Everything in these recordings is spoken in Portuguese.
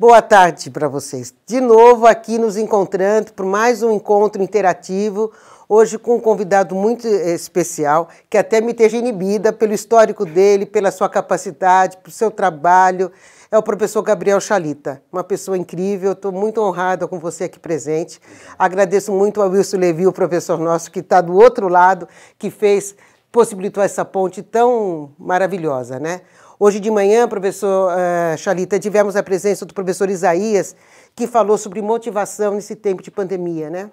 Boa tarde para vocês. De novo aqui nos encontrando por mais um encontro interativo, hoje com um convidado muito eh, especial, que até me esteja inibida pelo histórico dele, pela sua capacidade, pelo seu trabalho. É o professor Gabriel Chalita, uma pessoa incrível. Estou muito honrada com você aqui presente. Agradeço muito ao Wilson Levi, o professor nosso, que está do outro lado, que fez, possibilitou essa ponte tão maravilhosa, né? Hoje de manhã, professor uh, eh, Chalita, tivemos a presença do professor Isaías, que falou sobre motivação nesse tempo de pandemia, né?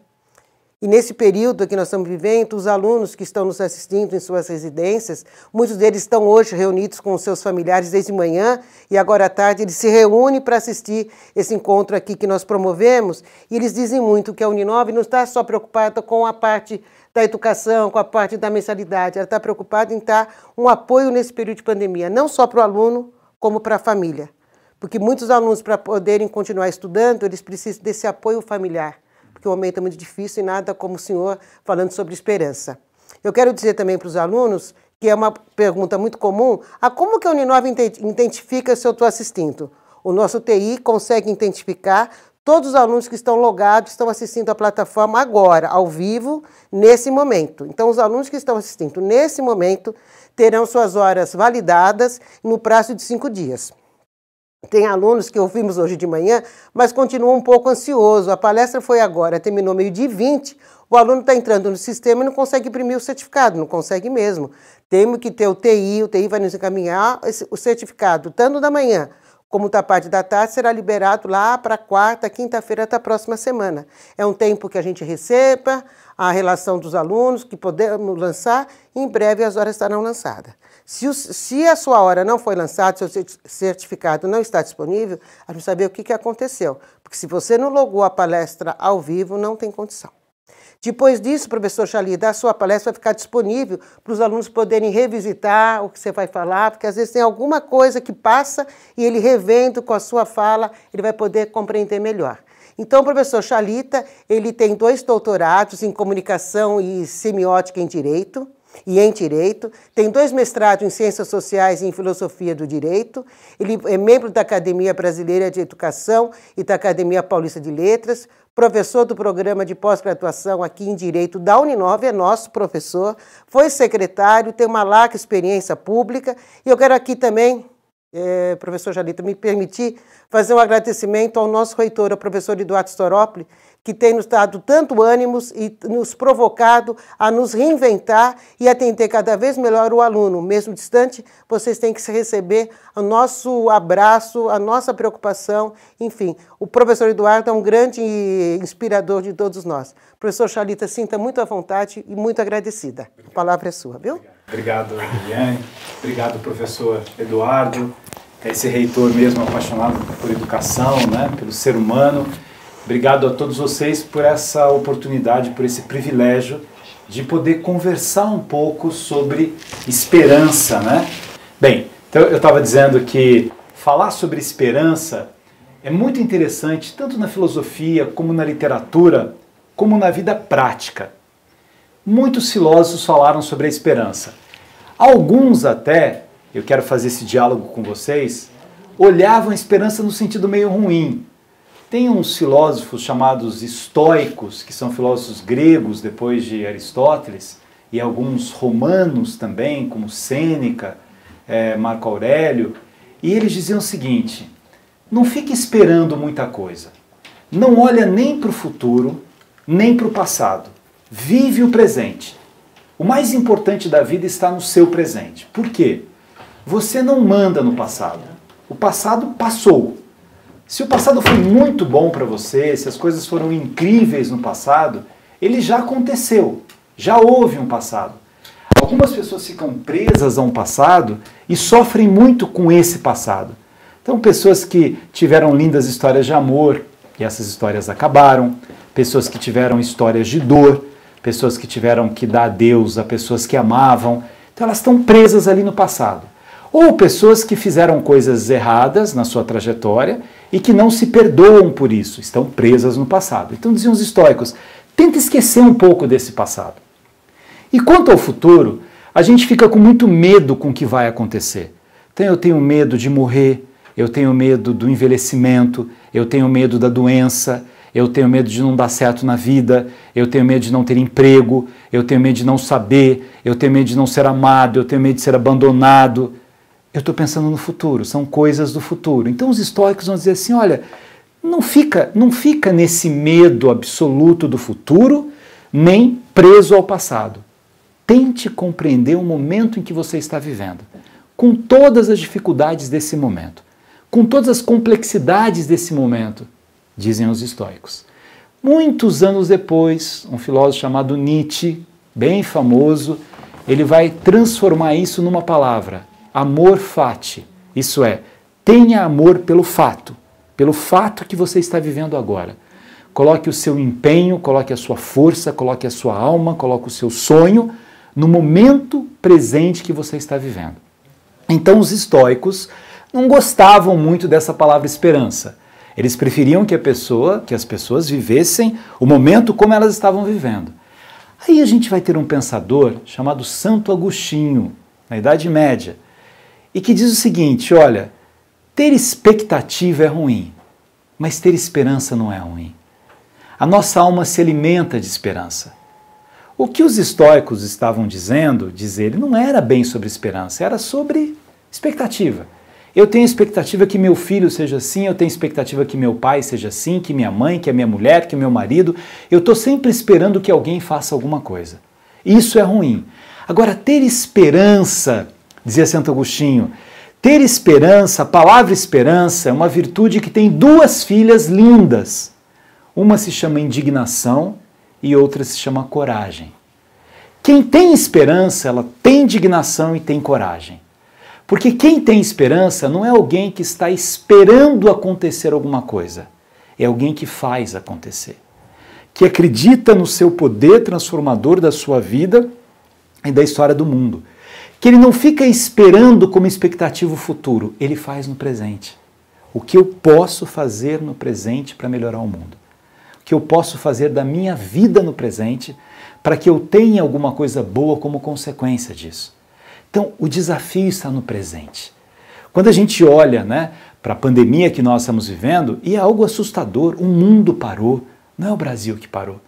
E nesse período que nós estamos vivendo, os alunos que estão nos assistindo em suas residências, muitos deles estão hoje reunidos com seus familiares desde manhã e agora à tarde eles se reúnem para assistir esse encontro aqui que nós promovemos. E eles dizem muito que a Uninove não está só preocupada com a parte da educação, com a parte da mensalidade. Ela está preocupada em dar um apoio nesse período de pandemia, não só para o aluno, como para a família. Porque muitos alunos, para poderem continuar estudando, eles precisam desse apoio familiar, porque o momento é muito difícil e nada como o senhor falando sobre esperança. Eu quero dizer também para os alunos, que é uma pergunta muito comum, a como que a Uninova identifica se eu estou assistindo? O nosso TI consegue identificar Todos os alunos que estão logados estão assistindo a plataforma agora, ao vivo, nesse momento. Então, os alunos que estão assistindo nesse momento terão suas horas validadas no prazo de cinco dias. Tem alunos que ouvimos hoje de manhã, mas continuam um pouco ansioso. A palestra foi agora, terminou meio de 20. O aluno está entrando no sistema e não consegue imprimir o certificado, não consegue mesmo. Temos que ter o TI, o TI vai nos encaminhar o certificado, tanto da manhã como da tá parte da tarde será liberado lá para quarta, quinta-feira da próxima semana. É um tempo que a gente receba a relação dos alunos que podemos lançar. E em breve as horas estarão lançadas. Se, o, se a sua hora não foi lançada, seu certificado não está disponível, a gente saber o que, que aconteceu. Porque se você não logou a palestra ao vivo, não tem condição. Depois disso, professor Chalida, a sua palestra vai ficar disponível para os alunos poderem revisitar o que você vai falar, porque às vezes tem alguma coisa que passa e ele revendo com a sua fala, ele vai poder compreender melhor. Então, o professor Chalita, ele tem dois doutorados em comunicação e semiótica em direito e em Direito, tem dois mestrados em Ciências Sociais e em Filosofia do Direito, ele é membro da Academia Brasileira de Educação e da Academia Paulista de Letras, professor do programa de pós-graduação aqui em Direito da Uninove, é nosso professor, foi secretário, tem uma larga experiência pública, e eu quero aqui também é, professor Jalita, me permitir fazer um agradecimento ao nosso reitor, ao professor Eduardo Storopoli, que tem nos dado tanto ânimos e nos provocado a nos reinventar e atender cada vez melhor o aluno. Mesmo distante, vocês têm que receber o nosso abraço, a nossa preocupação, enfim. O professor Eduardo é um grande inspirador de todos nós. Professor Chalita, sinta muito à vontade e muito agradecida. A palavra é sua, viu? Obrigado, Liliane. Obrigado, professor Eduardo. Esse reitor mesmo apaixonado por educação, né, pelo ser humano. Obrigado a todos vocês por essa oportunidade, por esse privilégio de poder conversar um pouco sobre esperança, né? Bem, então eu estava dizendo que falar sobre esperança é muito interessante tanto na filosofia como na literatura, como na vida prática. Muitos filósofos falaram sobre a esperança. Alguns até, eu quero fazer esse diálogo com vocês, olhavam a esperança no sentido meio ruim, tem uns filósofos chamados estoicos, que são filósofos gregos depois de Aristóteles, e alguns romanos também, como Sêneca, é, Marco Aurélio, e eles diziam o seguinte: não fique esperando muita coisa. Não olha nem para o futuro, nem para o passado. Vive o presente. O mais importante da vida está no seu presente. Por quê? Você não manda no passado. O passado passou. Se o passado foi muito bom para você, se as coisas foram incríveis no passado, ele já aconteceu, já houve um passado. Algumas pessoas ficam presas a um passado e sofrem muito com esse passado. Então, pessoas que tiveram lindas histórias de amor e essas histórias acabaram, pessoas que tiveram histórias de dor, pessoas que tiveram que dar adeus a pessoas que amavam. Então, elas estão presas ali no passado ou pessoas que fizeram coisas erradas na sua trajetória e que não se perdoam por isso, estão presas no passado. Então diziam os estoicos, tenta esquecer um pouco desse passado. E quanto ao futuro, a gente fica com muito medo com o que vai acontecer. Então eu tenho medo de morrer, eu tenho medo do envelhecimento, eu tenho medo da doença, eu tenho medo de não dar certo na vida, eu tenho medo de não ter emprego, eu tenho medo de não saber, eu tenho medo de não ser amado, eu tenho medo de ser abandonado eu estou pensando no futuro, são coisas do futuro. Então os estoicos vão dizer assim, olha, não fica, não fica nesse medo absoluto do futuro, nem preso ao passado. Tente compreender o momento em que você está vivendo, com todas as dificuldades desse momento, com todas as complexidades desse momento, dizem os estoicos. Muitos anos depois, um filósofo chamado Nietzsche, bem famoso, ele vai transformar isso numa palavra, amor fati, isso é, tenha amor pelo fato, pelo fato que você está vivendo agora. Coloque o seu empenho, coloque a sua força, coloque a sua alma, coloque o seu sonho no momento presente que você está vivendo. Então, os estoicos não gostavam muito dessa palavra esperança. Eles preferiam que a pessoa, que as pessoas vivessem o momento como elas estavam vivendo. Aí a gente vai ter um pensador chamado Santo Agostinho, na Idade Média e que diz o seguinte: olha, ter expectativa é ruim, mas ter esperança não é ruim. A nossa alma se alimenta de esperança. O que os estoicos estavam dizendo, diz ele, não era bem sobre esperança, era sobre expectativa. Eu tenho expectativa que meu filho seja assim, eu tenho expectativa que meu pai seja assim, que minha mãe, que a minha mulher, que meu marido. Eu estou sempre esperando que alguém faça alguma coisa. Isso é ruim. Agora, ter esperança Dizia Santo Agostinho: ter esperança, a palavra esperança, é uma virtude que tem duas filhas lindas. Uma se chama indignação e outra se chama coragem. Quem tem esperança, ela tem indignação e tem coragem. Porque quem tem esperança não é alguém que está esperando acontecer alguma coisa, é alguém que faz acontecer, que acredita no seu poder transformador da sua vida e da história do mundo que ele não fica esperando como expectativa o futuro, ele faz no presente. O que eu posso fazer no presente para melhorar o mundo? O que eu posso fazer da minha vida no presente para que eu tenha alguma coisa boa como consequência disso? Então, o desafio está no presente. Quando a gente olha né, para a pandemia que nós estamos vivendo, e é algo assustador, o mundo parou, não é o Brasil que parou.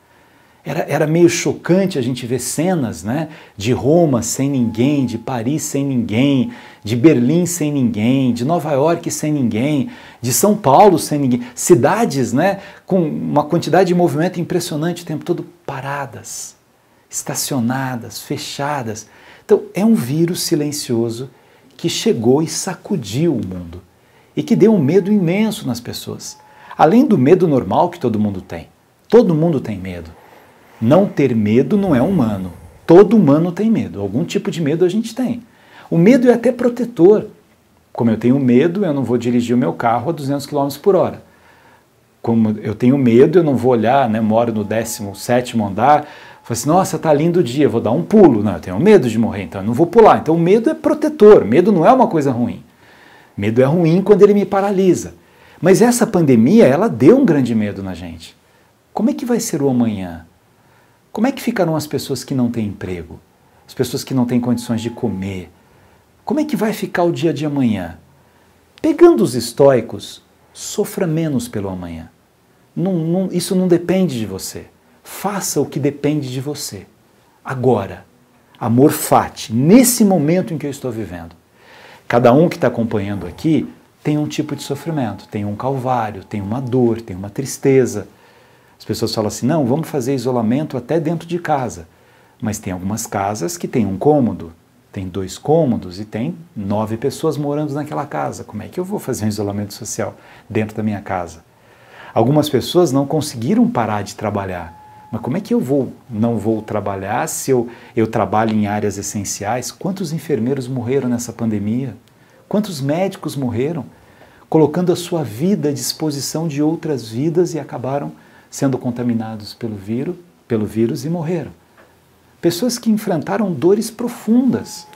Era, era meio chocante a gente ver cenas né, de Roma sem ninguém, de Paris sem ninguém, de Berlim sem ninguém, de Nova York sem ninguém, de São Paulo sem ninguém. Cidades né, com uma quantidade de movimento impressionante o tempo todo paradas, estacionadas, fechadas. Então é um vírus silencioso que chegou e sacudiu o mundo e que deu um medo imenso nas pessoas. Além do medo normal que todo mundo tem. Todo mundo tem medo. Não ter medo não é humano. Todo humano tem medo. Algum tipo de medo a gente tem. O medo é até protetor. Como eu tenho medo, eu não vou dirigir o meu carro a 200 km por hora. Como eu tenho medo, eu não vou olhar, né, moro no 17º andar, falo assim, nossa, tá lindo o dia, vou dar um pulo. Não, eu tenho medo de morrer, então eu não vou pular. Então o medo é protetor, medo não é uma coisa ruim. Medo é ruim quando ele me paralisa. Mas essa pandemia, ela deu um grande medo na gente. Como é que vai ser o amanhã? Como é que ficarão as pessoas que não têm emprego? As pessoas que não têm condições de comer? Como é que vai ficar o dia de amanhã? Pegando os estoicos, sofra menos pelo amanhã. Não, não, isso não depende de você. Faça o que depende de você. Agora. Amor fati, nesse momento em que eu estou vivendo. Cada um que está acompanhando aqui tem um tipo de sofrimento, tem um calvário, tem uma dor, tem uma tristeza. As pessoas falam assim: não, vamos fazer isolamento até dentro de casa. Mas tem algumas casas que tem um cômodo, tem dois cômodos e tem nove pessoas morando naquela casa. Como é que eu vou fazer um isolamento social dentro da minha casa? Algumas pessoas não conseguiram parar de trabalhar. Mas como é que eu vou não vou trabalhar se eu, eu trabalho em áreas essenciais? Quantos enfermeiros morreram nessa pandemia? Quantos médicos morreram? Colocando a sua vida à disposição de outras vidas e acabaram sendo contaminados pelo vírus, pelo vírus e morreram. Pessoas que enfrentaram dores profundas.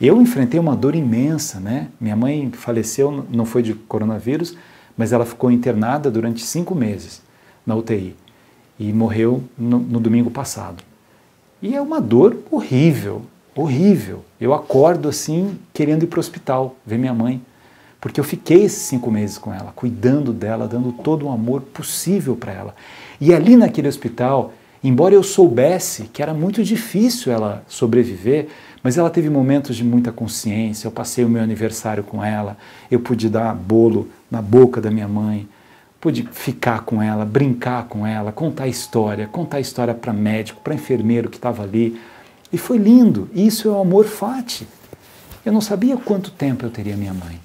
Eu enfrentei uma dor imensa, né? Minha mãe faleceu, não foi de coronavírus, mas ela ficou internada durante cinco meses na UTI e morreu no, no domingo passado. E é uma dor horrível, horrível. Eu acordo assim, querendo ir para o hospital, ver minha mãe porque eu fiquei esses cinco meses com ela, cuidando dela, dando todo o amor possível para ela. E ali naquele hospital, embora eu soubesse que era muito difícil ela sobreviver, mas ela teve momentos de muita consciência. Eu passei o meu aniversário com ela, eu pude dar bolo na boca da minha mãe, pude ficar com ela, brincar com ela, contar história, contar história para médico, para enfermeiro que estava ali. E foi lindo. Isso é o amor fati. Eu não sabia quanto tempo eu teria minha mãe.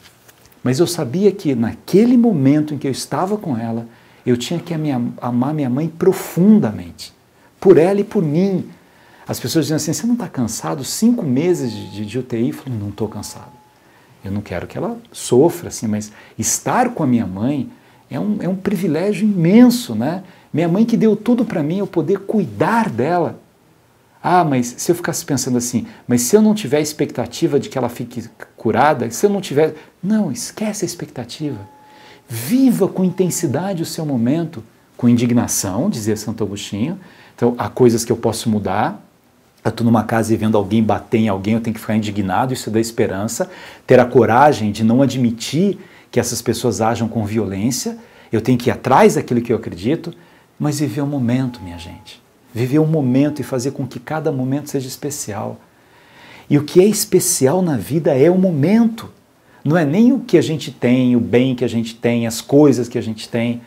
Mas eu sabia que naquele momento em que eu estava com ela, eu tinha que amar minha mãe profundamente, por ela e por mim. As pessoas diziam assim: você não está cansado? Cinco meses de, de UTI? Eu falo, não estou cansado. Eu não quero que ela sofra, assim, mas estar com a minha mãe é um, é um privilégio imenso, né? Minha mãe que deu tudo para mim, eu poder cuidar dela. Ah, mas se eu ficasse pensando assim, mas se eu não tiver expectativa de que ela fique curada, se eu não tiver, não, esquece a expectativa. Viva com intensidade o seu momento, com indignação, dizia Santo Agostinho. Então, há coisas que eu posso mudar. Eu estou numa casa e vendo alguém bater em alguém, eu tenho que ficar indignado, isso dá esperança. Ter a coragem de não admitir que essas pessoas ajam com violência. Eu tenho que ir atrás daquilo que eu acredito, mas viver o momento, minha gente. Viver o momento e fazer com que cada momento seja especial. E o que é especial na vida é o momento. Não é nem o que a gente tem, o bem que a gente tem, as coisas que a gente tem.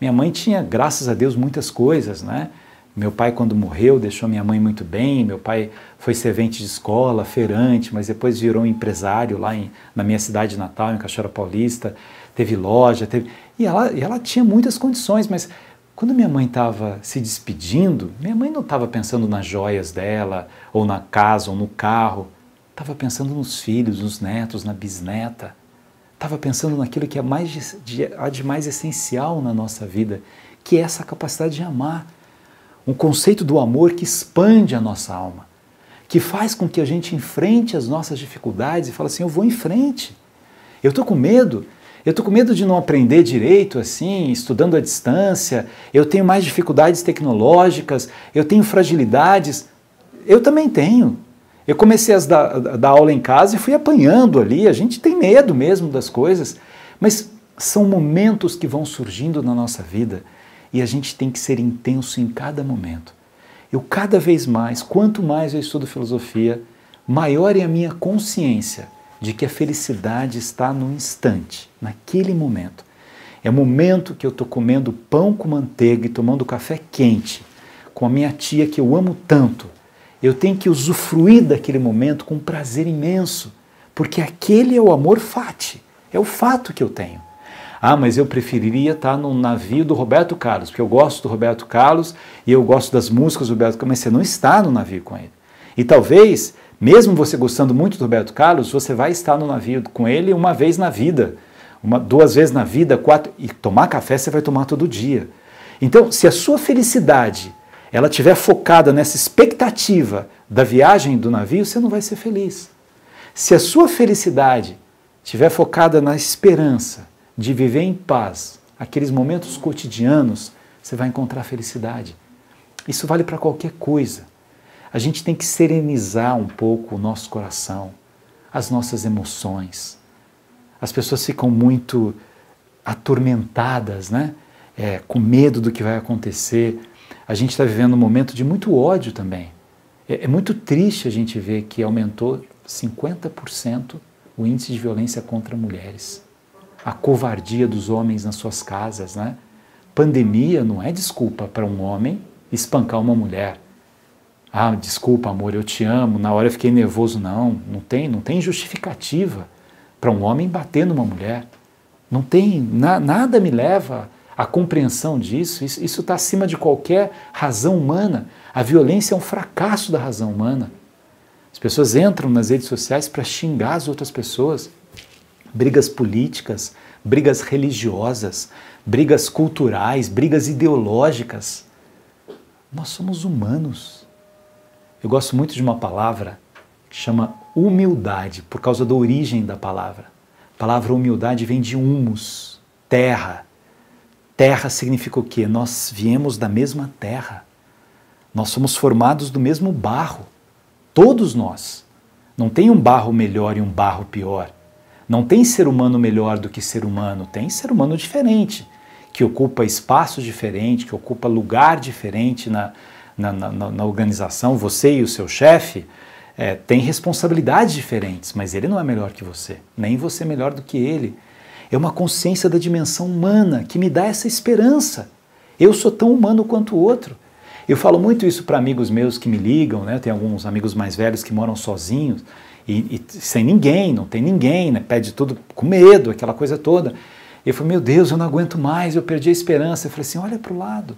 Minha mãe tinha, graças a Deus, muitas coisas, né? Meu pai, quando morreu, deixou minha mãe muito bem. Meu pai foi servente de escola, feirante, mas depois virou um empresário lá em, na minha cidade natal, em Cachoeira Paulista. Teve loja, teve... E ela, e ela tinha muitas condições, mas quando minha mãe estava se despedindo, minha mãe não estava pensando nas joias dela, ou na casa, ou no carro. Estava pensando nos filhos, nos netos, na bisneta. Estava pensando naquilo que é mais de, de, mais essencial na nossa vida, que é essa capacidade de amar. Um conceito do amor que expande a nossa alma, que faz com que a gente enfrente as nossas dificuldades e fale assim: eu vou em frente. Eu estou com medo, eu estou com medo de não aprender direito assim, estudando à distância, eu tenho mais dificuldades tecnológicas, eu tenho fragilidades. Eu também tenho. Eu comecei a dar, dar aula em casa e fui apanhando ali. A gente tem medo mesmo das coisas, mas são momentos que vão surgindo na nossa vida e a gente tem que ser intenso em cada momento. Eu, cada vez mais, quanto mais eu estudo filosofia, maior é a minha consciência de que a felicidade está no instante, naquele momento. É o momento que eu estou comendo pão com manteiga e tomando café quente com a minha tia que eu amo tanto eu tenho que usufruir daquele momento com um prazer imenso, porque aquele é o amor fati, é o fato que eu tenho. Ah, mas eu preferiria estar no navio do Roberto Carlos, porque eu gosto do Roberto Carlos e eu gosto das músicas do Roberto Carlos, mas você não está no navio com ele. E talvez, mesmo você gostando muito do Roberto Carlos, você vai estar no navio com ele uma vez na vida, uma, duas vezes na vida, quatro. E tomar café você vai tomar todo dia. Então, se a sua felicidade ela estiver focada nessa expectativa da viagem do navio, você não vai ser feliz. Se a sua felicidade estiver focada na esperança de viver em paz, aqueles momentos cotidianos, você vai encontrar felicidade. Isso vale para qualquer coisa. A gente tem que serenizar um pouco o nosso coração, as nossas emoções. As pessoas ficam muito atormentadas, né? É, com medo do que vai acontecer. A gente está vivendo um momento de muito ódio também. É, é muito triste a gente ver que aumentou 50% o índice de violência contra mulheres. A covardia dos homens nas suas casas, né? Pandemia não é desculpa para um homem espancar uma mulher. Ah, desculpa, amor, eu te amo. Na hora eu fiquei nervoso. Não, não tem, não tem justificativa para um homem bater numa mulher. Não tem, na, nada me leva a compreensão disso, isso está acima de qualquer razão humana. A violência é um fracasso da razão humana. As pessoas entram nas redes sociais para xingar as outras pessoas. Brigas políticas, brigas religiosas, brigas culturais, brigas ideológicas. Nós somos humanos. Eu gosto muito de uma palavra que chama humildade, por causa da origem da palavra. A palavra humildade vem de humus, terra, Terra significa o quê? Nós viemos da mesma terra. Nós somos formados do mesmo barro. Todos nós. Não tem um barro melhor e um barro pior. Não tem ser humano melhor do que ser humano. Tem ser humano diferente, que ocupa espaço diferente, que ocupa lugar diferente na, na, na, na organização. Você e o seu chefe é, têm responsabilidades diferentes, mas ele não é melhor que você, nem você é melhor do que ele. É uma consciência da dimensão humana que me dá essa esperança. Eu sou tão humano quanto o outro. Eu falo muito isso para amigos meus que me ligam, né? Tem alguns amigos mais velhos que moram sozinhos e, e sem ninguém, não tem ninguém, né? Pede tudo com medo, aquela coisa toda. Eu falei, meu Deus, eu não aguento mais, eu perdi a esperança. Eu falei assim, olha para o lado.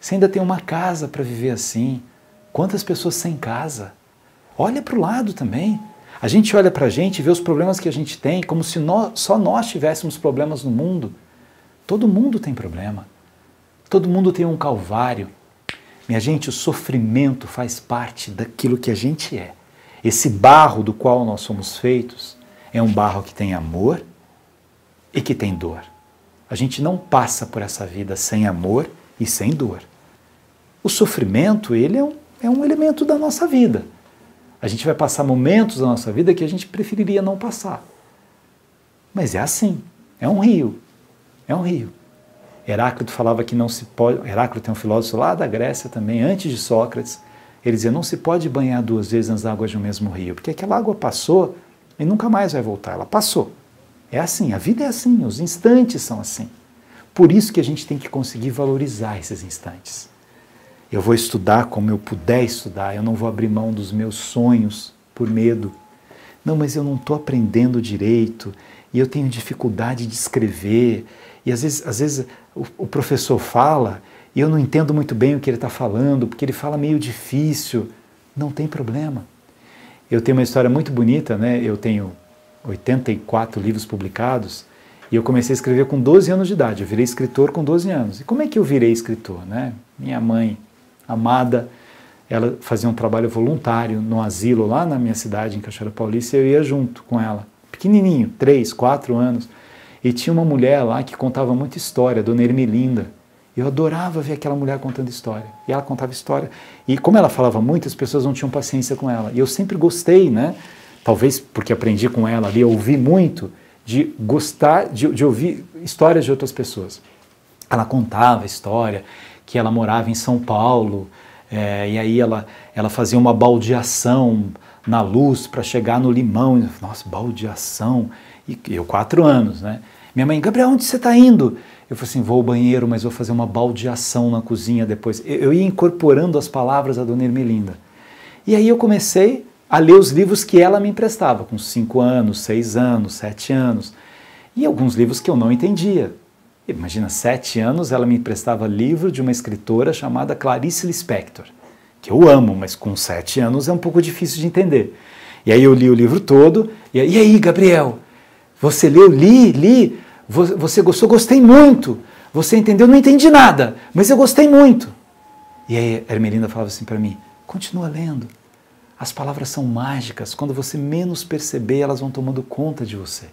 Você ainda tem uma casa para viver assim. Quantas pessoas sem casa? Olha para o lado também. A gente olha para a gente e vê os problemas que a gente tem como se nós, só nós tivéssemos problemas no mundo. Todo mundo tem problema. Todo mundo tem um calvário. Minha gente, o sofrimento faz parte daquilo que a gente é. Esse barro do qual nós somos feitos é um barro que tem amor e que tem dor. A gente não passa por essa vida sem amor e sem dor. O sofrimento, ele é um, é um elemento da nossa vida. A gente vai passar momentos da nossa vida que a gente preferiria não passar. Mas é assim, é um rio, é um rio. Heráclito falava que não se pode. Heráclito é um filósofo lá da Grécia também, antes de Sócrates. Ele dizia: não se pode banhar duas vezes nas águas de um mesmo rio, porque aquela água passou e nunca mais vai voltar. Ela passou. É assim, a vida é assim, os instantes são assim. Por isso que a gente tem que conseguir valorizar esses instantes. Eu vou estudar como eu puder estudar, eu não vou abrir mão dos meus sonhos por medo. Não, mas eu não estou aprendendo direito e eu tenho dificuldade de escrever. E às vezes, às vezes o, o professor fala e eu não entendo muito bem o que ele está falando, porque ele fala meio difícil. Não tem problema. Eu tenho uma história muito bonita, né? Eu tenho 84 livros publicados e eu comecei a escrever com 12 anos de idade. Eu virei escritor com 12 anos. E como é que eu virei escritor, né? Minha mãe amada. Ela fazia um trabalho voluntário no asilo lá na minha cidade, em Cachoeira Paulista, e eu ia junto com ela, pequenininho, três, quatro anos. E tinha uma mulher lá que contava muita história, Dona Ermelinda. Eu adorava ver aquela mulher contando história. E ela contava história. E como ela falava muito, as pessoas não tinham paciência com ela. E eu sempre gostei, né? Talvez porque aprendi com ela ali, ouvi muito, de gostar de, de ouvir histórias de outras pessoas. Ela contava história que ela morava em São Paulo, é, e aí ela, ela fazia uma baldeação na luz para chegar no limão. Nossa, baldeação. E eu, quatro anos, né? Minha mãe, Gabriel, onde você está indo? Eu falei assim: vou ao banheiro, mas vou fazer uma baldeação na cozinha depois. Eu, ia incorporando as palavras da dona Ermelinda. E aí eu comecei a ler os livros que ela me emprestava, com cinco anos, seis anos, sete anos. E alguns livros que eu não entendia. Imagina, sete anos ela me emprestava livro de uma escritora chamada Clarice Lispector, que eu amo, mas com sete anos é um pouco difícil de entender. E aí eu li o livro todo, e aí, e aí Gabriel, você leu, li, li, você gostou, gostei muito, você entendeu, não entendi nada, mas eu gostei muito. E aí a Ermelinda falava assim para mim, continua lendo, as palavras são mágicas, quando você menos perceber, elas vão tomando conta de você.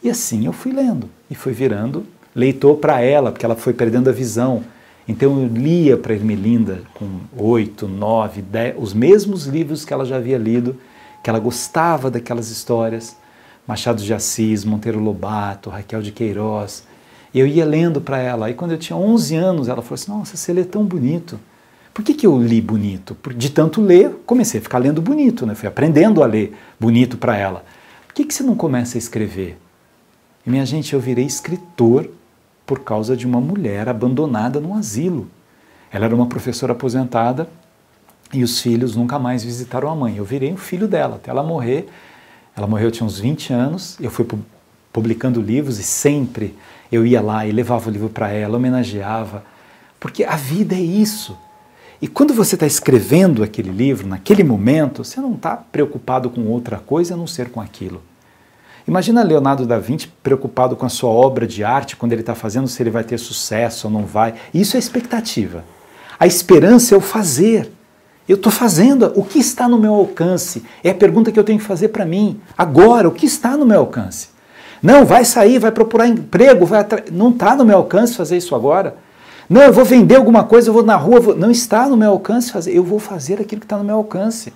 E assim eu fui lendo, e foi virando leitor para ela, porque ela foi perdendo a visão. Então eu lia para Ermelinda com oito, nove, dez, os mesmos livros que ela já havia lido, que ela gostava daquelas histórias, Machado de Assis, Monteiro Lobato, Raquel de Queiroz. eu ia lendo para ela. E quando eu tinha 11 anos, ela falou assim: Nossa, você lê tão bonito. Por que, que eu li bonito? De tanto ler, comecei a ficar lendo bonito, né? fui aprendendo a ler bonito para ela. Por que, que você não começa a escrever? E minha gente, eu virei escritor por causa de uma mulher abandonada num asilo. Ela era uma professora aposentada e os filhos nunca mais visitaram a mãe. Eu virei o filho dela até ela morrer. Ela morreu, eu tinha uns 20 anos. Eu fui publicando livros e sempre eu ia lá e levava o livro para ela, homenageava. Porque a vida é isso. E quando você está escrevendo aquele livro, naquele momento, você não está preocupado com outra coisa a não ser com aquilo. Imagina Leonardo da Vinci preocupado com a sua obra de arte, quando ele está fazendo, se ele vai ter sucesso ou não vai. Isso é expectativa. A esperança é o fazer. Eu estou fazendo o que está no meu alcance. É a pergunta que eu tenho que fazer para mim. Agora, o que está no meu alcance? Não, vai sair, vai procurar emprego, vai atra... não está no meu alcance fazer isso agora. Não, eu vou vender alguma coisa, eu vou na rua, vou... não está no meu alcance fazer. Eu vou fazer aquilo que está no meu alcance.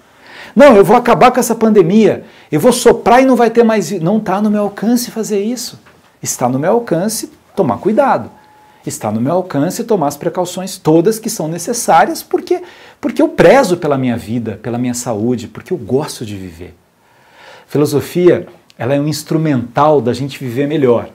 Não, eu vou acabar com essa pandemia, eu vou soprar e não vai ter mais. Não está no meu alcance fazer isso. Está no meu alcance tomar cuidado. Está no meu alcance tomar as precauções todas que são necessárias, porque, porque eu prezo pela minha vida, pela minha saúde, porque eu gosto de viver. Filosofia ela é um instrumental da gente viver melhor.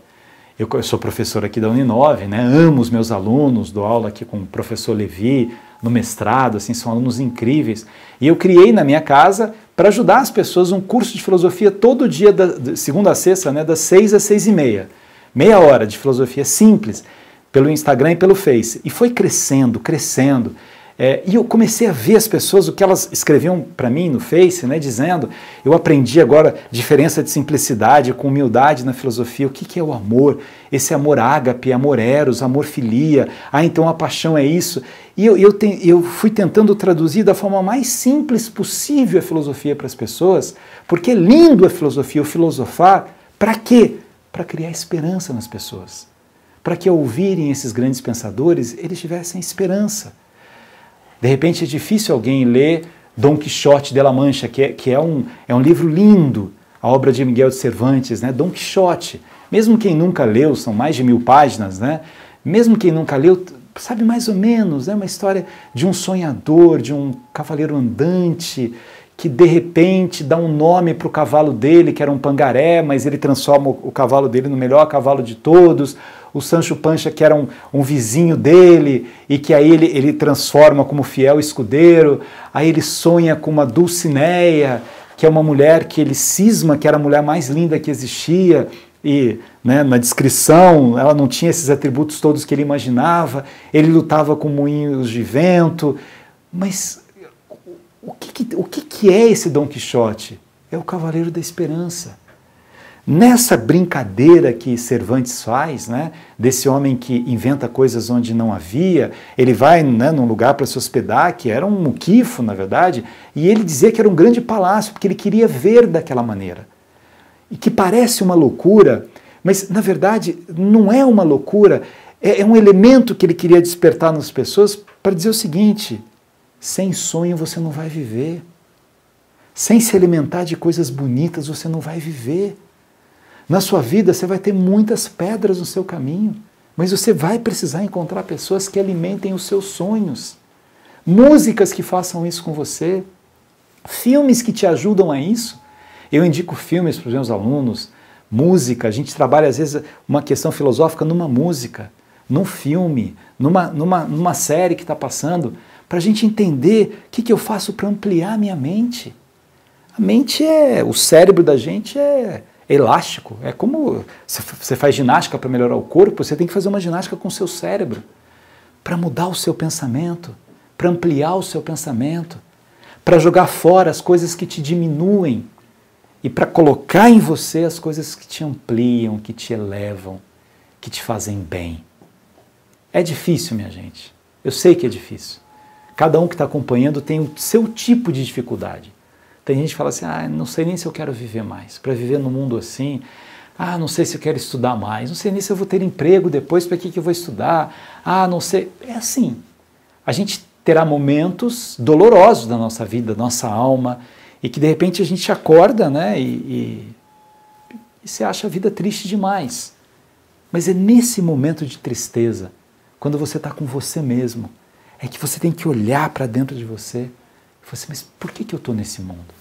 Eu sou professor aqui da Uninove, né? amo os meus alunos, dou aula aqui com o professor Levi, no mestrado, assim, são alunos incríveis. E eu criei na minha casa para ajudar as pessoas um curso de filosofia todo dia, da, de segunda a sexta, né, das seis às seis e meia. Meia hora de filosofia simples, pelo Instagram e pelo Face. E foi crescendo, crescendo. É, e eu comecei a ver as pessoas, o que elas escreviam para mim no Face, né, dizendo: eu aprendi agora diferença de simplicidade com humildade na filosofia, o que, que é o amor, esse amor ágape, amor eros, amor filia, ah, então a paixão é isso. E eu, eu, te, eu fui tentando traduzir da forma mais simples possível a filosofia para as pessoas, porque é lindo a filosofia, o filosofar, para quê? Para criar esperança nas pessoas. Para que ao ouvirem esses grandes pensadores, eles tivessem esperança de repente é difícil alguém ler Dom Quixote de La Mancha, que é, que é, um, é um livro lindo, a obra de Miguel de Cervantes, né? Dom Quixote. Mesmo quem nunca leu, são mais de mil páginas, né? Mesmo quem nunca leu, sabe mais ou menos, é né? uma história de um sonhador, de um cavaleiro andante, que de repente dá um nome para o cavalo dele, que era um pangaré, mas ele transforma o cavalo dele no melhor cavalo de todos. O Sancho Pancha, que era um, um vizinho dele, e que aí ele, ele transforma como fiel escudeiro. Aí ele sonha com uma Dulcineia, que é uma mulher que ele cisma que era a mulher mais linda que existia. E né, na descrição ela não tinha esses atributos todos que ele imaginava. Ele lutava com moinhos de vento. Mas o que, que o que, que é esse Dom Quixote? É o Cavaleiro da Esperança. Nessa brincadeira que Cervantes faz, né, desse homem que inventa coisas onde não havia, ele vai né, num lugar para se hospedar, que era um muquifo, na verdade, e ele dizia que era um grande palácio, porque ele queria ver daquela maneira. E que parece uma loucura, mas na verdade não é uma loucura, é, é um elemento que ele queria despertar nas pessoas para dizer o seguinte: sem sonho você não vai viver. Sem se alimentar de coisas bonitas você não vai viver. Na sua vida você vai ter muitas pedras no seu caminho, mas você vai precisar encontrar pessoas que alimentem os seus sonhos, músicas que façam isso com você, filmes que te ajudam a isso. Eu indico filmes para os meus alunos, música, a gente trabalha às vezes uma questão filosófica numa música, num filme, numa, numa, numa série que está passando para a gente entender o que, que eu faço para ampliar a minha mente. A mente é. O cérebro da gente é elástico. É como você faz ginástica para melhorar o corpo, você tem que fazer uma ginástica com o seu cérebro para mudar o seu pensamento, para ampliar o seu pensamento, para jogar fora as coisas que te diminuem e para colocar em você as coisas que te ampliam, que te elevam, que te fazem bem. É difícil, minha gente. Eu sei que é difícil. Cada um que está acompanhando tem o seu tipo de dificuldade. Tem gente que fala assim: ah, não sei nem se eu quero viver mais. Para viver num mundo assim, ah, não sei se eu quero estudar mais. Não sei nem se eu vou ter emprego depois, para que, que eu vou estudar. Ah, não sei. É assim. A gente terá momentos dolorosos da nossa vida, da nossa alma, e que de repente a gente acorda, né? E, e, e você acha a vida triste demais. Mas é nesse momento de tristeza, quando você está com você mesmo é que você tem que olhar para dentro de você e falar assim, mas por que, que eu estou nesse mundo?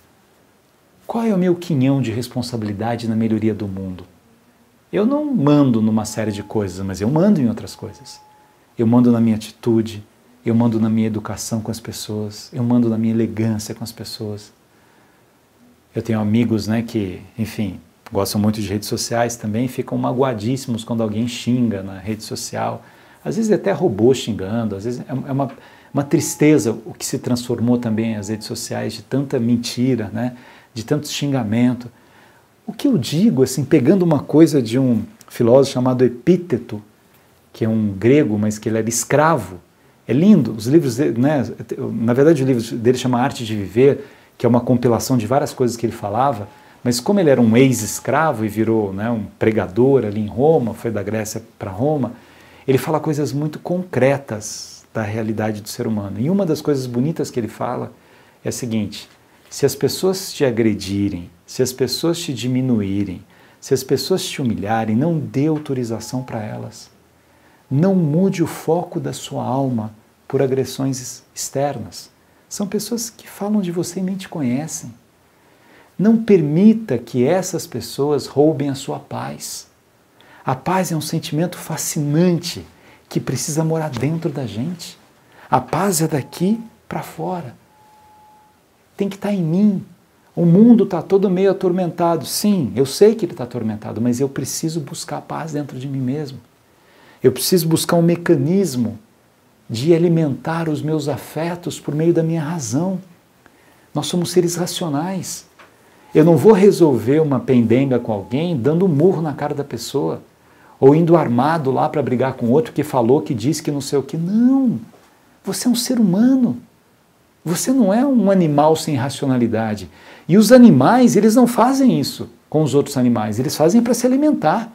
Qual é o meu quinhão de responsabilidade na melhoria do mundo? Eu não mando numa série de coisas, mas eu mando em outras coisas. Eu mando na minha atitude, eu mando na minha educação com as pessoas, eu mando na minha elegância com as pessoas. Eu tenho amigos, né, que, enfim, gostam muito de redes sociais também, ficam magoadíssimos quando alguém xinga na rede social às vezes é até robô xingando, às vezes é, é uma, uma tristeza o que se transformou também as redes sociais de tanta mentira, né? de tanto xingamento. O que eu digo, assim, pegando uma coisa de um filósofo chamado Epíteto, que é um grego, mas que ele era escravo, é lindo, os livros dele, né? na verdade o livro dele chama Arte de Viver, que é uma compilação de várias coisas que ele falava, mas como ele era um ex-escravo e virou né, um pregador ali em Roma, foi da Grécia para Roma, ele fala coisas muito concretas da realidade do ser humano. E uma das coisas bonitas que ele fala é a seguinte: se as pessoas te agredirem, se as pessoas te diminuírem, se as pessoas te humilharem, não dê autorização para elas. Não mude o foco da sua alma por agressões externas. São pessoas que falam de você e nem te conhecem. Não permita que essas pessoas roubem a sua paz. A paz é um sentimento fascinante que precisa morar dentro da gente. A paz é daqui para fora. Tem que estar tá em mim. O mundo está todo meio atormentado. Sim, eu sei que ele está atormentado, mas eu preciso buscar a paz dentro de mim mesmo. Eu preciso buscar um mecanismo de alimentar os meus afetos por meio da minha razão. Nós somos seres racionais. Eu não vou resolver uma pendenga com alguém dando um murro na cara da pessoa ou indo armado lá para brigar com outro que falou, que disse que não sei o que. Não! Você é um ser humano. Você não é um animal sem racionalidade. E os animais, eles não fazem isso com os outros animais, eles fazem para se alimentar.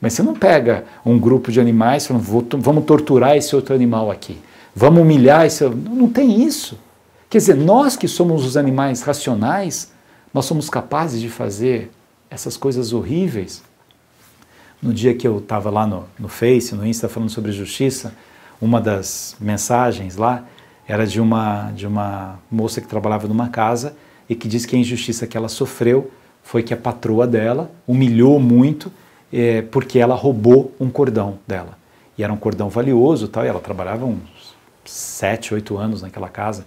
Mas você não pega um grupo de animais e Vou, vamos torturar esse outro animal aqui, vamos humilhar esse. não tem isso. Quer dizer, nós que somos os animais racionais, nós somos capazes de fazer essas coisas horríveis no dia que eu estava lá no, no Face, no Insta, falando sobre justiça, uma das mensagens lá era de uma, de uma moça que trabalhava numa casa e que disse que a injustiça que ela sofreu foi que a patroa dela humilhou muito é, porque ela roubou um cordão dela. E era um cordão valioso tal, e ela trabalhava uns 7, 8 anos naquela casa.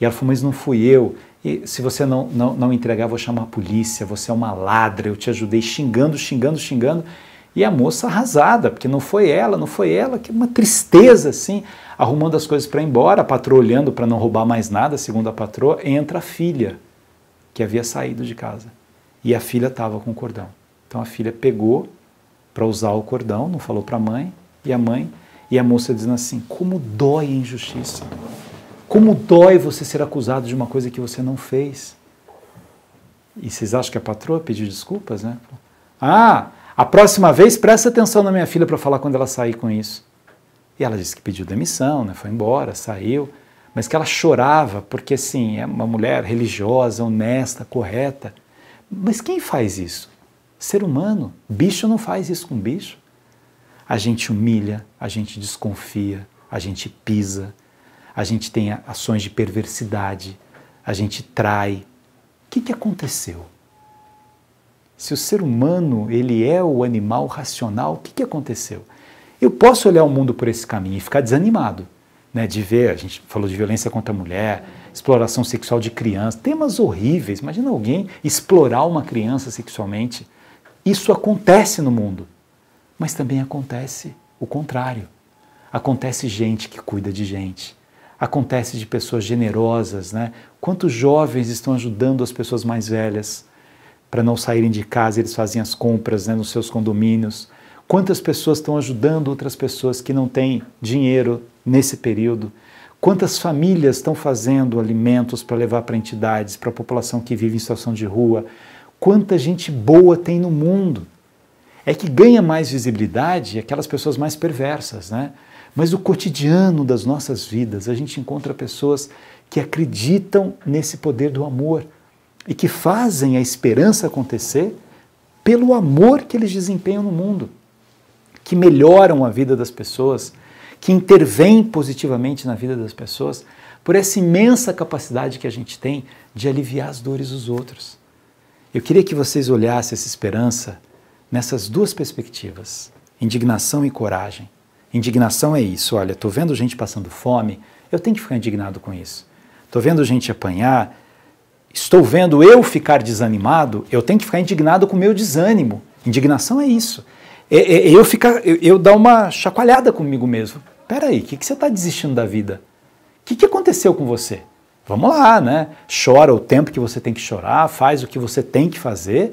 E ela falou, mas não fui eu. E se você não, não, não entregar, vou chamar a polícia, você é uma ladra, eu te ajudei xingando, xingando, xingando. E a moça arrasada, porque não foi ela, não foi ela, que uma tristeza assim, arrumando as coisas para ir embora, a patroa olhando para não roubar mais nada, segundo a patroa, entra a filha, que havia saído de casa. E a filha estava com o cordão. Então a filha pegou para usar o cordão, não falou para a mãe, e a mãe, e a moça dizendo assim: como dói a injustiça. Como dói você ser acusado de uma coisa que você não fez. E vocês acham que a patroa pediu desculpas, né? Ah, a próxima vez, presta atenção na minha filha para falar quando ela sair com isso. E ela disse que pediu demissão, né? foi embora, saiu, mas que ela chorava porque, assim, é uma mulher religiosa, honesta, correta. Mas quem faz isso? Ser humano. Bicho não faz isso com bicho. A gente humilha, a gente desconfia, a gente pisa, a gente tem ações de perversidade, a gente trai. O que, que aconteceu? se o ser humano ele é o animal racional, o que, que aconteceu? Eu posso olhar o mundo por esse caminho e ficar desanimado, né, de ver, a gente falou de violência contra a mulher, exploração sexual de crianças, temas horríveis. Imagina alguém explorar uma criança sexualmente. Isso acontece no mundo. Mas também acontece o contrário. Acontece gente que cuida de gente. Acontece de pessoas generosas, né? Quantos jovens estão ajudando as pessoas mais velhas? para não saírem de casa, eles fazem as compras né, nos seus condomínios. Quantas pessoas estão ajudando outras pessoas que não têm dinheiro nesse período? Quantas famílias estão fazendo alimentos para levar para entidades, para a população que vive em situação de rua? Quanta gente boa tem no mundo? É que ganha mais visibilidade aquelas pessoas mais perversas, né? Mas o cotidiano das nossas vidas, a gente encontra pessoas que acreditam nesse poder do amor, e que fazem a esperança acontecer pelo amor que eles desempenham no mundo, que melhoram a vida das pessoas, que intervêm positivamente na vida das pessoas, por essa imensa capacidade que a gente tem de aliviar as dores dos outros. Eu queria que vocês olhassem essa esperança nessas duas perspectivas, indignação e coragem. Indignação é isso, olha, estou vendo gente passando fome, eu tenho que ficar indignado com isso. Estou vendo gente apanhar, estou vendo eu ficar desanimado, eu tenho que ficar indignado com o meu desânimo. Indignação é isso. É, é, é eu, ficar, eu, eu, dar uma chacoalhada comigo mesmo. aí, o que, que você está desistindo da vida? O que, que aconteceu com você? Vamos lá, né? Chora o tempo que você tem que chorar, faz o que você tem que fazer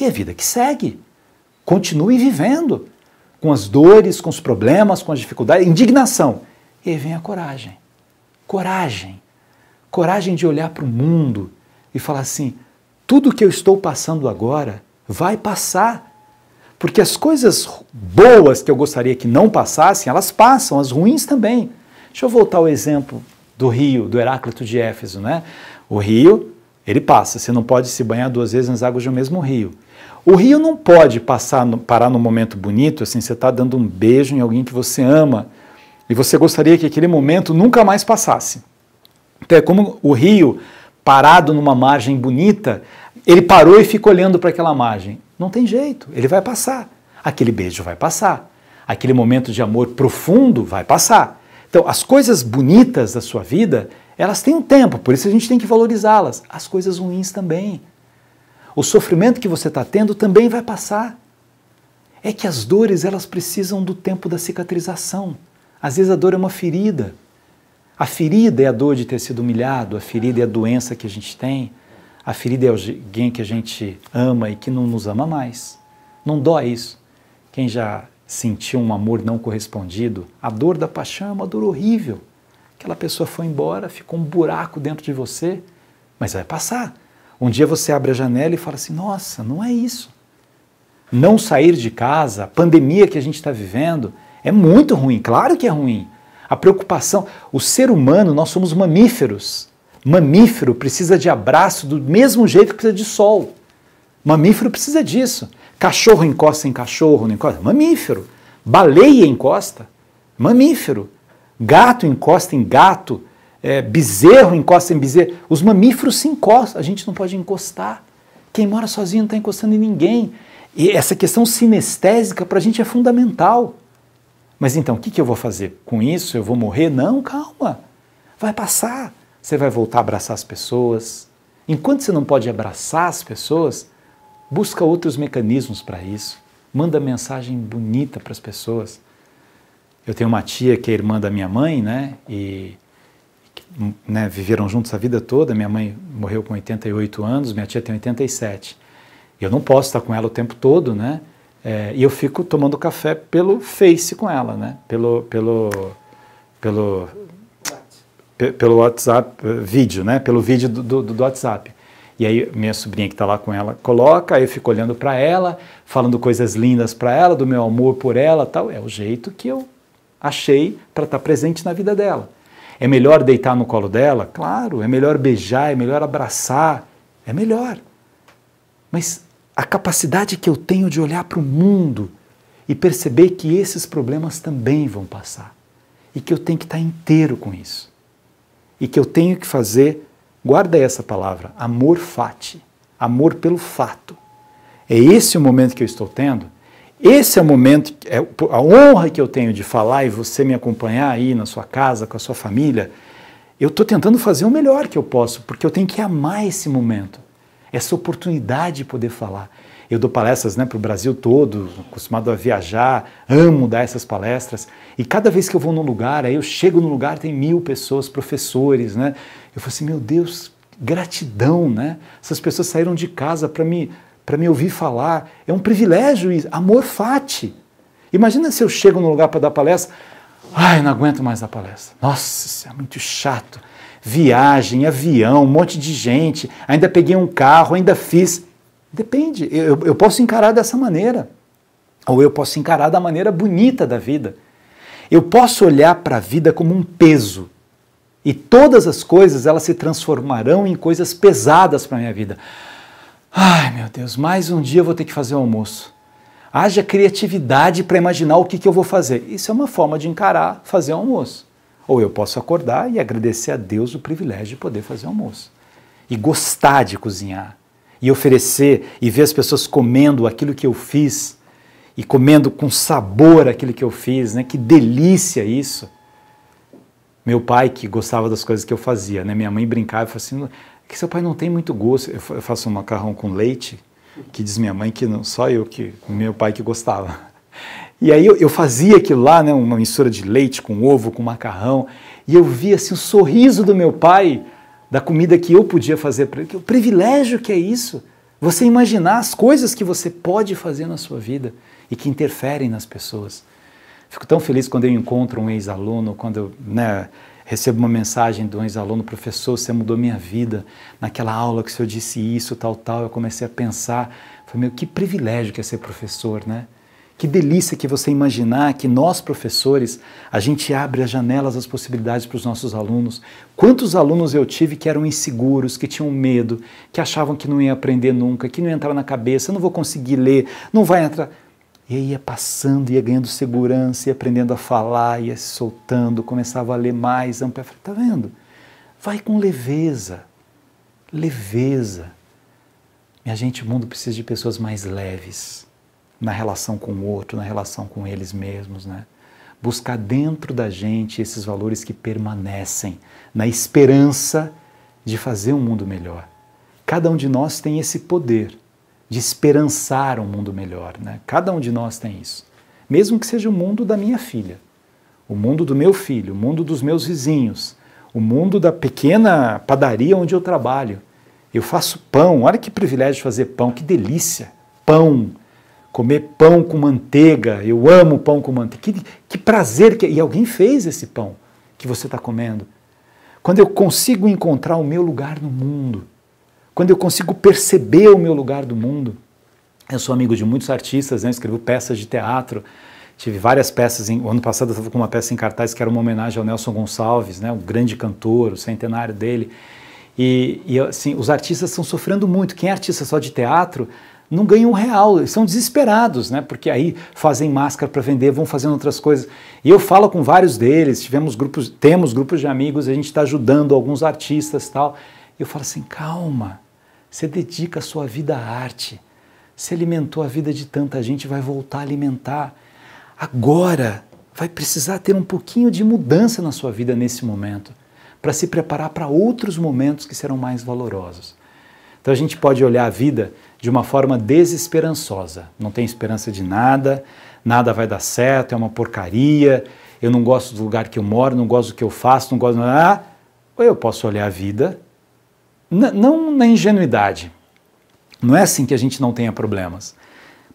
e a é vida que segue. Continue vivendo com as dores, com os problemas, com as dificuldades, indignação. E aí vem a coragem. Coragem. Coragem de olhar para o mundo e falar assim: tudo que eu estou passando agora vai passar. Porque as coisas boas que eu gostaria que não passassem, elas passam, as ruins também. Deixa eu voltar ao exemplo do rio, do Heráclito de Éfeso, né? O rio, ele passa, você não pode se banhar duas vezes nas águas do mesmo rio. O rio não pode passar, parar num momento bonito, assim, você está dando um beijo em alguém que você ama e você gostaria que aquele momento nunca mais passasse. Então é como o rio parado numa margem bonita, ele parou e fica olhando para aquela margem. Não tem jeito, ele vai passar. Aquele beijo vai passar. Aquele momento de amor profundo vai passar. Então, as coisas bonitas da sua vida, elas têm um tempo, por isso a gente tem que valorizá-las. As coisas ruins também. O sofrimento que você está tendo também vai passar. É que as dores, elas precisam do tempo da cicatrização. Às vezes a dor é uma ferida, a ferida é a dor de ter sido humilhado, a ferida é a doença que a gente tem, a ferida é alguém que a gente ama e que não nos ama mais. Não dói isso. Quem já sentiu um amor não correspondido, a dor da paixão é uma dor horrível. Aquela pessoa foi embora, ficou um buraco dentro de você, mas vai passar. Um dia você abre a janela e fala assim: nossa, não é isso. Não sair de casa, a pandemia que a gente está vivendo, é muito ruim, claro que é ruim a preocupação. O ser humano, nós somos mamíferos. Mamífero precisa de abraço do mesmo jeito que precisa de sol. Mamífero precisa disso. Cachorro encosta em cachorro, não encosta? Mamífero. Baleia encosta? Mamífero. Gato encosta em gato. É, bezerro encosta em bezerro. Os mamíferos se encostam. A gente não pode encostar. Quem mora sozinho não está encostando em ninguém. E essa questão sinestésica para a gente é fundamental. Mas então, o que, que eu vou fazer? Com isso eu vou morrer? Não, calma. Vai passar. Você vai voltar a abraçar as pessoas. Enquanto você não pode abraçar as pessoas, busca outros mecanismos para isso. Manda mensagem bonita para as pessoas. Eu tenho uma tia que é irmã da minha mãe, né? E né, viveram juntos a vida toda. Minha mãe morreu com 88 anos, minha tia tem 87. Eu não posso estar com ela o tempo todo, né? É, e eu fico tomando café pelo Face com ela, né? Pelo, pelo, pelo, pelo WhatsApp, eh, vídeo, né? Pelo vídeo do, do, do WhatsApp. E aí minha sobrinha que está lá com ela coloca, aí eu fico olhando para ela, falando coisas lindas para ela, do meu amor por ela, tal. É o jeito que eu achei para estar tá presente na vida dela. É melhor deitar no colo dela, claro. É melhor beijar, é melhor abraçar, é melhor. Mas a capacidade que eu tenho de olhar para o mundo e perceber que esses problemas também vão passar e que eu tenho que estar inteiro com isso e que eu tenho que fazer, guarda essa palavra, amor fati, amor pelo fato. É esse o momento que eu estou tendo. Esse é o momento, é a honra que eu tenho de falar e você me acompanhar aí na sua casa, com a sua família. Eu estou tentando fazer o melhor que eu posso, porque eu tenho que amar esse momento essa oportunidade de poder falar. Eu dou palestras né, para o Brasil todo, acostumado a viajar, amo dar essas palestras. E cada vez que eu vou num lugar, aí eu chego num lugar, tem mil pessoas, professores, né? Eu falo assim, meu Deus, gratidão, né? Essas pessoas saíram de casa para me, me ouvir falar. É um privilégio isso, amor fati. Imagina se eu chego num lugar para dar palestra, ai, não aguento mais dar palestra. Nossa, isso é muito chato viagem, avião, um monte de gente, ainda peguei um carro, ainda fiz. Depende, eu, eu posso encarar dessa maneira. Ou eu posso encarar da maneira bonita da vida. Eu posso olhar para a vida como um peso. E todas as coisas elas se transformarão em coisas pesadas para a minha vida. Ai meu Deus, mais um dia eu vou ter que fazer o almoço. Haja criatividade para imaginar o que, que eu vou fazer. Isso é uma forma de encarar fazer o almoço. Ou eu posso acordar e agradecer a Deus o privilégio de poder fazer almoço. E gostar de cozinhar. E oferecer e ver as pessoas comendo aquilo que eu fiz e comendo com sabor aquilo que eu fiz, né? Que delícia isso. Meu pai que gostava das coisas que eu fazia, né? Minha mãe brincava e falava assim, que seu pai não tem muito gosto. Eu faço um macarrão com leite, que diz minha mãe que não, só eu que meu pai que gostava. E aí eu, eu, fazia aquilo lá, né, uma mistura de leite com ovo, com macarrão, e eu via assim, o sorriso do meu pai da comida que eu podia fazer para ele. O privilégio que é isso! Você imaginar as coisas que você pode fazer na sua vida e que interferem nas pessoas. Fico tão feliz quando eu encontro um ex-aluno, quando eu né, recebo uma mensagem de um ex-aluno, professor, você mudou minha vida. Naquela aula que o senhor disse isso, tal, tal, eu comecei a pensar. Falei, meu, que privilégio que é ser professor, né? Que delícia que você imaginar que nós, professores, a gente abre as janelas as possibilidades para os nossos alunos. Quantos alunos eu tive que eram inseguros, que tinham medo, que achavam que não ia aprender nunca, que não ia entrar na cabeça, não vou conseguir ler, não vai entrar. E aí ia passando, ia ganhando segurança, ia aprendendo a falar, ia se soltando, começava a ler mais, ampliar. está vendo? Vai com leveza. Leveza. Minha gente, o mundo precisa de pessoas mais leves na relação com o outro, na relação com eles mesmos, né? Buscar dentro da gente esses valores que permanecem, na esperança de fazer um mundo melhor. Cada um de nós tem esse poder de esperançar um mundo melhor, né? Cada um de nós tem isso. Mesmo que seja o mundo da minha filha, o mundo do meu filho, o mundo dos meus vizinhos, o mundo da pequena padaria onde eu trabalho. Eu faço pão, olha que privilégio fazer pão, que delícia! Pão, comer pão com manteiga, eu amo pão com manteiga. Que, que prazer que E alguém fez esse pão que você está comendo. Quando eu consigo encontrar o meu lugar no mundo, quando eu consigo perceber o meu lugar do mundo. Eu sou amigo de muitos artistas, né? eu escrevo peças de teatro, tive várias peças. Em, o ano passado eu estava com uma peça em cartaz que era uma homenagem ao Nelson Gonçalves, né? o grande cantor, o centenário dele. E, e assim, os artistas estão sofrendo muito. Quem é artista só de teatro não ganham um real, eles são desesperados, né? Porque aí fazem máscara para vender, vão fazendo outras coisas. E eu falo com vários deles, tivemos grupos, temos grupos de amigos, a gente está ajudando alguns artistas tal. Eu falo assim, calma, você dedica a sua vida à arte. Você alimentou a vida de tanta gente, vai voltar a alimentar. Agora vai precisar ter um pouquinho de mudança na sua vida nesse momento, para se preparar para outros momentos que serão mais valorosos. Então a gente pode olhar a vida de uma forma desesperançosa. Não tem esperança de nada, nada vai dar certo, é uma porcaria, eu não gosto do lugar que eu moro, não gosto do que eu faço, não gosto. Ah, ou eu posso olhar a vida, não na ingenuidade. Não é assim que a gente não tenha problemas.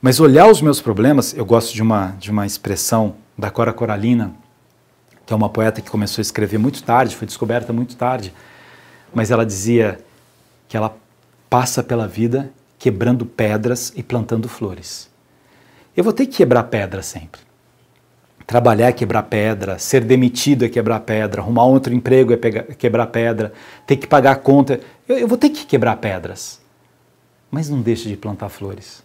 Mas olhar os meus problemas, eu gosto de uma, de uma expressão da Cora Coralina, que é uma poeta que começou a escrever muito tarde, foi descoberta muito tarde, mas ela dizia que ela passa pela vida quebrando pedras e plantando flores. Eu vou ter que quebrar pedra sempre. Trabalhar é quebrar pedra, ser demitido é quebrar pedra, arrumar outro emprego é quebrar pedra, ter que pagar a conta. Eu, eu vou ter que quebrar pedras. Mas não deixe de plantar flores.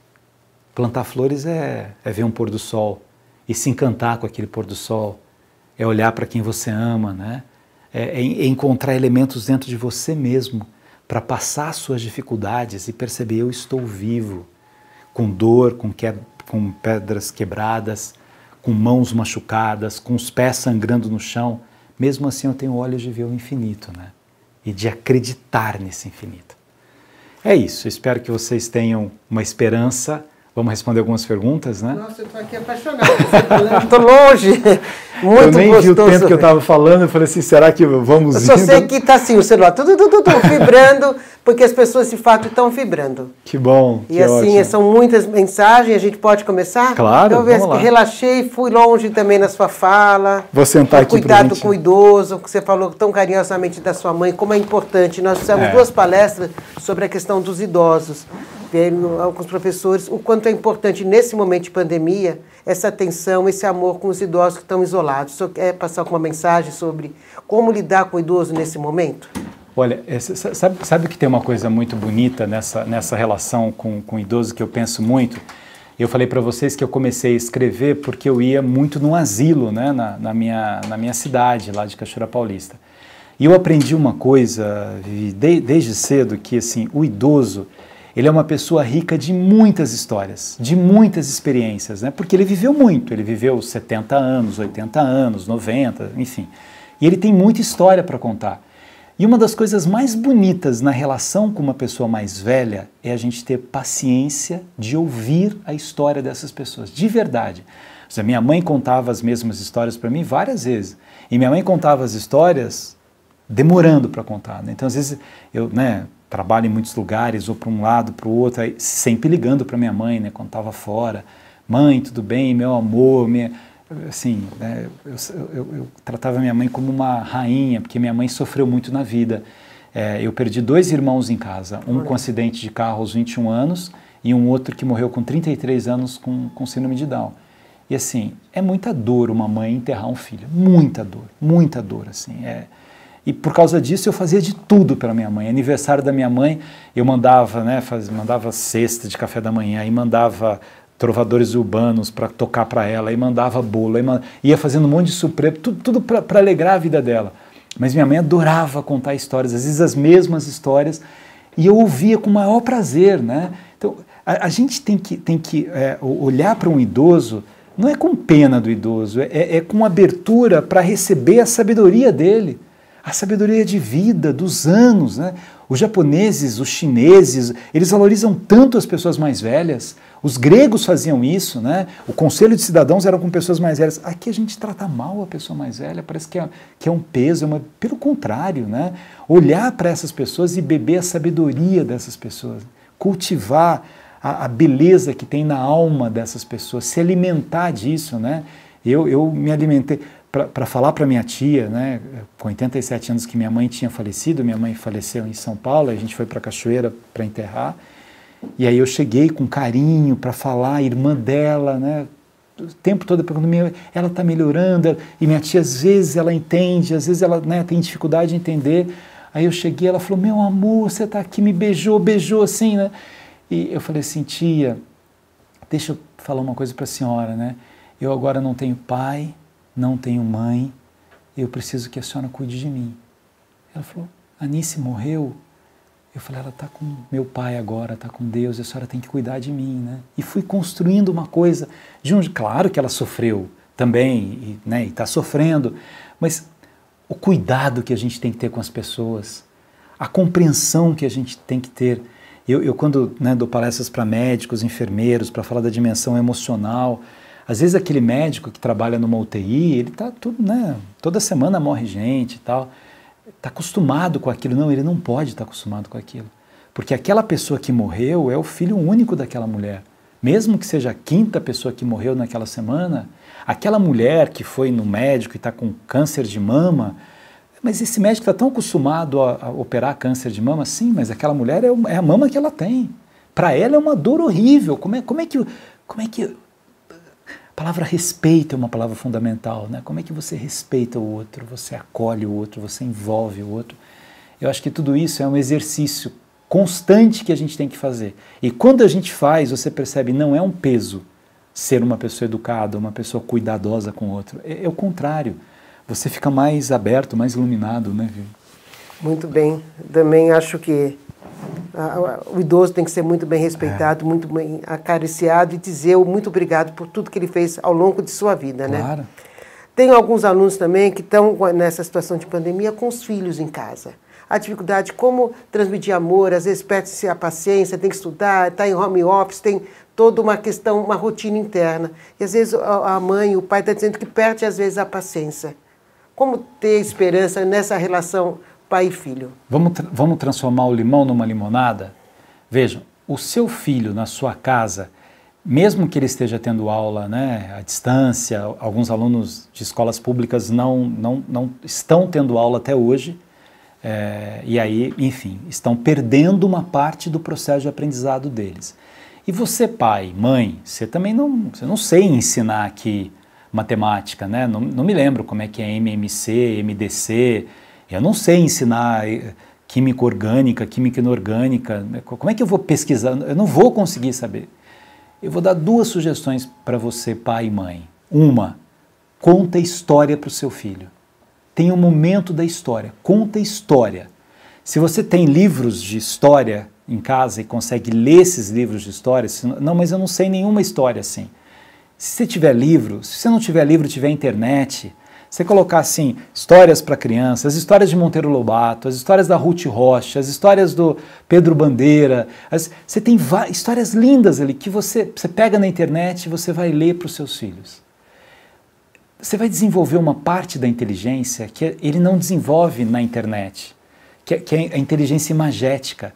Plantar flores é, é ver um pôr do sol e se encantar com aquele pôr do sol, é olhar para quem você ama, né? É, é encontrar elementos dentro de você mesmo para passar suas dificuldades e perceber: eu estou vivo, com dor, com, que, com pedras quebradas, com mãos machucadas, com os pés sangrando no chão. Mesmo assim, eu tenho olhos de ver o infinito, né? E de acreditar nesse infinito. É isso. Espero que vocês tenham uma esperança. Vamos responder algumas perguntas, né? Nossa, eu estou aqui apaixonado. Tá estou longe. Muito eu nem gostoso. vi o tempo que eu estava falando, eu falei assim, será que vamos eu indo? só sei que está assim, o celular tudo, tudo, tudo, vibrando. porque as pessoas de fato estão vibrando. Que bom. E que assim, ótimo. são muitas mensagens, a gente pode começar? Claro. Então, eu vamos lá. relaxei, fui longe também na sua fala. Vou sentar aqui. Cuidado com o idoso, que você falou tão carinhosamente da sua mãe, como é importante. Nós fizemos é. duas palestras sobre a questão dos idosos. Com os professores, o quanto é importante nesse momento de pandemia essa atenção, esse amor com os idosos que estão isolados. O senhor quer passar alguma mensagem sobre como lidar com o idoso nesse momento? Olha, é, sabe, sabe que tem uma coisa muito bonita nessa, nessa relação com, com o idoso que eu penso muito? Eu falei para vocês que eu comecei a escrever porque eu ia muito num asilo, né, na, na, minha, na minha cidade, lá de Cachoeira Paulista. E eu aprendi uma coisa de, desde cedo, que assim, o idoso, ele é uma pessoa rica de muitas histórias, de muitas experiências, né? Porque ele viveu muito, ele viveu 70 anos, 80 anos, 90, enfim. E ele tem muita história para contar. E uma das coisas mais bonitas na relação com uma pessoa mais velha é a gente ter paciência de ouvir a história dessas pessoas, de verdade. Seja, minha mãe contava as mesmas histórias para mim várias vezes. E minha mãe contava as histórias demorando para contar. Né? Então, às vezes, eu né, trabalho em muitos lugares, ou para um lado, para o outro, sempre ligando para minha mãe, né, quando estava fora. Mãe, tudo bem? Meu amor, minha assim, né, eu, eu, eu, tratava minha mãe como uma rainha, porque minha mãe sofreu muito na vida. É, eu perdi dois irmãos em casa, um com acidente de carro aos 21 anos e um outro que morreu com 33 anos com, com síndrome de Down. E assim, é muita dor uma mãe enterrar um filho, muita dor, muita dor, assim, é... E por causa disso eu fazia de tudo pela minha mãe. Aniversário da minha mãe, eu mandava, né, faz, mandava cesta de café da manhã, e mandava trovadores urbanos para tocar para ela, e mandava bolo, e ia fazendo um monte de surpresa, tudo, tudo para alegrar a vida dela. Mas minha mãe adorava contar histórias, às vezes as mesmas histórias, e eu ouvia com o maior prazer, né? Então, a, a gente tem que, tem que é, olhar para um idoso, não é com pena do idoso, é, é, é com abertura para receber a sabedoria dele a sabedoria de vida dos anos, né? Os japoneses, os chineses, eles valorizam tanto as pessoas mais velhas. Os gregos faziam isso, né? O conselho de cidadãos era com pessoas mais velhas. Aqui a gente trata mal a pessoa mais velha, parece que é, que é um peso, é uma... pelo contrário, né? Olhar para essas pessoas e beber a sabedoria dessas pessoas, cultivar a, a beleza que tem na alma dessas pessoas, se alimentar disso, né? Eu, eu me alimentei para falar para minha tia, né, com 87 anos que minha mãe tinha falecido, minha mãe faleceu em São Paulo, a gente foi para Cachoeira para enterrar, e aí eu cheguei com carinho para falar, irmã dela, né, o tempo todo perguntando, ela está melhorando, e minha tia às vezes ela entende, às vezes ela né, tem dificuldade de entender, aí eu cheguei, ela falou, meu amor, você está aqui, me beijou, beijou assim, né, e eu falei assim, tia, deixa eu falar uma coisa para a senhora, né, eu agora não tenho pai, não tenho mãe, eu preciso que a senhora cuide de mim. Ela falou, Anice morreu? Eu falei, ela está com meu pai agora, está com Deus, a senhora tem que cuidar de mim, né? E fui construindo uma coisa de onde, claro que ela sofreu também, e né, está sofrendo, mas o cuidado que a gente tem que ter com as pessoas, a compreensão que a gente tem que ter. Eu, eu quando né, dou palestras para médicos, enfermeiros, para falar da dimensão emocional, às vezes aquele médico que trabalha numa UTI, ele tá tudo, né? Toda semana morre gente e tal. Tá acostumado com aquilo. Não, ele não pode estar tá acostumado com aquilo. Porque aquela pessoa que morreu é o filho único daquela mulher. Mesmo que seja a quinta pessoa que morreu naquela semana, aquela mulher que foi no médico e está com câncer de mama, mas esse médico está tão acostumado a, a, operar câncer de mama, sim, mas aquela mulher é, é a mama que ela tem. Para ela é uma dor horrível. Como é, como é que. Como é que palavra respeito é uma palavra fundamental, né? Como é que você respeita o outro, você acolhe o outro, você envolve o outro? Eu acho que tudo isso é um exercício constante que a gente tem que fazer. E quando a gente faz, você percebe, não é um peso ser uma pessoa educada, uma pessoa cuidadosa com o outro. É, é o contrário. Você fica mais aberto, mais iluminado, né, Vivi? Muito bem. Também acho que o idoso tem que ser muito bem respeitado, é. muito bem acariciado e dizer muito obrigado por tudo que ele fez ao longo de sua vida, né? claro. né? Tem alguns alunos também que estão nessa situação de pandemia com os filhos em casa. A dificuldade como transmitir amor, às vezes perde-se a paciência, tem que estudar, está em home office, tem toda uma questão, uma rotina interna. E às vezes a mãe, o pai está dizendo que perde às vezes a paciência. Como ter esperança nessa relação pai e filho. Vamos, tra vamos transformar o limão numa limonada? Vejam, o seu filho na sua casa, mesmo que ele esteja tendo aula né, à distância, alguns alunos de escolas públicas não, não, não estão tendo aula até hoje, é, e aí, enfim, estão perdendo uma parte do processo de aprendizado deles. E você, pai, mãe, você também não, você não sei ensinar aqui matemática, né? Não, não me lembro como é que é MMC, MDC, eu não sei ensinar eh, química orgânica, química inorgânica. Né? Como é que eu vou pesquisar? Eu não vou conseguir saber. Eu vou dar duas sugestões para você, pai e mãe. Uma, conta história para o seu filho. Tem um momento da história, conta história. Se você tem livros de história em casa e consegue ler esses livros de história, não, mas eu não sei nenhuma história assim. Se você tiver livro, se você não tiver livro, tiver internet, você colocar assim, histórias para crianças, as histórias de Monteiro Lobato, as histórias da Ruth Rocha, as histórias do Pedro Bandeira, as, você tem histórias lindas ali que você, você pega na internet e você vai ler para os seus filhos. Você vai desenvolver uma parte da inteligência que ele não desenvolve na internet, que é, que é a inteligência imagética.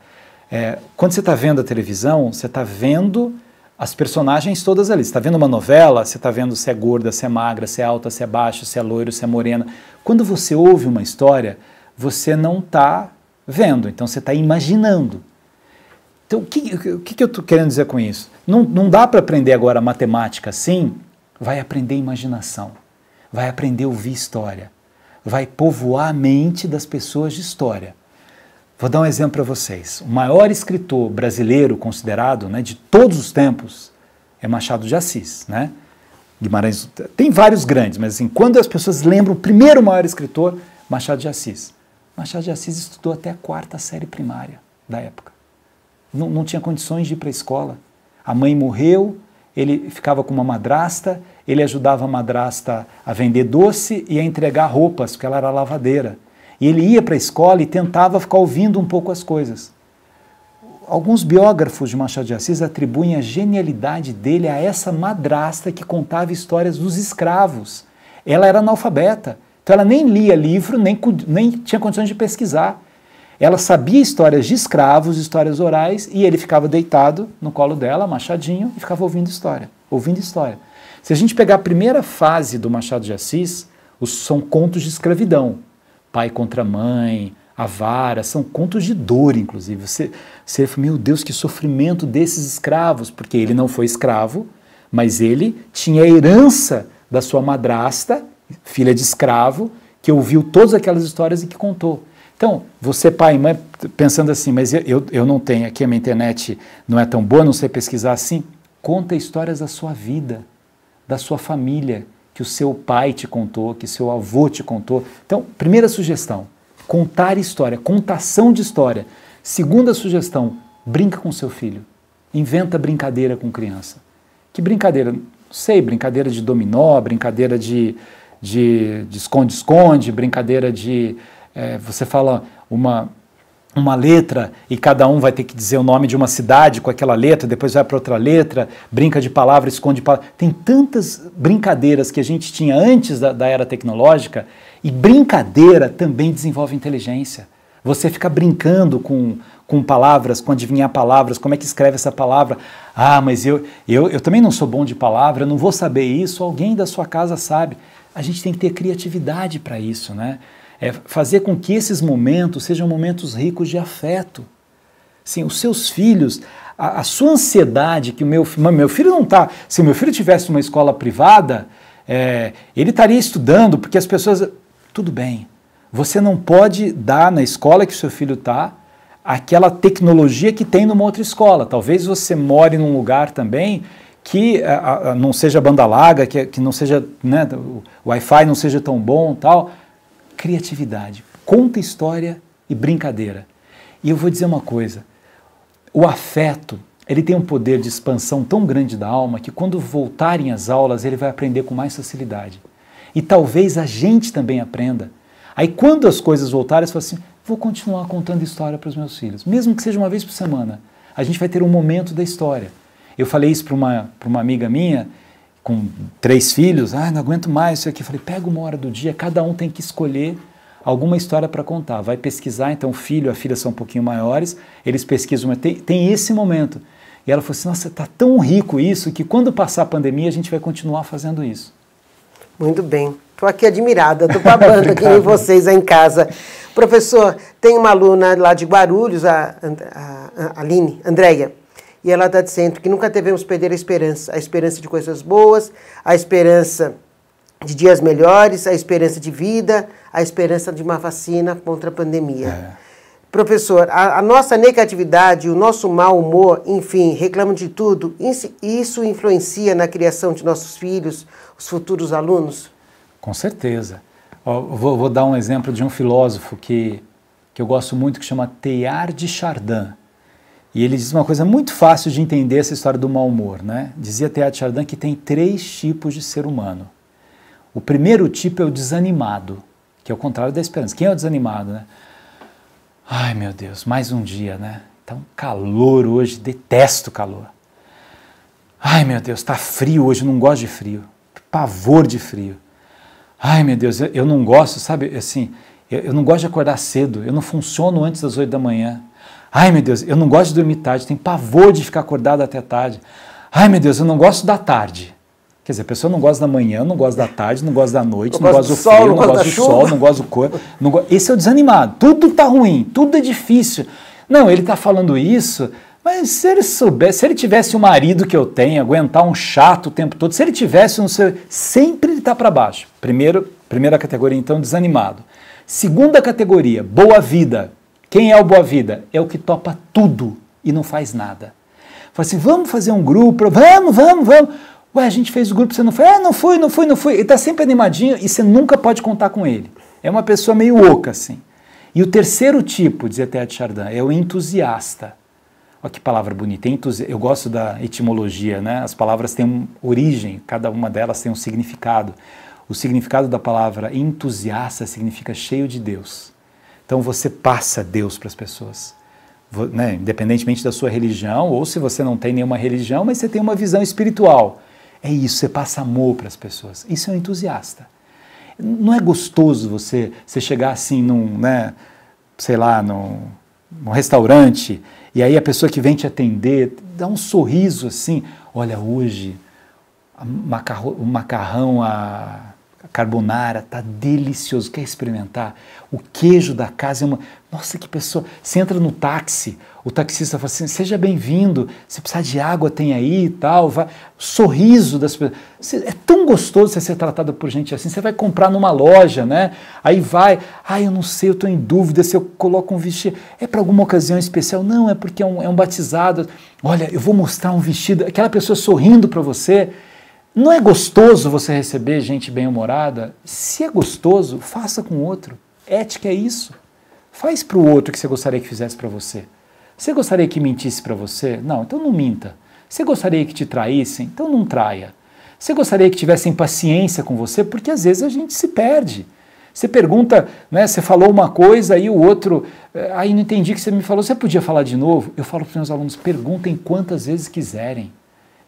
É, quando você está vendo a televisão, você está vendo as personagens todas ali. Você está vendo uma novela, você está vendo se é gorda, se é magra, se é alta, se é baixa, se é loiro, se é morena. Quando você ouve uma história, você não está vendo, então você está imaginando. Então, o que, o que eu estou querendo dizer com isso? Não, não dá para aprender agora matemática assim, vai aprender imaginação, vai aprender a ouvir história, vai povoar a mente das pessoas de história. Vou dar um exemplo para vocês. O maior escritor brasileiro considerado né, de todos os tempos é Machado de Assis. Né? Guimarães tem vários grandes, mas assim, quando as pessoas lembram o primeiro maior escritor, Machado de Assis. Machado de Assis estudou até a quarta série primária da época. Não, não tinha condições de ir para a escola. A mãe morreu, ele ficava com uma madrasta, ele ajudava a madrasta a vender doce e a entregar roupas, porque ela era lavadeira. E ele ia para a escola e tentava ficar ouvindo um pouco as coisas. Alguns biógrafos de Machado de Assis atribuem a genialidade dele a essa madrasta que contava histórias dos escravos. Ela era analfabeta, então ela nem lia livro, nem, nem tinha condições de pesquisar. Ela sabia histórias de escravos, histórias orais, e ele ficava deitado no colo dela, machadinho, e ficava ouvindo história, ouvindo história. Se a gente pegar a primeira fase do Machado de Assis, os, são contos de escravidão, pai contra mãe, a vara, são contos de dor, inclusive. Você, você fala, meu Deus, que sofrimento desses escravos, porque ele não foi escravo, mas ele tinha a herança da sua madrasta, filha de escravo, que ouviu todas aquelas histórias e que contou. Então, você, pai e mãe, pensando assim, mas eu, eu não tenho aqui, a minha internet não é tão boa, não sei pesquisar assim, conta histórias da sua vida, da sua família, que o seu pai te contou, que seu avô te contou. Então, primeira sugestão, contar história, contação de história. Segunda sugestão, brinca com seu filho. Inventa brincadeira com criança. Que brincadeira? Não sei, brincadeira de dominó, brincadeira de esconde-esconde, brincadeira de. É, você fala uma, uma letra e cada um vai ter que dizer o nome de uma cidade com aquela letra, depois vai para outra letra, brinca de palavra, esconde palavra. Tem tantas brincadeiras que a gente tinha antes da, da era tecnológica e brincadeira também desenvolve inteligência. Você fica brincando com, com palavras, com adivinhar palavras, como é que escreve essa palavra. Ah, mas eu, eu, eu também não sou bom de palavra, não vou saber isso, alguém da sua casa sabe. A gente tem que ter criatividade para isso, né? É fazer com que esses momentos sejam momentos ricos de afeto. Sim, os seus filhos, a, a sua ansiedade que o meu, meu filho não está. Se meu filho tivesse uma escola privada, é, ele estaria estudando porque as pessoas. Tudo bem. Você não pode dar na escola que o seu filho está aquela tecnologia que tem numa outra escola. Talvez você more num lugar também que a, a, não seja banda larga, que, que não seja, né, o Wi-Fi não seja tão bom tal criatividade, conta história e brincadeira. E eu vou dizer uma coisa: o afeto ele tem um poder de expansão tão grande da alma que quando voltarem às aulas ele vai aprender com mais facilidade. E talvez a gente também aprenda. Aí quando as coisas voltarem, você fala assim: vou continuar contando história para os meus filhos, mesmo que seja uma vez por semana. A gente vai ter um momento da história. Eu falei isso para uma, uma amiga minha com três filhos, ah, não aguento mais isso aqui. Eu falei, pega uma hora do dia, cada um tem que escolher alguma história para contar. Vai pesquisar, então o filho, a filha são um pouquinho maiores, eles pesquisam, tem, tem esse momento. E ela falou assim: nossa, está tão rico isso que quando passar a pandemia a gente vai continuar fazendo isso. Muito bem. Estou aqui admirada, estou babando aqui em vocês aí em casa. Professor, tem uma aluna lá de Guarulhos, a, a, a Aline, Andréia e ela está dizendo que nunca devemos perder a esperança, a esperança de coisas boas, a esperança de dias melhores, a esperança de vida, a esperança de uma vacina contra a pandemia. É. Professor, a, a, nossa negatividade, o nosso mau humor, enfim, reclamo de tudo, isso influencia na criação de nossos filhos, os futuros alunos? Com certeza. vou, vou, dar um exemplo de um filósofo que, que eu gosto muito, que chama Teilhard de Chardin. E ele diz uma coisa muito fácil de entender essa história do mau humor, né? Dizia Teatro Chardin que tem três tipos de ser humano. O primeiro tipo é o desanimado, que é o contrário da esperança. Quem é o desanimado, né? Ai, meu Deus, mais um dia, né? Tá um calor hoje, detesto calor. Ai, meu Deus, tá frio hoje, não gosto de frio. Pavor de frio. Ai, meu Deus, eu, eu não gosto, sabe, assim, eu, eu, não gosto de acordar cedo, eu não funciono antes das oito da manhã. Ai, meu Deus, eu não gosto de dormir tarde, tenho pavor de ficar acordado até tarde. Ai, meu Deus, eu não gosto da tarde. Quer dizer, a pessoa não gosta da manhã, não gosta da tarde, não gosta da noite, não, não gosta do sol, frio, não, gosta do chuva. sol, não gosta do corpo. Não go... Esse é o desanimado. Tudo tá ruim, tudo é difícil. Não, ele tá falando isso, mas se ele soubesse, se ele tivesse o marido que eu tenho, aguentar um chato o tempo todo, se ele tivesse um seu, sempre ele tá para baixo. Primeiro, primeira categoria então desanimado. Segunda categoria, boa vida. Quem é o Boa Vida? É o que topa tudo e não faz nada. Fala assim, vamos fazer um grupo, vamos, vamos, vamos. Ué, a gente fez o grupo, você não foi? Ah, não fui, não fui, não fui. Ele está sempre animadinho e você nunca pode contar com ele. É uma pessoa meio oca, assim. E o terceiro tipo, dizia Théa de Chardin, é o entusiasta. Olha que palavra bonita. Eu gosto da etimologia, né? As palavras têm uma origem, cada uma delas tem um significado. O significado da palavra entusiasta significa cheio de Deus. Então você passa Deus para as pessoas. Né? Independentemente da sua religião, ou se você não tem nenhuma religião, mas você tem uma visão espiritual. É isso, você passa amor para as pessoas. Isso é um entusiasta. Não é gostoso você, você chegar assim num, né, sei lá, num, num restaurante, e aí a pessoa que vem te atender dá um sorriso assim: olha, hoje macarrão, o macarrão, a carbonara, tá delicioso. Quer experimentar? O queijo da casa é uma. Nossa, que pessoa! Você entra no táxi, o taxista fala assim: seja bem-vindo, se precisar de água, tem aí e tal. Vai. Sorriso das pessoas. É tão gostoso você ser tratado por gente assim. Você vai comprar numa loja, né? Aí vai, ah, eu não sei, eu estou em dúvida se eu coloco um vestido. É para alguma ocasião especial? Não, é porque é um, é um batizado. Olha, eu vou mostrar um vestido. Aquela pessoa sorrindo para você. Não é gostoso você receber gente bem-humorada? Se é gostoso, faça com o outro. Ética é isso. Faz para o outro o que você gostaria que fizesse para você. Você gostaria que mentisse para você? Não, então não minta. Você gostaria que te traíssem? Então não traia. Você gostaria que tivessem paciência com você? Porque às vezes a gente se perde. Você pergunta, né, você falou uma coisa e o outro, eh, aí não entendi o que você me falou, você podia falar de novo? Eu falo para os meus alunos, perguntem quantas vezes quiserem.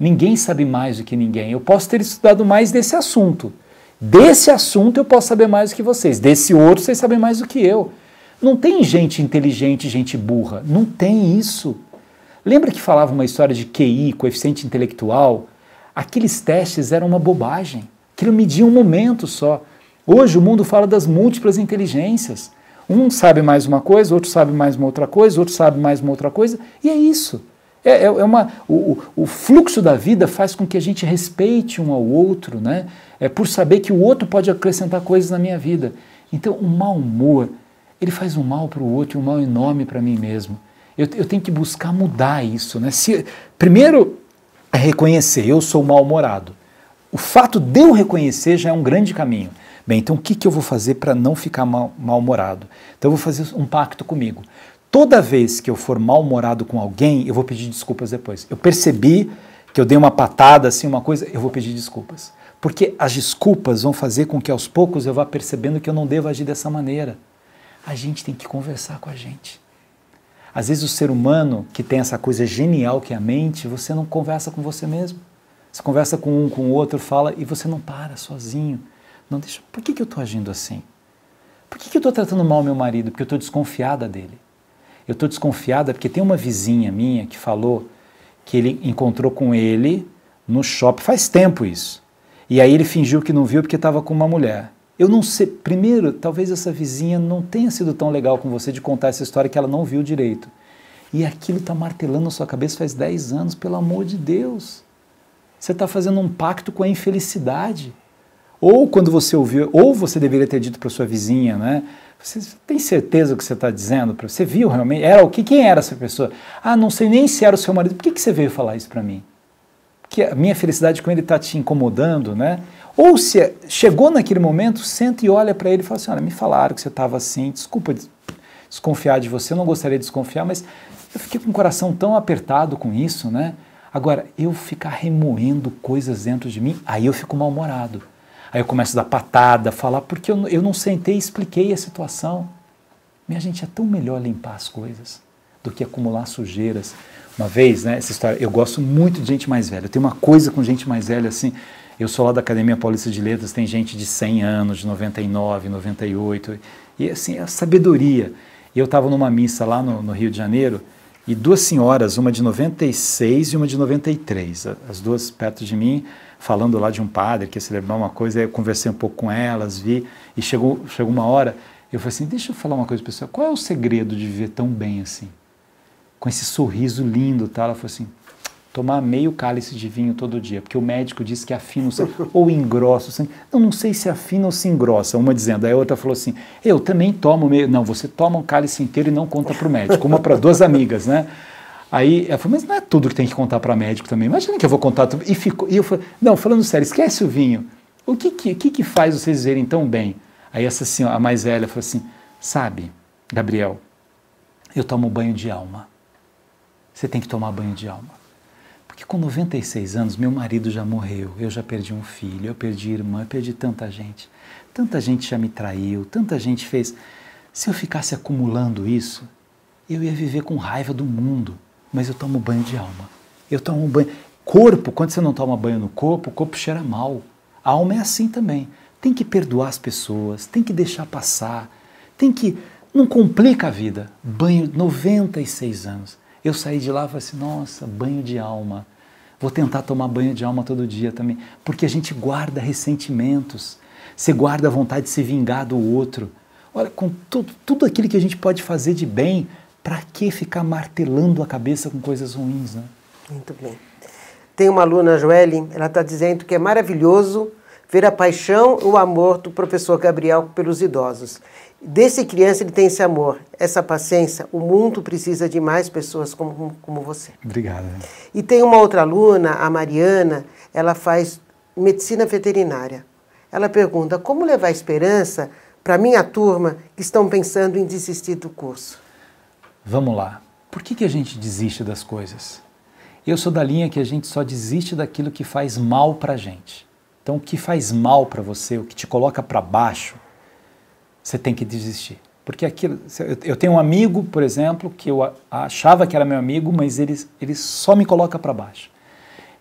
Ninguém sabe mais do que ninguém. Eu posso ter estudado mais desse assunto. Desse assunto eu posso saber mais do que vocês. Desse outro vocês sabem mais do que eu. Não tem gente inteligente, gente burra. Não tem isso. Lembra que falava uma história de QI, coeficiente intelectual? Aqueles testes eram uma bobagem. Aquilo media um momento só. Hoje o mundo fala das múltiplas inteligências. Um sabe mais uma coisa, outro sabe mais uma outra coisa, outro sabe mais uma outra coisa, e é isso. É, é, é uma, o, o, fluxo da vida faz com que a gente respeite um ao outro, né? É por saber que o outro pode acrescentar coisas na minha vida. Então, o mau humor, ele faz um mal para o outro e um mal enorme para mim mesmo. Eu, eu, tenho que buscar mudar isso, né? Se, primeiro, é reconhecer, eu sou mal-humorado. O fato de eu reconhecer já é um grande caminho. Bem, então o que, que eu vou fazer para não ficar mal-humorado? então eu vou fazer um pacto comigo. Toda vez que eu for mal-humorado com alguém, eu vou pedir desculpas depois. Eu percebi que eu dei uma patada, assim, uma coisa, eu vou pedir desculpas. Porque as desculpas vão fazer com que aos poucos eu vá percebendo que eu não devo agir dessa maneira. A gente tem que conversar com a gente. Às vezes o ser humano que tem essa coisa genial que é a mente, você não conversa com você mesmo. Você conversa com um, com o outro, fala e você não para sozinho. Não deixa. Por que, que eu estou agindo assim? Por que, que eu estou tratando mal meu marido? Porque eu estou desconfiada dele. Eu estou desconfiada porque tem uma vizinha minha que falou que ele encontrou com ele no shopping, faz tempo isso. E aí ele fingiu que não viu porque estava com uma mulher. Eu não sei, primeiro, talvez essa vizinha não tenha sido tão legal com você de contar essa história que ela não viu direito. E aquilo está martelando na sua cabeça faz 10 anos, pelo amor de Deus. Você está fazendo um pacto com a infelicidade. Ou quando você ouviu, ou você deveria ter dito para sua vizinha, né? Você tem certeza do que você está dizendo? Você viu realmente? Era o que? Quem era essa pessoa? Ah, não sei nem se era o seu marido. Por que, que você veio falar isso para mim? Porque a minha felicidade com ele está te incomodando, né? Ou se é, chegou naquele momento, senta e olha para ele e fala assim: olha, me falaram que você estava assim, desculpa desconfiar de você, eu não gostaria de desconfiar, mas eu fiquei com o coração tão apertado com isso, né? Agora, eu ficar remoendo coisas dentro de mim, aí eu fico mal-humorado. Aí eu começo a dar patada, falar, porque eu, eu não sentei e expliquei a situação. Minha gente, é tão melhor limpar as coisas do que acumular sujeiras. Uma vez, né, essa história, eu gosto muito de gente mais velha. Eu tenho uma coisa com gente mais velha assim. Eu sou lá da Academia Paulista de Letras, tem gente de 100 anos, de 99, 98. E assim, é a sabedoria. E eu estava numa missa lá no, no, Rio de Janeiro e duas senhoras, uma de 96 e uma de 93, as duas perto de mim, falando lá de um padre que ia celebrar uma coisa, aí eu conversei um pouco com elas, vi, e chegou, chegou uma hora, eu falei assim, deixa eu falar uma coisa, pessoal, qual é o segredo de viver tão bem assim? Com esse sorriso lindo, tá? Ela falou assim, tomar meio cálice de vinho todo dia, porque o médico disse que afina o sangue, ou engrossa o sangue. Eu não sei se afina ou se engrossa, uma dizendo. Aí a outra falou assim, eu também tomo meio... Não, você toma um cálice inteiro e não conta para o médico. Uma para duas amigas, né? Aí ela falou, mas não é tudo que tem que contar para médico também. Imagina que eu vou contar tudo. E, ficou, e eu falei, não, falando sério, esquece o vinho. O que que, que, que faz vocês verem tão bem? Aí essa senhora, a mais velha, falou assim, sabe, Gabriel, eu tomo banho de alma. Você tem que tomar banho de alma. Porque com 96 anos, meu marido já morreu, eu já perdi um filho, eu perdi irmã, eu perdi tanta gente. Tanta gente já me traiu, tanta gente fez. Se eu ficasse acumulando isso, eu ia viver com raiva do mundo mas eu tomo banho de alma. Eu tomo banho. Corpo, quando você não toma banho no corpo, o corpo cheira mal. A alma é assim também. Tem que perdoar as pessoas, tem que deixar passar, tem que. Não complica a vida. Banho, 96 anos. Eu saí de lá e falei assim: nossa, banho de alma. Vou tentar tomar banho de alma todo dia também. Porque a gente guarda ressentimentos, você guarda a vontade de se vingar do outro. Olha, com tudo, tudo aquilo que a gente pode fazer de bem, para que ficar martelando a cabeça com coisas ruins, né? Muito bem. Tem uma aluna, Joellen, ela está dizendo que é maravilhoso ver a paixão, o amor do professor Gabriel pelos idosos. Desde criança ele tem esse amor, essa paciência. O mundo precisa de mais pessoas como, como você. Obrigada. E tem uma outra aluna, a Mariana, ela faz medicina veterinária. Ela pergunta como levar esperança para minha turma que estão pensando em desistir do curso. Vamos lá. Por que, que a gente desiste das coisas? Eu sou da linha que a gente só desiste daquilo que faz mal para gente. Então, o que faz mal para você, o que te coloca para baixo, você tem que desistir. Porque aquilo. Eu tenho um amigo, por exemplo, que eu achava que era meu amigo, mas ele, ele só me coloca para baixo.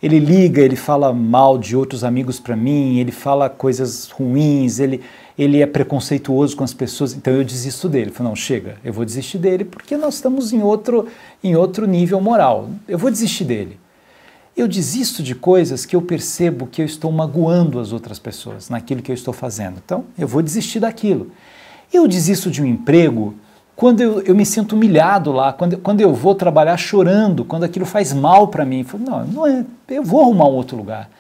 Ele liga, ele fala mal de outros amigos para mim, ele fala coisas ruins, ele, ele é preconceituoso com as pessoas, então eu desisto dele. Eu não, chega, eu vou desistir dele porque nós estamos em outro, em outro nível moral. Eu vou desistir dele. Eu desisto de coisas que eu percebo que eu estou magoando as outras pessoas naquilo que eu estou fazendo. Então, eu vou desistir daquilo. Eu desisto de um emprego quando eu, eu me sinto humilhado lá, quando, quando eu vou trabalhar chorando, quando aquilo faz mal para mim. não, não é, eu vou arrumar um outro lugar.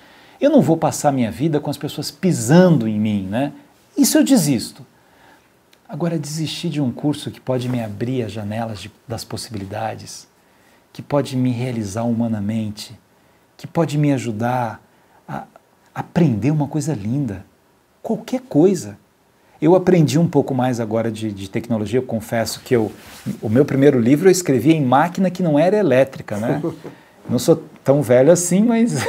Eu não vou passar minha vida com as pessoas pisando em mim, né? Isso eu desisto. Agora, desistir de um curso que pode me abrir as janelas de, das possibilidades, que pode me realizar humanamente, que pode me ajudar a aprender uma coisa linda, qualquer coisa. Eu aprendi um pouco mais agora de, de, tecnologia, eu confesso que eu, o meu primeiro livro eu escrevi em máquina que não era elétrica, né? Não sou tão velho assim, mas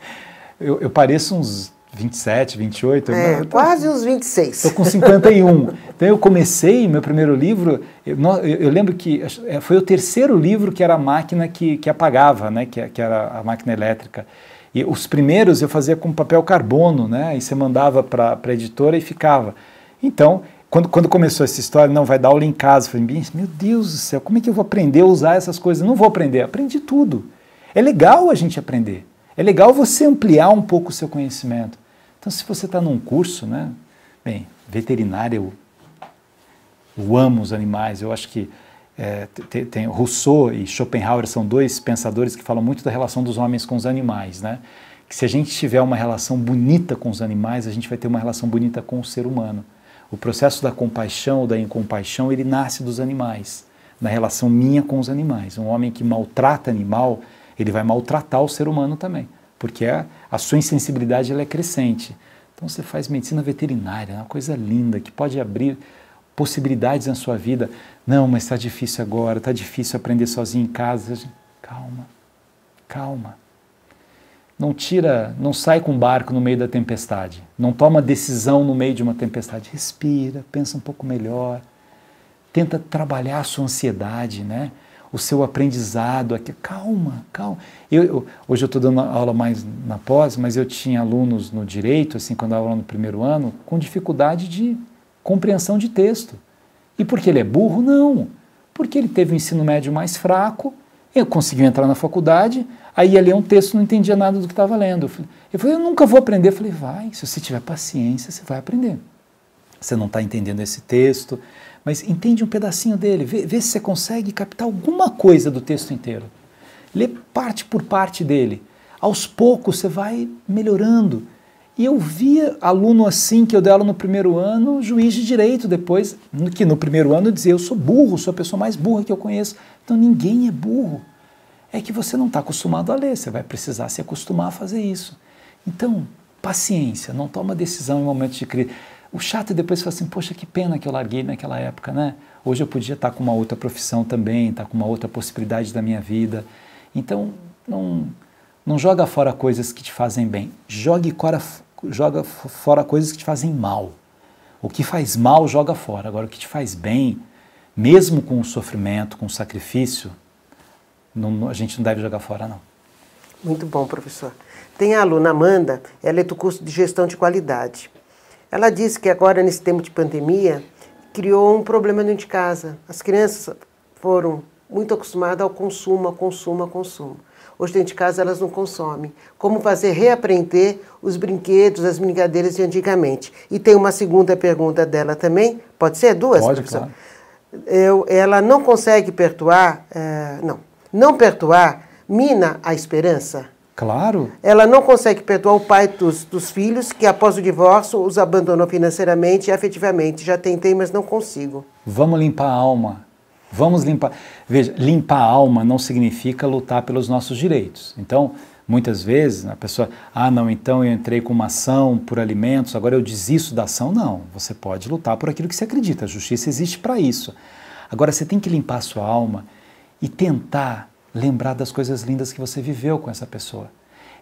eu, eu pareço uns 27, 28. É, não, quase tô, uns 26. Estou com 51. então eu comecei meu primeiro livro, eu, eu, lembro que é, foi o terceiro livro que era a máquina que, que apagava, né, que, que era a máquina elétrica. E os primeiros eu fazia com papel carbono, né, e você mandava para a editora e ficava. Então, quando, quando começou essa história, não vai dar aula em casa, eu falei, meu Deus do céu, como é que eu vou aprender a usar essas coisas? Não vou aprender, aprendi tudo. É legal a gente aprender. É legal você ampliar um pouco o seu conhecimento. Então, se você está num curso, né? Bem, veterinário, eu, eu amo os animais, eu acho que é, tem, tem, Rousseau e Schopenhauer são dois pensadores que falam muito da relação dos homens com os animais, né? Que se a gente tiver uma relação bonita com os animais, a gente vai ter uma relação bonita com o ser humano. O processo da compaixão ou da incompaixão, ele nasce dos animais, na relação minha com os animais. Um homem que maltrata animal, ele vai maltratar o ser humano também porque a, a sua insensibilidade ela é crescente. Então você faz medicina veterinária, é uma coisa linda que pode abrir possibilidades na sua vida. Não, mas está difícil agora, está difícil aprender sozinho em casa. Calma, calma. Não tira, não sai com o barco no meio da tempestade. Não toma decisão no meio de uma tempestade. Respira, pensa um pouco melhor. Tenta trabalhar a sua ansiedade, né? o seu aprendizado aqui. Calma, calma. Eu, eu hoje eu estou dando aula mais na pós, mas eu tinha alunos no direito, assim, quando eu aula no primeiro ano, com dificuldade de compreensão de texto. E porque ele é burro? Não. Porque ele teve um ensino médio mais fraco, eu consegui entrar na faculdade, aí ia ler um texto não entendia nada do que estava lendo. Eu falei, eu falei, eu nunca vou aprender. Eu falei, vai, se você tiver paciência, você vai aprender. Você não está entendendo esse texto, mas entende um pedacinho dele, vê, vê se você consegue captar alguma coisa do texto inteiro. Lê parte por parte dele. Aos poucos você vai melhorando. E eu via aluno assim que eu dei aula no primeiro ano, juiz de direito depois, que no primeiro ano dizia eu sou burro, sou a pessoa mais burra que eu conheço. Então ninguém é burro. É que você não está acostumado a ler, você vai precisar se acostumar a fazer isso. Então, paciência, não toma decisão em momentos de crise. O chato é depois falar assim, poxa, que pena que eu larguei naquela época, né? Hoje eu podia estar com uma outra profissão também, estar com uma outra possibilidade da minha vida. Então, não, não joga fora coisas que te fazem bem. Jogue fora, joga fora coisas que te fazem mal. O que faz mal, joga fora. Agora, o que te faz bem, mesmo com o sofrimento, com o sacrifício, não, a gente não deve jogar fora, não. Muito bom, professor. Tem a aluna Amanda, ela é do curso de Gestão de Qualidade. Ela disse que agora, nesse tempo de pandemia, criou um problema dentro de casa. As crianças foram muito acostumadas ao consumo, ao consumo, ao consumo. Hoje, dentro de casa, elas não consomem. Como fazer reaprender os brinquedos, as brincadeiras de antigamente? E tem uma segunda pergunta dela também. Pode ser? Duas, Pode, Claro. Eu, ela não consegue perdoar, é, não, não perdoar mina a esperança? Claro. Ela não consegue perdoar o pai dos, dos filhos, que após o divórcio os abandonou financeiramente e afetivamente. Já tentei, mas não consigo. Vamos limpar a alma. Vamos limpar. Veja, limpar a alma não significa lutar pelos nossos direitos. Então, muitas vezes a pessoa, ah, não, então eu entrei com uma ação por alimentos, agora eu desisto da ação. Não, você pode lutar por aquilo que você acredita. A justiça existe para isso. Agora, você tem que limpar a sua alma e tentar lembrar das coisas lindas que você viveu com essa pessoa.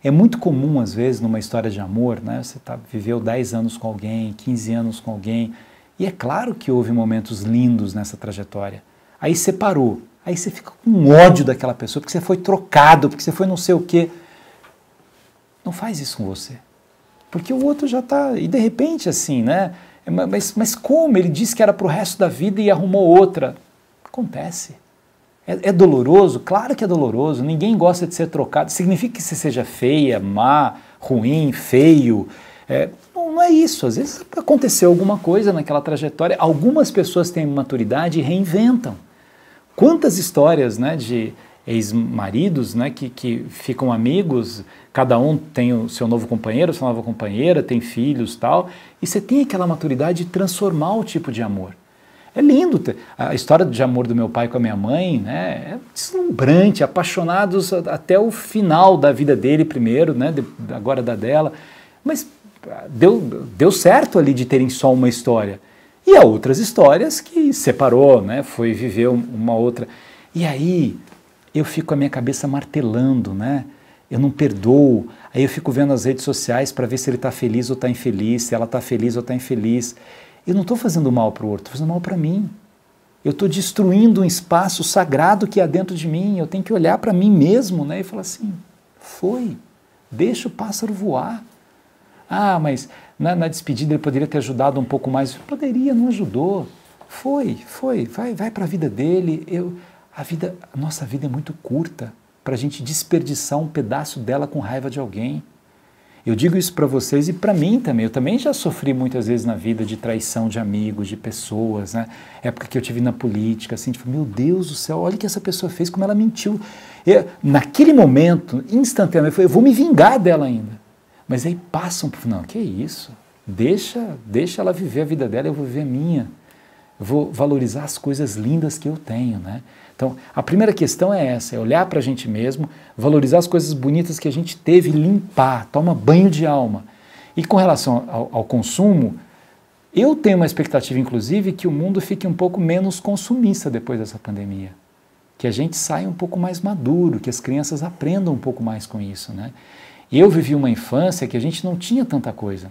É muito comum, às vezes, numa história de amor, né? Você tá, viveu 10 anos com alguém, 15 anos com alguém, e é claro que houve momentos lindos nessa trajetória. Aí separou, aí você fica com ódio daquela pessoa, porque você foi trocado, porque você foi não sei o quê. Não faz isso com você. Porque o outro já está. E de repente, assim, né? É, mas, mas como? Ele disse que era para o resto da vida e arrumou outra. Acontece. É, é, doloroso? Claro que é doloroso. Ninguém gosta de ser trocado. Significa que você seja feia, má, ruim, feio. É, não, não, é isso. Às vezes aconteceu alguma coisa naquela trajetória. Algumas pessoas têm maturidade e reinventam. Quantas histórias né, de ex-maridos né, que, que ficam amigos, cada um tem o seu novo companheiro, sua nova companheira, tem filhos tal, e você tem aquela maturidade de transformar o tipo de amor. É lindo. A história de amor do meu pai com a minha mãe né, é deslumbrante, apaixonados até o final da vida dele primeiro, né, agora da dela. Mas ah, deu, deu certo ali de terem só uma história. E há outras histórias que separou, né, foi viver uma outra. E aí eu fico a minha cabeça martelando, né? eu não perdoo. Aí eu fico vendo as redes sociais para ver se ele está feliz ou está infeliz, se ela está feliz ou está infeliz. Eu não estou fazendo mal para o outro, estou fazendo mal para mim. Eu estou destruindo um espaço sagrado que há dentro de mim. Eu tenho que olhar para mim mesmo né, e falar assim: foi, deixa o pássaro voar. Ah, mas na, na, despedida ele poderia ter ajudado um pouco mais. Poderia, não ajudou. Foi, foi, vai, vai para a vida dele. Eu, a vida, a nossa vida é muito curta para a gente desperdiçar um pedaço dela com raiva de alguém. Eu digo isso para vocês e para mim também. Eu também já sofri muitas vezes na vida de traição de amigos, de pessoas, né? Época que eu tive na política, assim, tipo, meu Deus do céu, olha o que essa pessoa fez, como ela mentiu. Eu, naquele momento, instantaneamente, eu falei, eu vou me vingar dela ainda. Mas aí passam por, não, que isso? Deixa, deixa ela viver a vida dela, eu vou viver a minha. Eu vou valorizar as coisas lindas que eu tenho, né? Então, a primeira questão é essa: é olhar para a gente mesmo, valorizar as coisas bonitas que a gente teve, limpar, toma banho de alma. E com relação ao, ao consumo, eu tenho uma expectativa, inclusive, que o mundo fique um pouco menos consumista depois dessa pandemia. Que a gente saia um pouco mais maduro, que as crianças aprendam um pouco mais com isso. Né? Eu vivi uma infância que a gente não tinha tanta coisa.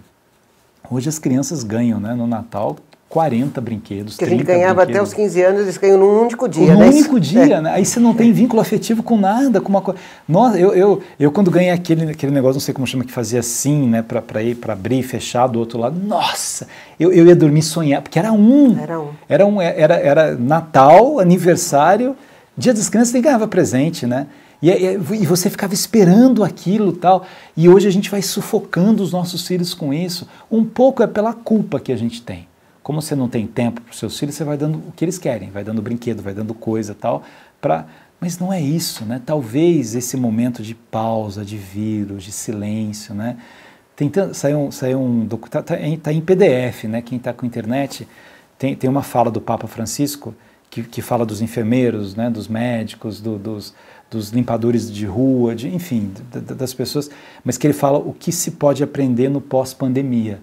Hoje as crianças ganham né, no Natal 40 brinquedos. Que a gente ganhava até os 15 anos, eles ganham num único dia, num né? Num único dia, é. né? Aí você não tem vínculo afetivo com nada, com uma coisa. Nossa, eu, eu, eu quando ganhei aquele, aquele negócio, não sei como chama, que fazia assim, né, pra, pra ir, para abrir e fechar do outro lado, nossa! Eu, eu ia dormir sonhar, porque era um. Era um. Era, um, é, era, era Natal, aniversário, dia das crianças, você ganhava presente, né? E, e, você ficava esperando aquilo tal. E hoje a gente vai sufocando os nossos filhos com isso. Um pouco é pela culpa que a gente tem. Como você não tem tempo para os seus filhos, você vai dando o que eles querem, vai dando brinquedo, vai dando coisa tal, para mas não é isso, né? Talvez esse momento de pausa, de vírus, de silêncio, né? Tem saiu, um, saiu um tá, tá, tá, em PDF, né? Quem está com internet tem, tem uma fala do Papa Francisco que, que fala dos enfermeiros, né? Dos médicos, do, dos, dos limpadores de rua, de, enfim, das pessoas, mas que ele fala o que se pode aprender no pós-pandemia.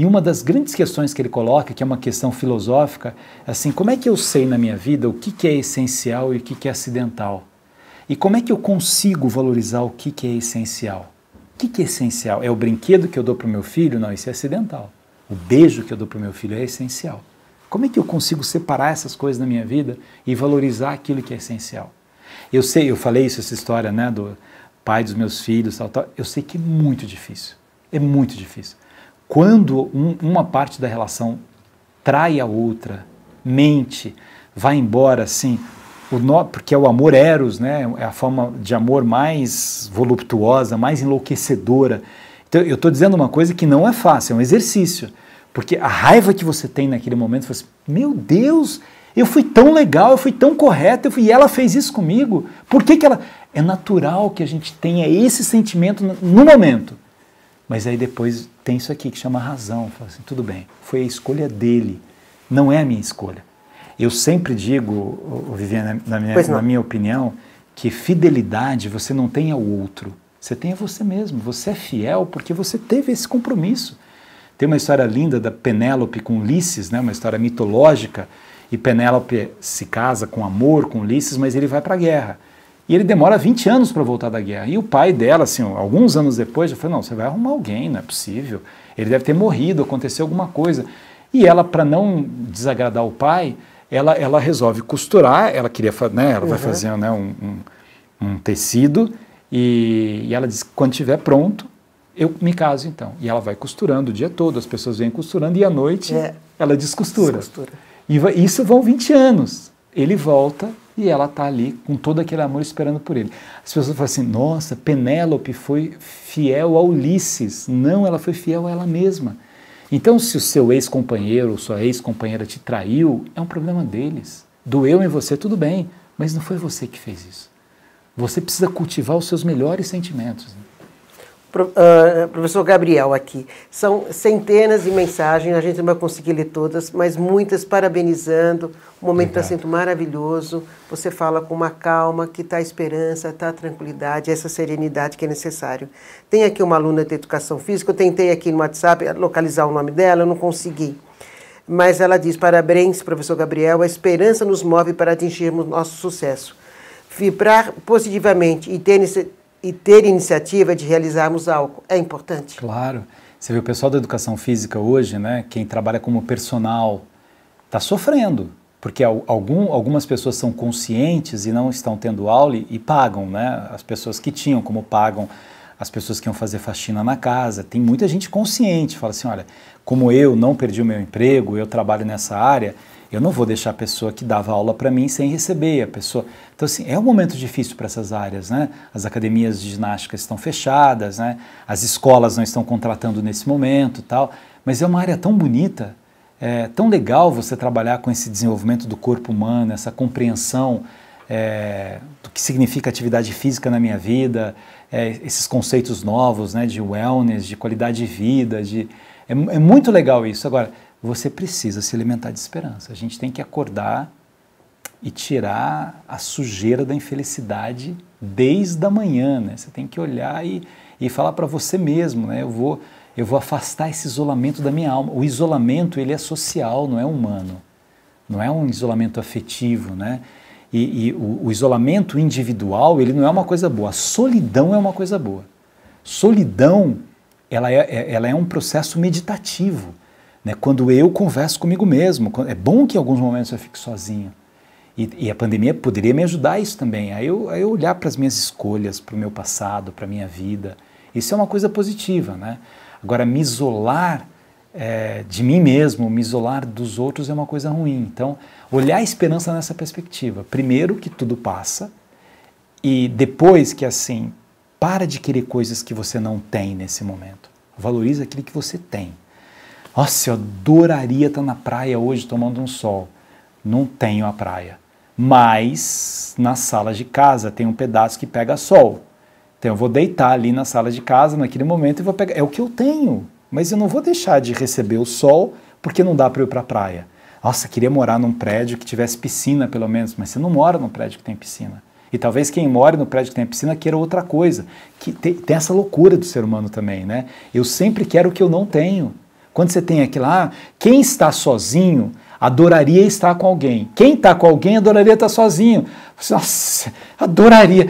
E uma das grandes questões que ele coloca, que é uma questão filosófica, é assim, como é que eu sei na minha vida o que, que é essencial e o que, que é acidental? E como é que eu consigo valorizar o que, que é essencial? O que, que é essencial? É o brinquedo que eu dou para o meu filho? Não, isso é acidental. O beijo que eu dou para o meu filho é essencial. Como é que eu consigo separar essas coisas na minha vida e valorizar aquilo que é essencial? Eu sei, eu falei isso, essa história, né, do pai dos meus filhos, tal, tal. Eu sei que é muito difícil. É muito difícil. Quando um, uma parte da relação trai a outra, mente, vai embora assim, no, porque é o amor eros, né? É a forma de amor mais voluptuosa, mais enlouquecedora. Então eu estou dizendo uma coisa que não é fácil, é um exercício, porque a raiva que você tem naquele momento, você fala assim, meu Deus, eu fui tão legal, eu fui tão correto, fui, e ela fez isso comigo. Por que, que ela? É natural que a gente tenha esse sentimento no momento. Mas aí depois tem isso aqui que chama razão. Fala assim, tudo bem, foi a escolha dele, não é a minha escolha. Eu sempre digo, Viviane, na minha, na minha opinião, que fidelidade você não tem ao outro, você tem a você mesmo. Você é fiel porque você teve esse compromisso. Tem uma história linda da Penélope com Ulisses, né? uma história mitológica, e Penélope se casa com amor com Ulisses, mas ele vai para a guerra. E ele demora 20 anos para voltar da guerra. E o pai dela, assim, alguns anos depois, já falou: não, você vai arrumar alguém, não é possível. Ele deve ter morrido, aconteceu alguma coisa. E ela, para não desagradar o pai, ela, ela resolve costurar. Ela queria, né? Ela uhum. vai fazer né, um, um, um tecido. E, e, ela diz: quando estiver pronto, eu me caso então. E ela vai costurando o dia todo, as pessoas vêm costurando, e à noite é. ela descostura. descostura. E isso vão 20 anos. Ele volta e ela está ali com todo aquele amor esperando por ele. As pessoas falam assim: nossa, Penélope foi fiel a Ulisses. Não, ela foi fiel a ela mesma. Então, se o seu ex-companheiro ou sua ex-companheira te traiu, é um problema deles. Doeu em você, tudo bem, mas não foi você que fez isso. Você precisa cultivar os seus melhores sentimentos. Né? Ah, professor Gabriel aqui. São centenas de mensagens, a gente não vai conseguir ler todas, mas muitas parabenizando. O momento está sendo maravilhoso. Você fala com uma calma, que está esperança, está tranquilidade, essa serenidade que é necessário. Tem aqui uma aluna de educação física, eu tentei aqui no WhatsApp localizar o nome dela, eu não consegui. Mas ela diz: parabéns, professor Gabriel, a esperança nos move para atingirmos nosso sucesso. Vibrar positivamente e ter e ter iniciativa de realizarmos algo é importante. Claro. Você vê o pessoal da educação física hoje, né, quem trabalha como personal, está sofrendo, porque algum, algumas pessoas são conscientes e não estão tendo aula e, e pagam, né? As pessoas que tinham, como pagam as pessoas que iam fazer faxina na casa. Tem muita gente consciente, fala assim, olha, como eu não perdi o meu emprego, eu trabalho nessa área, eu não vou deixar a pessoa que dava aula para mim sem receber a pessoa. Então, assim, é um momento difícil para essas áreas, né? As academias de ginástica estão fechadas, né? As escolas não estão contratando nesse momento tal. Mas é uma área tão bonita, é tão legal você trabalhar com esse desenvolvimento do corpo humano, essa compreensão é, do que significa atividade física na minha vida, é, esses conceitos novos, né? De wellness, de qualidade de vida, de... é, é muito legal isso. Agora, você precisa se alimentar de esperança. A gente tem que acordar e tirar a sujeira da infelicidade desde a manhã, né? Você tem que olhar e, e falar para você mesmo, né? Eu vou, eu vou afastar esse isolamento da minha alma. O isolamento, ele é social, não é humano. Não é um isolamento afetivo, né? E, e o, o isolamento individual, ele não é uma coisa boa. A solidão é uma coisa boa. Solidão, ela é, é ela é um processo meditativo né? Quando eu converso comigo mesmo. É bom que em alguns momentos eu fique sozinho. E, e a pandemia poderia me ajudar a isso também. Aí eu, aí eu olhar para as minhas escolhas, para o meu passado, para a minha vida. Isso é uma coisa positiva, né? Agora, me isolar é, de mim mesmo, me isolar dos outros é uma coisa ruim. Então, olhar a esperança nessa perspectiva. Primeiro, que tudo passa, e depois que assim, para de querer coisas que você não tem nesse momento. Valoriza aquilo que você tem. Nossa, eu adoraria estar na praia hoje tomando um sol. Não tenho a praia. Mas na sala de casa tem um pedaço que pega sol. Então eu vou deitar ali na sala de casa naquele momento e vou pegar. É o que eu tenho. Mas eu não vou deixar de receber o sol porque não dá para eu ir para a praia. Nossa, queria morar num prédio que tivesse piscina, pelo menos, mas você não mora num prédio que tem piscina. E talvez quem mora no prédio que tem piscina queira outra coisa. Que tem, tem essa loucura do ser humano também, né? Eu sempre quero o que eu não tenho. Quando você tem aquilo lá, ah, quem está sozinho adoraria estar com alguém. Quem está com alguém adoraria estar sozinho. Nossa, adoraria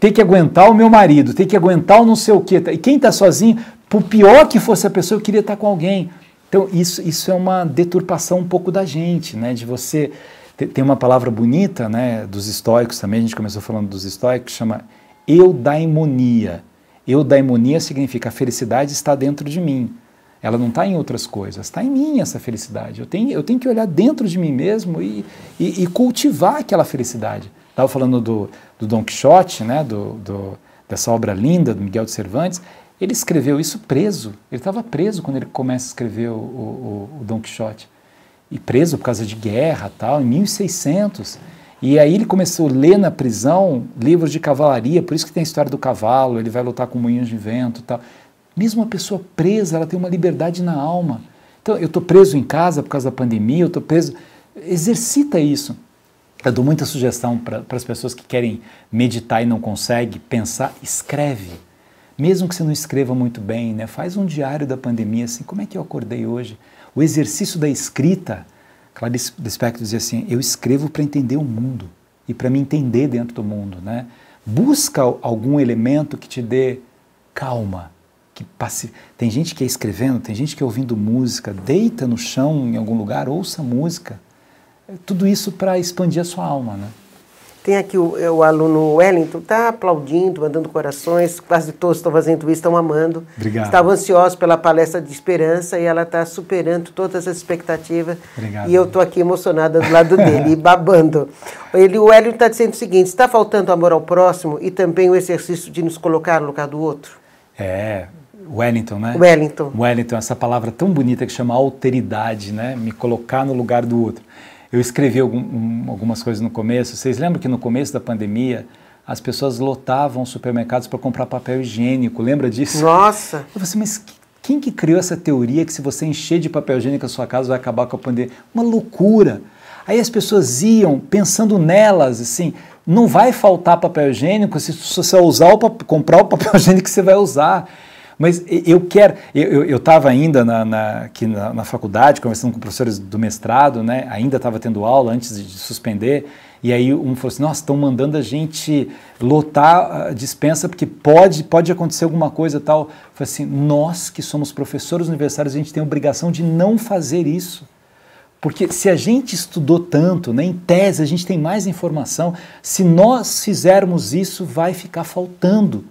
ter que aguentar o meu marido, ter que aguentar o não sei o quê. E quem está sozinho, por pior que fosse a pessoa, eu queria estar com alguém. Então, isso, isso é uma deturpação um pouco da gente, né? De você. Tem uma palavra bonita, né? Dos estoicos também, a gente começou falando dos estoicos, chama eudaimonia. Eudaimonia significa a felicidade está dentro de mim. Ela não está em outras coisas, está em mim essa felicidade. Eu tenho, eu tenho que olhar dentro de mim mesmo e, e, e cultivar aquela felicidade. Estava falando do, do Dom Quixote, né? do, do, dessa obra linda do Miguel de Cervantes. Ele escreveu isso preso. Ele estava preso quando ele começa a escrever o, o, o Dom Quixote. E preso por causa de guerra, tal, em 1600. E aí ele começou a ler na prisão livros de cavalaria, por isso que tem a história do cavalo, ele vai lutar com moinhos de vento, tal. Mesmo uma pessoa presa, ela tem uma liberdade na alma. Então, eu estou preso em casa por causa da pandemia, eu estou preso. Exercita isso. Eu dou muita sugestão para as pessoas que querem meditar e não conseguem pensar, escreve. Mesmo que você não escreva muito bem, né? faz um diário da pandemia, assim, como é que eu acordei hoje? O exercício da escrita, Clarice Lispector dizia assim, eu escrevo para entender o mundo e para me entender dentro do mundo. Né? Busca algum elemento que te dê calma, que passe... tem gente que é escrevendo, tem gente que é ouvindo música, deita no chão em algum lugar, ouça música. É tudo isso para expandir a sua alma, né? Tem aqui o, é o aluno Wellington, está aplaudindo, mandando corações, quase todos estão fazendo isso, estão amando. Obrigado. Estavam ansiosos pela palestra de esperança e ela está superando todas as expectativas. Obrigado. E eu estou aqui emocionada do lado dele, babando. Ele, o Wellington está dizendo o seguinte, está faltando amor ao próximo e também o exercício de nos colocar no lugar do outro? É, Wellington, né? Wellington. Wellington, essa palavra tão bonita que chama alteridade, né? Me colocar no lugar do outro. Eu escrevi algum, algumas coisas no começo. Vocês lembram que no começo da pandemia as pessoas lotavam supermercados para comprar papel higiênico? Lembra disso? Nossa! Eu falei assim, mas quem que criou essa teoria que se você encher de papel higiênico a sua casa vai acabar com a pandemia? Uma loucura! Aí as pessoas iam pensando nelas, assim, não vai faltar papel higiênico se você usar o comprar o papel higiênico que você vai usar. Mas eu quero. Eu estava ainda na, na, aqui na, na, faculdade, conversando com professores do mestrado, né? ainda estava tendo aula antes de suspender. E aí um falou assim: nossa, estão mandando a gente lotar a dispensa porque pode, pode acontecer alguma coisa tal. Eu falei assim: nós que somos professores universitários, a gente tem a obrigação de não fazer isso. Porque se a gente estudou tanto, né, em tese, a gente tem mais informação. Se nós fizermos isso, vai ficar faltando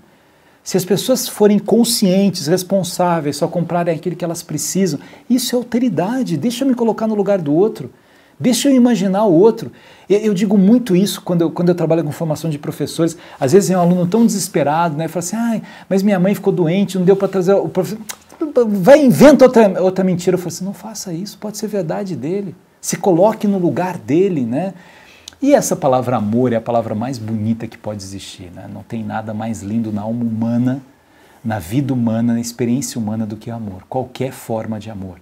se as pessoas forem conscientes, responsáveis, só comprarem aquilo que elas precisam, isso é alteridade. Deixa eu me colocar no lugar do outro. Deixa eu imaginar o outro. Eu, eu digo muito isso quando eu, quando eu trabalho com formação de professores. Às vezes é um aluno tão desesperado, né? Fala assim: ai, mas minha mãe ficou doente, não deu para trazer o professor. Vai, inventa outra, outra mentira. Eu falo assim: não faça isso, pode ser verdade dele. Se coloque no lugar dele, né? E essa palavra amor é a palavra mais bonita que pode existir. Né? Não tem nada mais lindo na alma humana, na vida humana, na experiência humana do que amor. Qualquer forma de amor.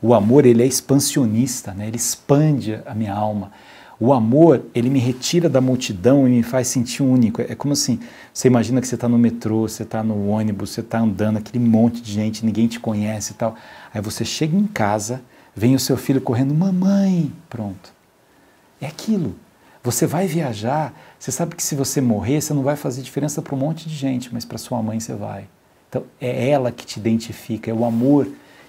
O amor ele é expansionista, né? ele expande a minha alma. O amor ele me retira da multidão e me faz sentir único. É como assim, você imagina que você está no metrô, você está no ônibus, você está andando, aquele monte de gente, ninguém te conhece e tal. Aí você chega em casa, vem o seu filho correndo, mamãe, pronto. É aquilo. Você vai viajar, você sabe que se você morrer, você não vai fazer diferença para um monte de gente, mas para sua mãe você vai. Então é ela que te identifica, é o amor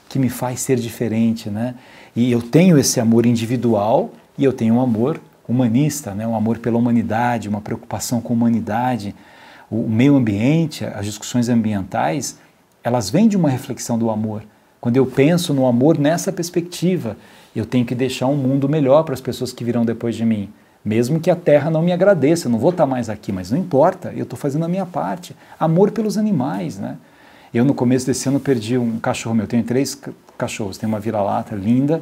que me faz ser diferente, né? E eu tenho esse amor individual e eu tenho um amor humanista, né? Um amor pela humanidade, uma preocupação com a humanidade, o meio ambiente, as discussões ambientais, elas vêm de uma reflexão do amor. Quando eu penso no amor nessa perspectiva, eu tenho que deixar um mundo melhor para as pessoas que virão depois de mim. Mesmo que a terra não me agradeça, eu não vou estar mais aqui, mas não importa, eu estou fazendo a minha parte. Amor pelos animais, né? Eu, no começo desse ano, perdi um cachorro meu. Eu tenho três cachorros. Tem uma vira-lata linda,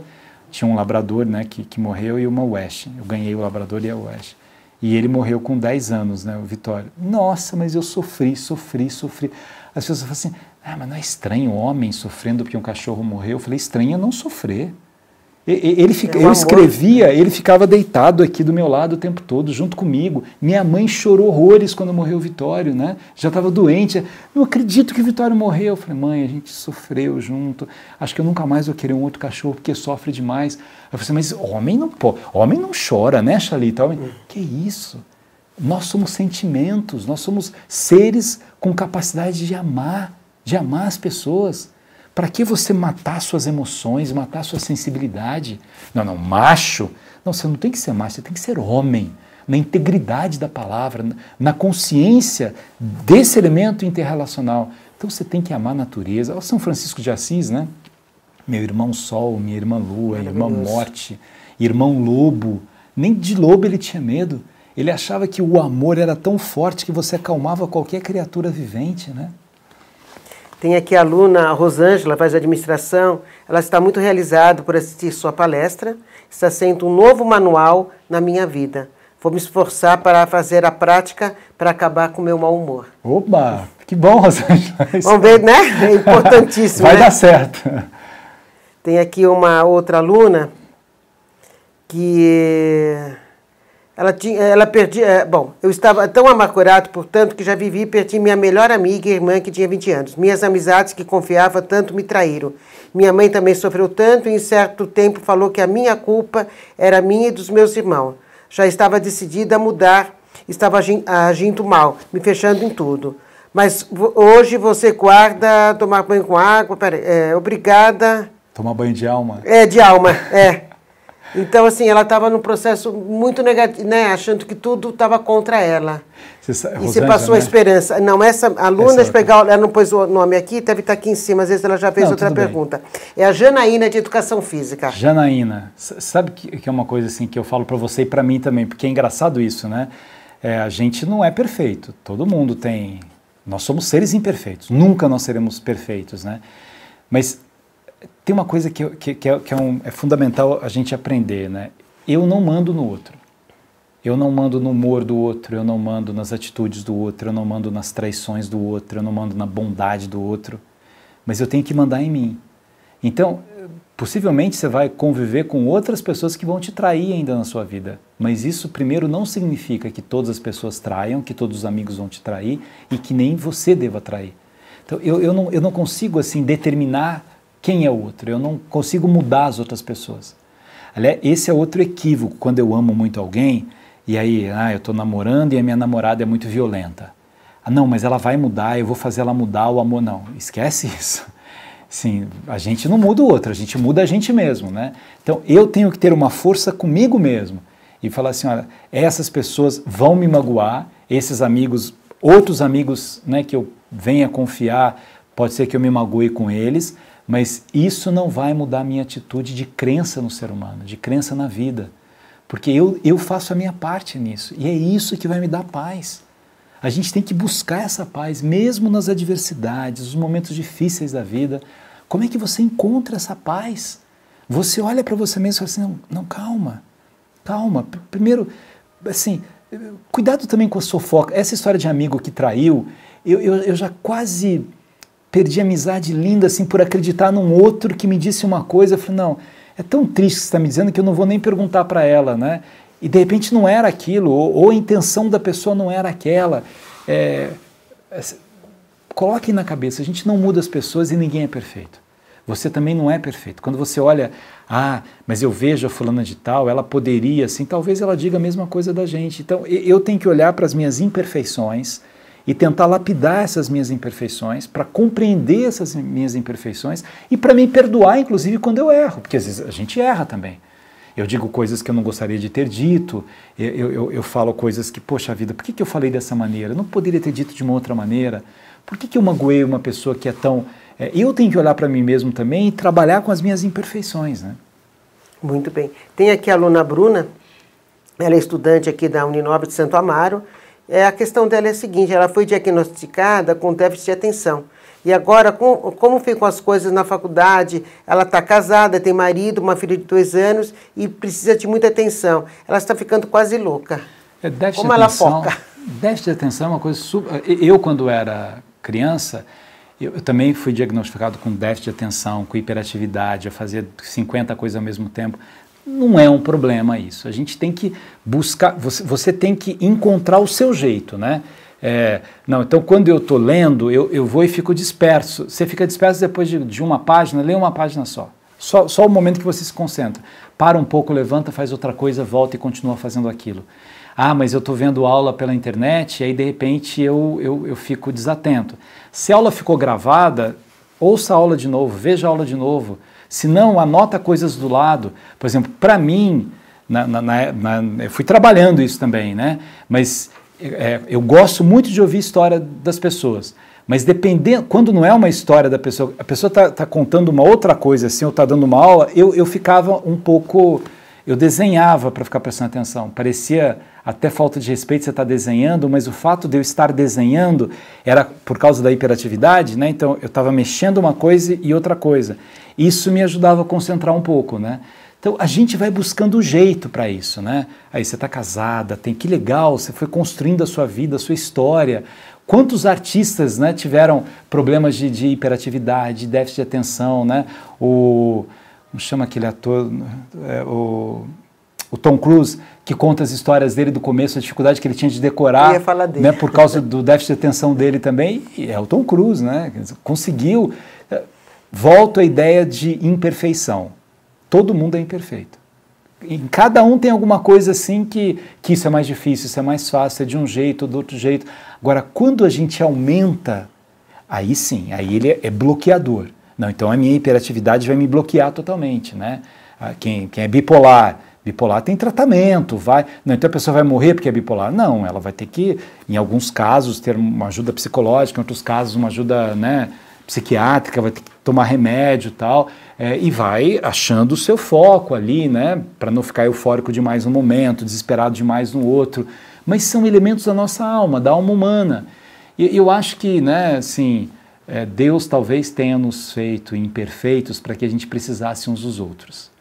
tinha um labrador né, que, que morreu e uma West. Eu ganhei o labrador e a West. E ele morreu com 10 anos, né, o Vitório. Nossa, mas eu sofri, sofri, sofri. As pessoas falam assim, ah, mas não é estranho um homem sofrendo porque um cachorro morreu? Eu falei, estranho é não sofrer. Ele fica, é eu escrevia, ele ficava deitado aqui do meu lado o tempo todo, junto comigo. Minha mãe chorou horrores quando morreu o Vitório, né? Já estava doente. Não acredito que o Vitório morreu. Eu falei, mãe, a gente sofreu junto. Acho que eu nunca mais vou querer um outro cachorro porque sofre demais. Eu falei, mas homem não pô, homem não chora, né, Chalita? Homem, que isso? Nós somos sentimentos, nós somos seres com capacidade de amar, de amar as pessoas. Para que você matar suas emoções, matar sua sensibilidade? Não, não, macho. Não, você não tem que ser macho, você tem que ser homem. Na integridade da palavra, na consciência desse elemento interrelacional. Então você tem que amar a natureza. Olha São Francisco de Assis, né? Meu irmão Sol, minha irmã Lua, irmã Morte, irmão Lobo. Nem de lobo ele tinha medo. Ele achava que o amor era tão forte que você acalmava qualquer criatura vivente, né? Tem aqui a aluna Rosângela, faz administração. Ela está muito realizada por assistir sua palestra. Está sendo um novo manual na minha vida. Vou me esforçar para fazer a prática para acabar com o meu mau humor. Oba! Que bom, Rosângela. Vamos ver, né? É importantíssimo. Vai né? dar certo. Tem aqui uma outra aluna que ela tinha, ela perdia, é, bom, eu estava tão amargurado, portanto, que já vivi e perdi minha melhor amiga e irmã que tinha 20 anos. Minhas amizades que confiava tanto me traíram. Minha mãe também sofreu tanto e em certo tempo falou que a minha culpa era minha e dos meus irmãos. Já estava decidida a mudar, estava agindo mal, me fechando em tudo. Mas hoje você guarda tomar banho com água, pera, é, obrigada. Tomar banho de alma? É, de alma, é. Então, assim, ela estava num processo muito negativo, né? Achando que tudo estava contra ela. Você sabe, e Rosângela, você passou né? a esperança. Não, essa aluna, essa... pegar, ela não pôs o nome aqui, deve estar tá aqui em cima, às vezes ela já fez não, outra pergunta. Bem. É a Janaína de Educação Física. Janaína, sabe que, que é uma coisa assim que eu falo para você e para mim também, porque é engraçado isso, né? É, a gente não é perfeito, todo mundo tem... Nós somos seres imperfeitos, nunca nós seremos perfeitos, né? Mas tem uma coisa que, que, que, é, que é, um, é, fundamental a gente aprender, né? Eu não mando no outro. Eu não mando no humor do outro, eu não mando nas atitudes do outro, eu não mando nas traições do outro, eu não mando na bondade do outro, mas eu tenho que mandar em mim. Então, possivelmente você vai conviver com outras pessoas que vão te trair ainda na sua vida, mas isso primeiro não significa que todas as pessoas traiam, que todos os amigos vão te trair e que nem você deva trair. Então, eu, eu, não, eu não consigo assim determinar quem é o outro, eu não consigo mudar as outras pessoas. Aliás, esse é outro equívoco quando eu amo muito alguém e aí, ah, eu estou namorando e a minha namorada é muito violenta. Ah, não, mas ela vai mudar, eu vou fazer ela mudar o amor. Não, esquece isso. Sim, a gente não muda o outro, a gente muda a gente mesmo, né? Então eu tenho que ter uma força comigo mesmo e falar assim, olha, essas pessoas vão me magoar, esses amigos, outros amigos, né, que eu venha confiar, pode ser que eu me magoe com eles, mas isso não vai mudar a minha atitude de crença no ser humano, de crença na vida. Porque eu, eu faço a minha parte nisso. E é isso que vai me dar paz. A gente tem que buscar essa paz, mesmo nas adversidades, nos momentos difíceis da vida. Como é que você encontra essa paz? Você olha para você mesmo e fala assim: não, não, calma, calma. Primeiro, assim, cuidado também com a fofoca. Essa história de amigo que traiu, eu, eu, eu já quase Perdi amizade linda assim por acreditar num outro que me disse uma coisa. Eu falei, não, é tão triste que você está me dizendo que eu não vou nem perguntar para ela, né? E de repente não era aquilo, ou, ou a intenção da pessoa não era aquela. É, é, coloquem na cabeça, a gente não muda as pessoas e ninguém é perfeito. Você também não é perfeito. Quando você olha, ah, mas eu vejo a fulana de tal, ela poderia assim, talvez ela diga a mesma coisa da gente. Então eu tenho que olhar para as minhas imperfeições, e tentar lapidar essas minhas imperfeições, para compreender essas minhas imperfeições e para me perdoar, inclusive, quando eu erro, porque às vezes a gente erra também. Eu digo coisas que eu não gostaria de ter dito, eu, eu, eu falo coisas que, poxa vida, por que, que eu falei dessa maneira? Eu não poderia ter dito de uma outra maneira? Por que, que eu magoei uma pessoa que é tão. É, eu tenho que olhar para mim mesmo também e trabalhar com as minhas imperfeições, né? Muito bem. Tem aqui a aluna Bruna, ela é estudante aqui da Uninobre de Santo Amaro, é, a questão dela é a seguinte: ela foi diagnosticada com déficit de atenção. E agora, com, como ficam as coisas na faculdade? Ela está casada, tem marido, uma filha de dois anos e precisa de muita atenção. Ela está ficando quase louca. É, como ela foca? Déficit de atenção é uma coisa. Sub... Eu, quando era criança, eu, eu, também fui diagnosticado com déficit de atenção, com hiperatividade, eu fazia 50 coisas ao mesmo tempo não é um problema isso. A gente tem que buscar, você, você tem que encontrar o seu jeito, né? É, não, então quando eu estou lendo, eu, eu vou e fico disperso. Você fica disperso depois de, de uma página, lê uma página só. só. Só o momento que você se concentra. Para um pouco, levanta, faz outra coisa, volta e continua fazendo aquilo. Ah, mas eu estou vendo aula pela internet e aí de repente eu, eu, eu fico desatento. Se a aula ficou gravada, ouça a aula de novo, veja a aula de novo. Se não, anota coisas do lado. Por exemplo, para mim, na, na, na, eu fui trabalhando isso também, né? Mas é, eu gosto muito de ouvir história das pessoas. Mas dependendo, quando não é uma história da pessoa, a pessoa está tá contando uma outra coisa assim, ou está dando uma aula, eu, eu ficava um pouco. Eu desenhava para ficar prestando atenção. Parecia até falta de respeito você estar tá desenhando, mas o fato de eu estar desenhando era por causa da hiperatividade, né? Então eu estava mexendo uma coisa e outra coisa. Isso me ajudava a concentrar um pouco, né? Então a gente vai buscando o jeito para isso, né? Aí você está casada, tem que legal, você foi construindo a sua vida, a sua história. Quantos artistas né, tiveram problemas de, de hiperatividade, déficit de atenção, né? O. Como chama aquele ator? É, o o Tom Cruise, que conta as histórias dele do começo, a dificuldade que ele tinha de decorar, né, por causa do déficit de atenção dele também, e é o Tom Cruise, né, conseguiu Volto à ideia de imperfeição. Todo mundo é imperfeito. Em cada um tem alguma coisa assim que, que isso é mais difícil, isso é mais fácil, é de um jeito, ou do outro jeito. Agora, quando a gente aumenta, aí sim, aí ele é bloqueador. Não, então a minha hiperatividade vai me bloquear totalmente, né? Ah, quem, quem é bipolar, bipolar tem tratamento, vai. Não, então a pessoa vai morrer porque é bipolar. Não, ela vai ter que, em alguns casos, ter uma ajuda psicológica, em outros casos, uma ajuda né, psiquiátrica, vai ter que tomar remédio e tal, é, e vai achando o seu foco ali, né, para não ficar eufórico demais um momento, desesperado demais no outro, mas são elementos da nossa alma, da alma humana. E eu acho que, né, assim, é, Deus talvez tenha nos feito imperfeitos para que a gente precisasse uns dos outros.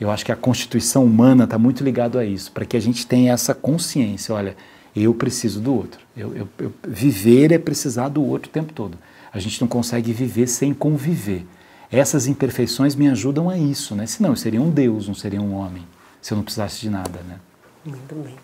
Eu acho que a constituição humana está muito ligada a isso, para que a gente tenha essa consciência, olha, eu preciso do outro. Eu, eu, eu, viver é precisar do outro o tempo todo. A gente não consegue viver sem conviver. Essas imperfeições me ajudam a isso, né? Senão eu seria um Deus, não seria um homem, se eu não precisasse de nada, né? Muito bem.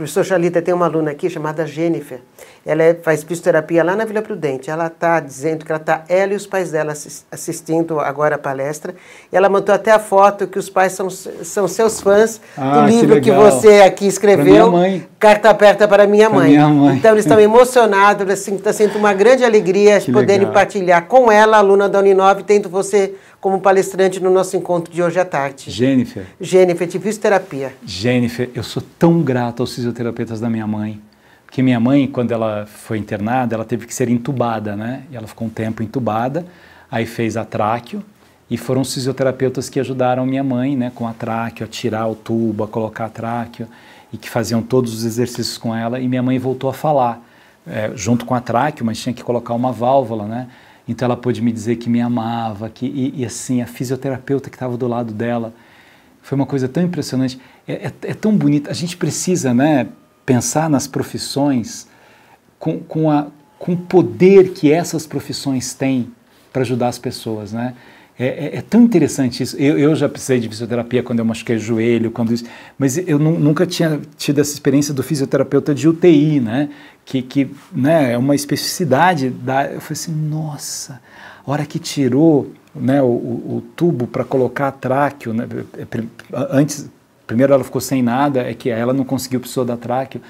Professor Chalita tem uma aluna aqui chamada Jennifer. Ela é, faz fisioterapia lá na Vila Prudente. Ela está dizendo que ela está, ela e os pais dela assistindo agora a palestra. E ela mandou até a foto que os pais são, são seus fãs ah, do livro que, que, você aqui escreveu. Carta aberta para minha mãe. minha mãe. Então eles estão emocionados, eles estão assim, tá sentindo uma grande alegria de poderem compartilhar partilhar com ela, aluna da Uninove, tendo você como palestrante no nosso encontro de hoje à tarde. Jennifer. Jennifer, de fisioterapia. Jennifer, eu sou tão grato aos fisioterapeutas da minha mãe, porque minha mãe, quando ela foi internada, ela teve que ser entubada, né? E ela ficou um tempo entubada, aí fez a tráqueo, e foram os fisioterapeutas que ajudaram minha mãe, né, com a tráqueo, a tirar o tubo, a colocar a tráqueo, e que faziam todos os exercícios com ela, e minha mãe voltou a falar, é, junto com a tráqueo, mas tinha que colocar uma válvula, né? Então ela pôde me dizer que me amava, que e, e assim a fisioterapeuta que estava do lado dela foi uma coisa tão impressionante, é, é, é tão bonita. A gente precisa, né, pensar nas profissões com, com, a, com o poder que essas profissões têm para ajudar as pessoas, né? É, é, é, tão interessante isso. Eu, eu já precisei de fisioterapia quando eu machuquei o joelho, quando isso, mas eu nunca tinha tido essa experiência do fisioterapeuta de UTI, né? que, que né, é uma especificidade da. Eu falei assim, nossa, a hora que tirou né, o, o tubo para colocar tráqueo, né, é, antes, primeiro ela ficou sem nada, é que ela não conseguiu precisou da tráqueo,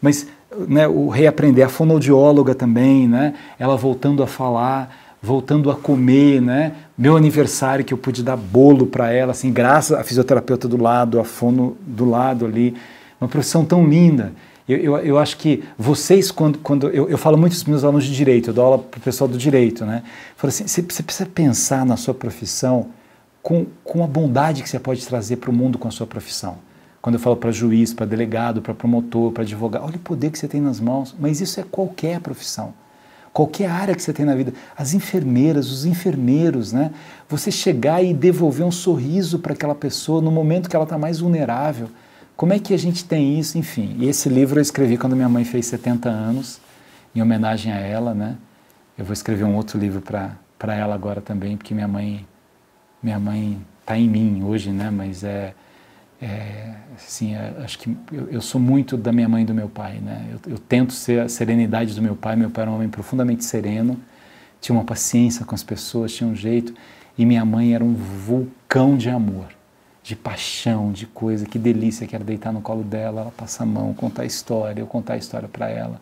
mas né, o reaprender a fonoaudióloga também, né, ela voltando a falar, voltando a comer, né? Meu aniversário que eu pude dar bolo para ela, assim, graças à fisioterapeuta do lado, a fono do lado ali, uma profissão tão linda. Eu, eu, eu, acho que vocês, quando, quando eu, eu falo muito para os meus alunos de direito, eu dou aula para o pessoal do direito, né? Falo assim, você, você precisa pensar na sua profissão com, com a bondade que você pode trazer para o mundo com a sua profissão. Quando eu falo para juiz, para delegado, para promotor, para advogado, olha o poder que você tem nas mãos. Mas isso é qualquer profissão qualquer área que você tem na vida, as enfermeiras, os enfermeiros, né? Você chegar e devolver um sorriso para aquela pessoa no momento que ela está mais vulnerável. Como é que a gente tem isso? Enfim, e esse livro eu escrevi quando minha mãe fez 70 anos, em homenagem a ela, né? Eu vou escrever um outro livro para ela agora também, porque minha mãe minha mãe está em mim hoje, né? Mas é, é assim, é, acho que eu, eu, sou muito da minha mãe e do meu pai, né? Eu, eu tento ser a serenidade do meu pai. Meu pai era um homem profundamente sereno, tinha uma paciência com as pessoas, tinha um jeito, e minha mãe era um vulcão de amor de paixão, de coisa, que delícia que era deitar no colo dela, ela passar a mão, contar a história, eu contar a história para ela.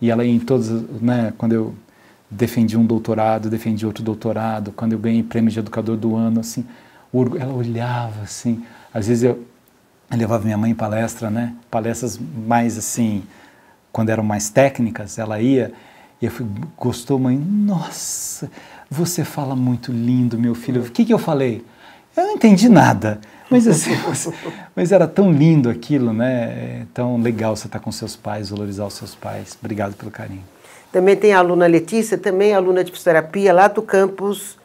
E ela em todos, né, quando eu defendi um doutorado, defendi outro doutorado, quando eu ganhei prêmio de educador do ano, assim, ela olhava assim, às vezes eu, eu levava minha mãe em palestra, né, palestras mais assim, quando eram mais técnicas, ela ia e eu fui, gostou, mãe, nossa, você fala muito lindo, meu filho. Hum. O que, que eu falei? Eu não entendi nada. Mas, assim, mas era tão lindo aquilo, né? É tão legal você estar tá com seus pais, valorizar os seus pais. Obrigado pelo carinho. Também tem a aluna Letícia, também aluna de fisioterapia lá do campus,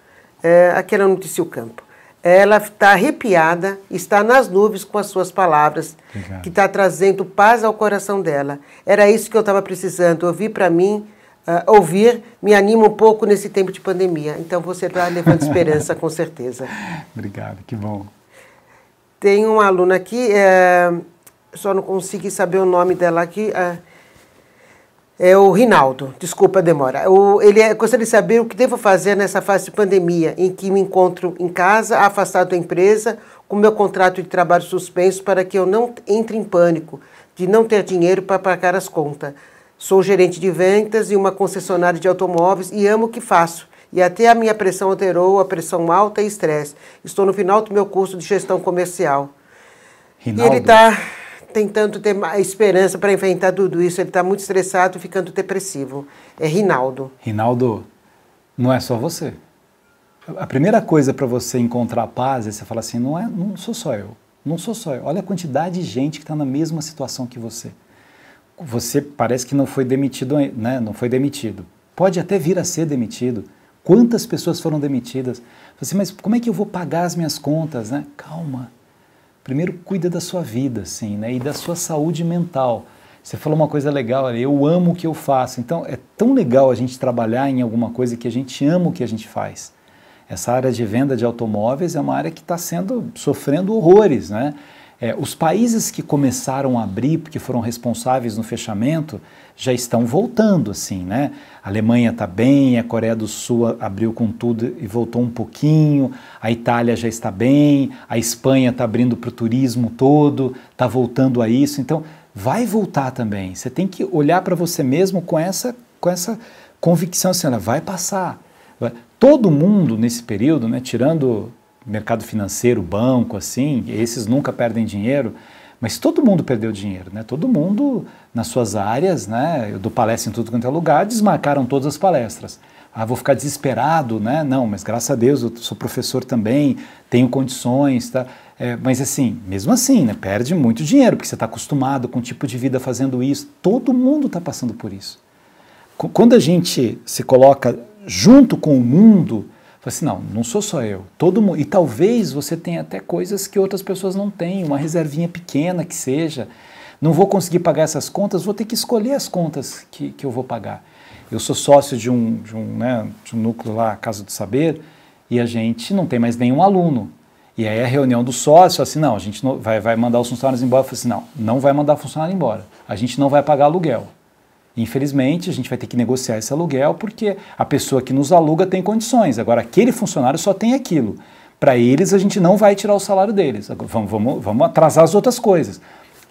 é, aqui era no o Campo. Ela está arrepiada, está nas nuvens com as suas palavras, Obrigado. que está trazendo paz ao coração dela. Era isso que eu estava precisando, ouvir para mim uh, ouvir me anima um pouco nesse tempo de pandemia. Então você está levando esperança, com certeza. Obrigado, que bom. Tem uma aluna aqui, é, só não consegui saber o nome dela aqui. É, é o Rinaldo, desculpa a demora. O, ele é, gostaria de saber o que devo fazer nessa fase de pandemia, em que me encontro em casa, afastado da empresa, com meu contrato de trabalho suspenso, para que eu não entre em pânico de não ter dinheiro para pagar as contas. Sou gerente de vendas e uma concessionária de automóveis e amo o que faço. E até a minha pressão alterou, a pressão alta e estresse. Estou no final do meu curso de gestão comercial. Rinaldo. E ele está tentando ter a esperança para enfrentar tudo isso. Ele está muito estressado, ficando depressivo. É Rinaldo. Rinaldo, não é só você. A primeira coisa para você encontrar paz é você falar assim: não, é, não sou só eu. Não sou só eu. Olha a quantidade de gente que está na mesma situação que você você parece que não foi demitido, né? Não foi demitido. Pode até vir a ser demitido. Quantas pessoas foram demitidas? Você, assim, mas como é que eu vou pagar as minhas contas, né? Calma. Primeiro cuida da sua vida, sim, né? E da sua saúde mental. Você falou uma coisa legal eu amo o que eu faço. Então, é tão legal a gente trabalhar em alguma coisa que a gente ama o que a gente faz. Essa área de venda de automóveis é uma área que está sendo sofrendo horrores, né? É, os países que começaram a abrir, porque foram responsáveis no fechamento, já estão voltando, assim, né? A Alemanha está bem, a Coreia do Sul abriu com tudo e voltou um pouquinho, a Itália já está bem, a Espanha está abrindo para o turismo todo, está voltando a isso. Então, vai voltar também. Você tem que olhar para você mesmo com essa, com essa convicção, assim, olha, vai passar. Todo mundo nesse período, né, tirando mercado financeiro, banco, assim, esses nunca perdem dinheiro, mas todo mundo perdeu dinheiro, né? Todo mundo nas suas áreas, né? Eu dou palestra em tudo quanto é lugar, desmarcaram todas as palestras. Ah, vou ficar desesperado, né? Não, mas graças a Deus eu sou professor também, tenho condições, tá? É, mas assim, mesmo assim, né? Perde muito dinheiro, porque você está acostumado com o tipo de vida fazendo isso. Todo mundo está passando por isso. Quando a gente se coloca junto com o mundo, assim, não, não sou só eu. Todo mundo, e talvez você tenha até coisas que outras pessoas não têm, uma reservinha pequena que seja. Não vou conseguir pagar essas contas, vou ter que escolher as contas que, que eu vou pagar. Eu sou sócio de um, de um, né, de um núcleo lá, Casa do Saber, e a gente não tem mais nenhum aluno. E aí a reunião do sócio, assim, não, a gente não, vai, vai mandar os funcionários embora. Eu falei assim, não, não vai mandar funcionário embora. A gente não vai pagar aluguel. Infelizmente, a gente vai ter que negociar esse aluguel porque a pessoa que nos aluga tem condições. Agora, aquele funcionário só tem aquilo. Para eles, a gente não vai tirar o salário deles. Vamos, vamos, vamos atrasar as outras coisas.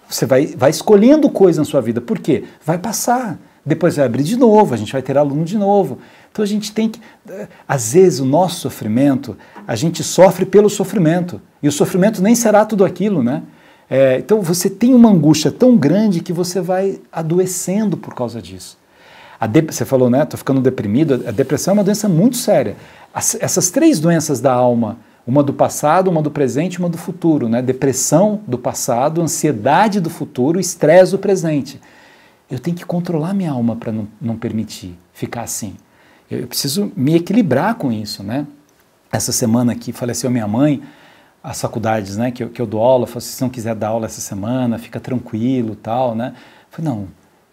Você vai, vai escolhendo coisa na sua vida. Por quê? Vai passar. Depois vai abrir de novo, a gente vai ter aluno de novo. Então a gente tem que. Eh, às vezes o nosso sofrimento, a gente sofre pelo sofrimento. E o sofrimento nem será tudo aquilo, né? É, então você tem uma angústia tão grande que você vai adoecendo por causa disso. De, você falou, né? Estou ficando deprimido. A depressão é uma doença muito séria. As, essas três doenças da alma, uma do passado, uma do presente e uma do futuro, né? Depressão do passado, ansiedade do futuro, estresse do presente. Eu tenho que controlar minha alma para não, não permitir ficar assim. Eu, eu preciso me equilibrar com isso, né? Essa semana aqui faleceu assim, minha mãe, as faculdades, né, que eu, que eu dou aula, eu falo, assim, se não quiser dar aula essa semana, fica tranquilo, tal, né? Eu não,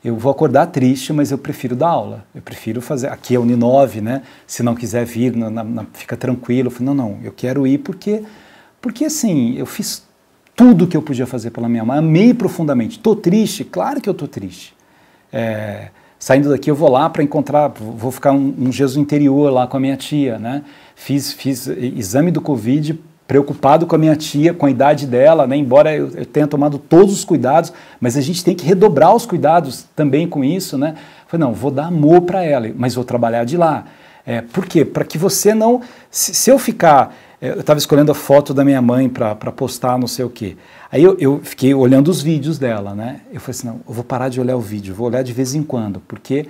eu vou acordar triste, mas eu prefiro dar aula. Eu prefiro fazer. Aqui é Uninove, né? Se não quiser vir, na, na, fica tranquilo. Eu falei, não, não, eu quero ir porque, porque assim, eu fiz tudo que eu podia fazer pela minha mãe, amei profundamente. Tô triste? Claro que eu tô triste. É, saindo daqui, eu vou lá para encontrar, vou ficar um, um Jesus interior lá com a minha tia, né? Fiz, fiz exame do Covid preocupado com a minha tia, com a idade dela, né? embora eu, eu, tenha tomado todos os cuidados, mas a gente tem que redobrar os cuidados também com isso, né? Falei, não, vou dar amor para ela, mas vou trabalhar de lá. É, por quê? Para que você não. Se, se eu ficar. É, eu estava escolhendo a foto da minha mãe para postar, não sei o quê. Aí eu, eu, fiquei olhando os vídeos dela, né? Eu falei assim: não, eu vou parar de olhar o vídeo, vou olhar de vez em quando, porque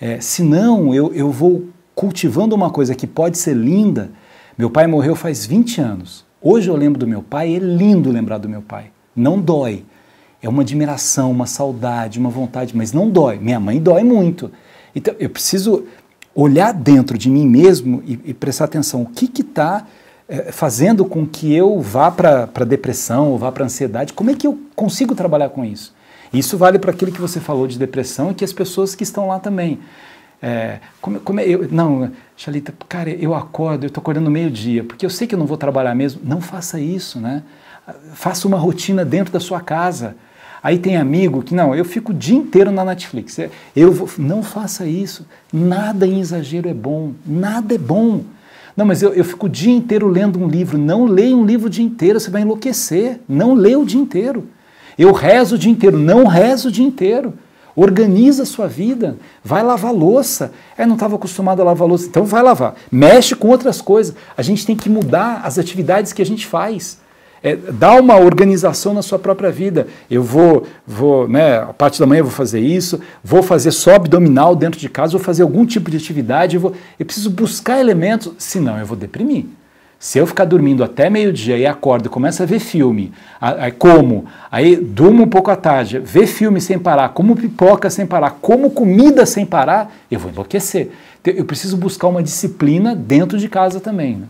é, senão eu, eu vou cultivando uma coisa que pode ser linda meu pai morreu faz 20 anos. Hoje eu lembro do meu pai, é lindo lembrar do meu pai. Não dói. É uma admiração, uma saudade, uma vontade, mas não dói. Minha mãe dói muito. Então eu preciso olhar dentro de mim mesmo e, e prestar atenção. O que está é, eh, fazendo com que eu vá para a depressão ou vá para a ansiedade? Como é que eu consigo trabalhar com isso? Isso vale para aquilo que você falou de depressão e que as pessoas que estão lá também. É, como, como é, eu, não, Xalita, cara, eu acordo, eu estou acordando meio-dia, porque eu sei que eu não vou trabalhar mesmo. Não faça isso, né? Faça uma rotina dentro da sua casa. Aí tem amigo que, não, eu fico o dia inteiro na Netflix. É, eu vou, não faça isso. Nada em exagero é bom. Nada é bom. Não, mas eu, eu fico o dia inteiro lendo um livro. Não leia um livro o dia inteiro, você vai enlouquecer. Não lê o dia inteiro. Eu rezo o dia inteiro. Não rezo o dia inteiro organiza a sua vida, vai lavar louça. É, não estava acostumado a lavar louça, então vai lavar. Mexe com outras coisas. A gente tem que mudar as atividades que a gente faz. É, dá uma organização na sua própria vida. Eu vou, vou, né, a parte da manhã eu vou fazer isso, vou fazer só abdominal dentro de casa, vou fazer algum tipo de atividade, eu, vou, eu preciso buscar elementos, senão eu vou deprimir. Se eu ficar dormindo até meio-dia e acordo, começo a ver filme, a, a, como, aí durmo um pouco à tarde, ver filme sem parar, como pipoca sem parar, como comida sem parar, eu vou enlouquecer. Então, eu preciso buscar uma disciplina dentro de casa também. Né?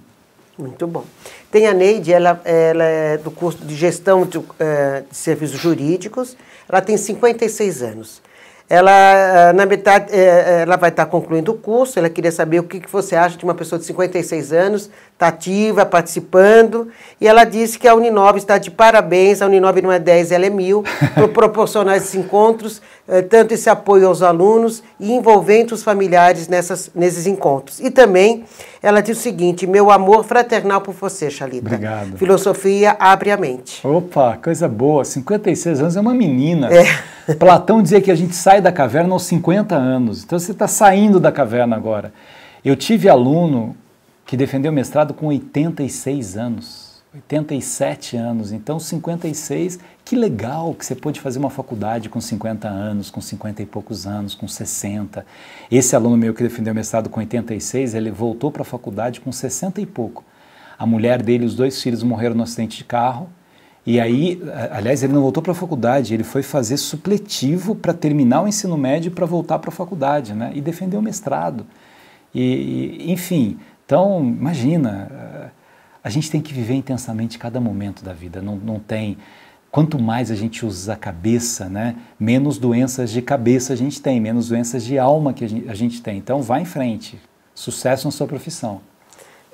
Muito bom. Tem a Neide, ela, ela é do curso de gestão de, eh, de serviços jurídicos, ela tem 56 anos. Ela, eh, na metade, eh, ela vai estar concluindo o curso, ela queria saber o que você acha de uma pessoa de 56 anos está ativa, participando, e ela disse que a Uninove está de parabéns, a Uninove não é 10, ela é mil, por proporcionar esses encontros, eh, tanto esse apoio aos alunos e envolvendo os familiares nessas, nesses encontros. E também ela diz o seguinte, meu amor fraternal por você, Chalita. Obrigado. Filosofia abre a mente. Opa, coisa boa, 56 anos é uma menina. É. Platão dizia que a gente sai da caverna aos 50 anos, então você está saindo da caverna agora. Eu tive aluno que defendeu mestrado com 86 anos, 87 anos. Então, 56, que legal que você pôde fazer uma faculdade com 50 anos, com 50 e poucos anos, com 60. Esse aluno meu que defendeu mestrado com 86, ele voltou para a faculdade com 60 e pouco. A mulher dele, os dois filhos morreram no acidente de carro. E aí, aliás, ele não voltou para a faculdade, ele foi fazer supletivo para terminar o ensino médio para voltar para a faculdade, né? E defender o mestrado. E, e, enfim, então, imagina, eh, a gente tem que viver intensamente cada momento da vida, não, não tem. Quanto mais a gente usa a cabeça, né, menos doenças de cabeça a gente tem, menos doenças de alma que a gente, a gente tem. Então, vá em frente. Sucesso na sua profissão.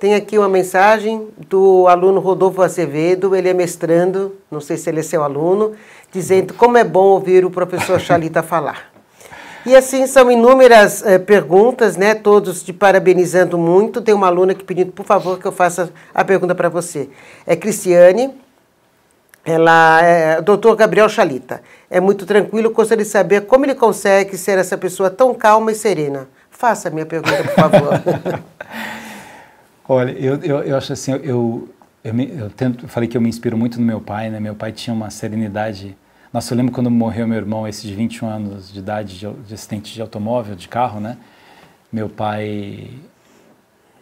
Tem aqui uma mensagem do aluno Rodolfo Azevedo, ele é mestrando, não sei se ele é seu aluno, dizendo como é bom ouvir o professor Chalita falar. E assim, são inúmeras eh, perguntas, né? Todos te parabenizando muito. Tem uma aluna que pediu por favor, que eu faça a pergunta para você. É Cristiane, ela é doutor Gabriel Chalita. É muito tranquilo, gostaria de saber como ele consegue ser essa pessoa tão calma e serena. Faça a minha pergunta, por favor. Olha, eu, eu, eu, acho assim, eu, eu, eu, me, eu tento, falei que eu me inspiro muito no meu pai, né? Meu pai tinha uma serenidade nossa, eu lembro quando morreu meu irmão, esse de 21 anos de idade, de, de assistente de automóvel, de carro, né? Meu pai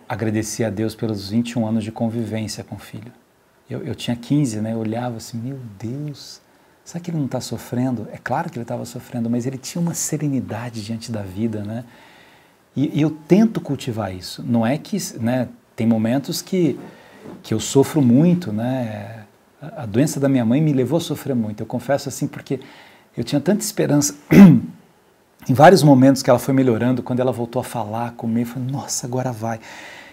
agradecia a Deus pelos 21 anos de convivência com o filho. Eu, eu tinha 15, né? Eu olhava assim, meu Deus, será que ele não está sofrendo? É claro que ele estava sofrendo, mas ele tinha uma serenidade diante da vida, né? E, e eu tento cultivar isso. Não é que, né? Tem momentos que, que eu sofro muito, né? a doença da minha mãe me levou a sofrer muito. Eu confesso assim porque eu tinha tanta esperança em vários momentos que ela foi melhorando, quando ela voltou a falar, comer, eu falei, nossa, agora vai.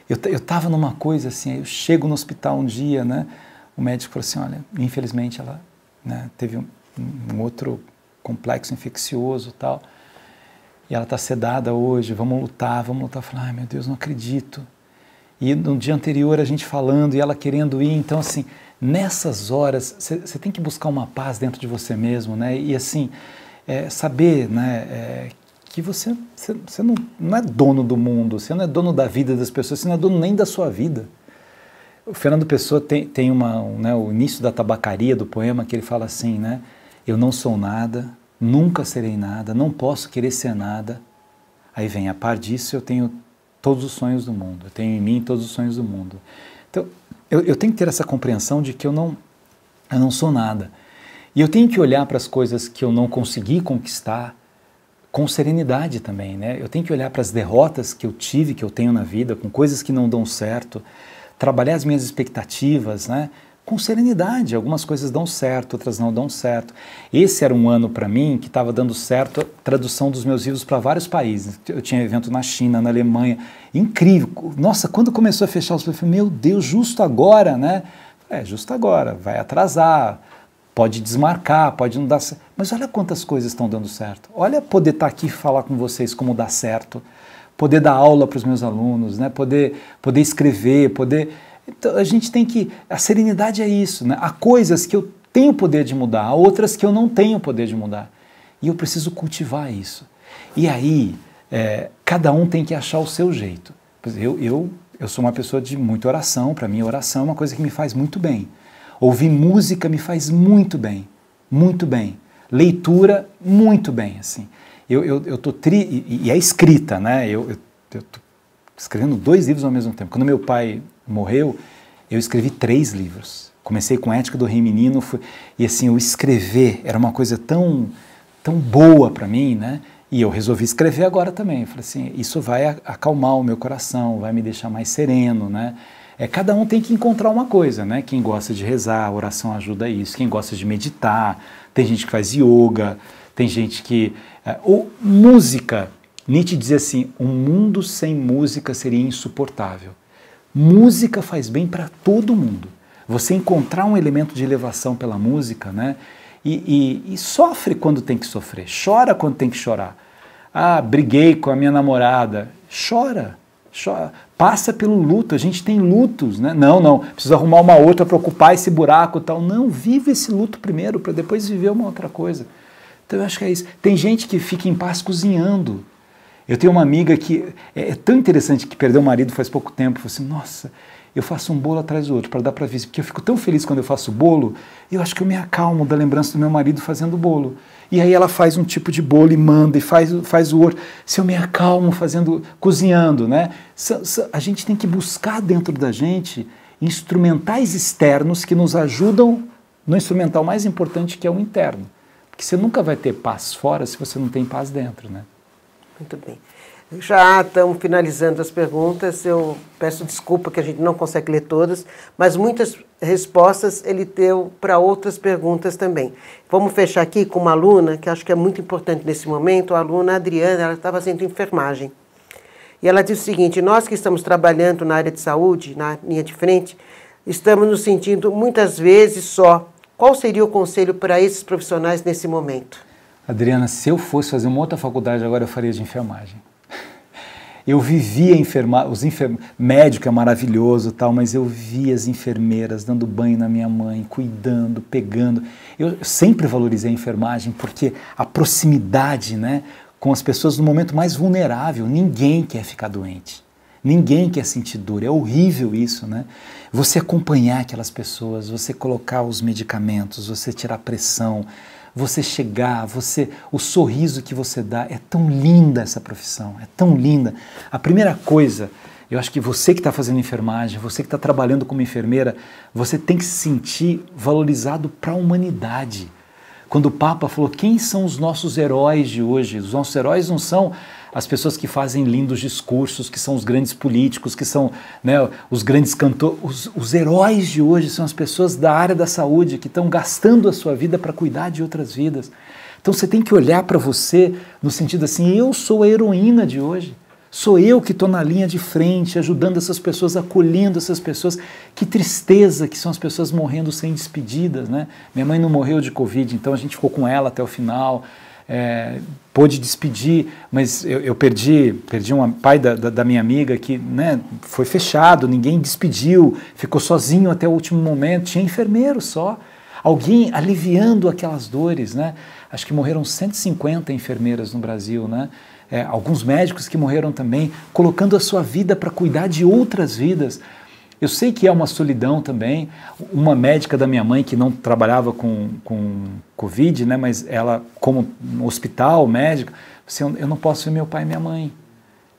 Eu, eu numa coisa assim, eu chego no hospital um dia, né? O médico falou assim, olha, infelizmente ela né, teve um, um outro complexo infeccioso tal, e ela está sedada hoje, vamos lutar, vamos lutar. Eu falei, ai meu Deus, não acredito. E no dia anterior a gente falando e ela querendo ir, então assim, nessas horas você tem que buscar uma paz dentro de você mesmo, né? E assim, é, saber, né? É, que você, você, não, não é dono do mundo, você não é dono da vida das pessoas, você não é dono nem da sua vida. O Fernando Pessoa tem, tem uma, um, né, o início da tabacaria do poema que ele fala assim, né? Eu não sou nada, nunca serei nada, não posso querer ser nada. Aí vem, a par disso eu tenho todos os sonhos do mundo, eu tenho em mim todos os sonhos do mundo. Então, eu, eu tenho que ter essa compreensão de que eu não, eu não sou nada. E eu tenho que olhar para as coisas que eu não consegui conquistar com serenidade também, né? Eu tenho que olhar para as derrotas que eu tive, que eu tenho na vida, com coisas que não dão certo, trabalhar as minhas expectativas, né? com serenidade. Algumas coisas dão certo, outras não dão certo. Esse era um ano para mim que estava dando certo tradução dos meus livros para vários países. Eu tinha evento na China, na Alemanha. Incrível. Nossa, quando começou a fechar os livros, meu Deus, justo agora, né? É, justo agora, vai atrasar, pode desmarcar, pode não dar certo. Mas olha quantas coisas estão dando certo. Olha poder estar tá aqui e falar com vocês como dá certo. Poder dar aula para os meus alunos, né? poder, poder escrever, poder então, a gente tem que. A serenidade é isso. Né? Há coisas que eu tenho poder de mudar, há outras que eu não tenho poder de mudar. E eu preciso cultivar isso. E aí, é, cada um tem que achar o seu jeito. Eu, eu, eu sou uma pessoa de muita oração, para mim, oração é uma coisa que me faz muito bem. Ouvir música me faz muito bem, muito bem. Leitura, muito bem, assim. Eu, eu, eu tô tri... E, é escrita, né? Eu, eu, eu tô escrevendo dois livros ao mesmo tempo. Quando meu pai morreu, eu escrevi três livros. Comecei com Ética do Rei Menino fui, e assim, o escrever era uma coisa tão, tão boa para mim, né? E eu resolvi escrever agora também. falei assim, isso vai acalmar o meu coração, vai me deixar mais sereno, né? É, cada um tem que encontrar uma coisa, né? Quem gosta de rezar, a oração ajuda isso. Quem gosta de meditar, tem gente que faz yoga, tem gente que... É, ou música. Nietzsche dizia assim, um mundo sem música seria insuportável. Música faz bem para todo mundo. Você encontrar um elemento de elevação pela música, né? E, e, e, sofre quando tem que sofrer, chora quando tem que chorar. Ah, briguei com a minha namorada. Chora, chora. Passa pelo luto. A gente tem lutos, né? Não, não. Preciso arrumar uma outra para ocupar esse buraco, tal. Não, vive esse luto primeiro para depois viver uma outra coisa. Então eu acho que é isso. Tem gente que fica em paz cozinhando. Eu tenho uma amiga que é, é tão interessante que perdeu o marido faz pouco tempo. Falou assim: Nossa, eu faço um bolo atrás do outro para dar para vice, porque eu fico tão feliz quando eu faço bolo, eu acho que eu me acalmo da lembrança do meu marido fazendo bolo. E aí ela faz um tipo de bolo e manda e faz, faz o outro. Se eu me acalmo fazendo, cozinhando, né? A gente tem que buscar dentro da gente instrumentais externos que nos ajudam no instrumental mais importante que é o interno. Porque você nunca vai ter paz fora se você não tem paz dentro, né? Muito bem. Já estamos finalizando as perguntas. Eu peço desculpa que a gente não consegue ler todas, mas muitas respostas ele deu para outras perguntas também. Vamos fechar aqui com uma aluna que acho que é muito importante nesse momento, a aluna Adriana, ela estava sendo enfermagem. E ela diz o seguinte: nós que estamos trabalhando na área de saúde, na linha de frente, estamos nos sentindo muitas vezes só. Qual seria o conselho para esses profissionais nesse momento? Adriana, se eu fosse fazer uma outra faculdade agora, eu faria de enfermagem. Eu vivia enfermar, os enfer... médico é maravilhoso, tal, mas eu via as enfermeiras dando banho na minha mãe, cuidando, pegando. Eu sempre valorizei a enfermagem porque a proximidade, né, com as pessoas no momento mais vulnerável, ninguém quer ficar doente. Ninguém quer sentir dor, é horrível isso, né? Você acompanhar aquelas pessoas, você colocar os medicamentos, você tirar pressão, você chegar, você, o sorriso que você dá, é tão linda essa profissão, é tão linda. A primeira coisa, eu acho que você que está fazendo enfermagem, você que está trabalhando como enfermeira, você tem que se sentir valorizado para a humanidade. Quando o Papa falou quem são os nossos heróis de hoje, os nossos heróis não são as pessoas que fazem lindos discursos, que são os grandes políticos, que são né, os grandes cantores. Os, os heróis de hoje são as pessoas da área da saúde que estão gastando a sua vida para cuidar de outras vidas. Então você tem que olhar para você no sentido assim: eu sou a heroína de hoje. Sou eu que estou na linha de frente, ajudando essas pessoas, acolhendo essas pessoas. Que tristeza que são as pessoas morrendo sem despedidas, né? Minha mãe não morreu de Covid, então a gente ficou com ela até o final é, pôde despedir, mas eu, eu perdi, perdi um pai da, da, da, minha amiga que né, foi fechado, ninguém despediu, ficou sozinho até o último momento, tinha enfermeiro só, alguém aliviando aquelas dores, né? Acho que morreram 150 enfermeiras no Brasil, né? É, alguns médicos que morreram também, colocando a sua vida para cuidar de outras vidas. Eu sei que é uma solidão também. Uma médica da minha mãe que não trabalhava com, com Covid, né, mas ela, como hospital, médica, assim, eu não posso ver meu pai e minha mãe.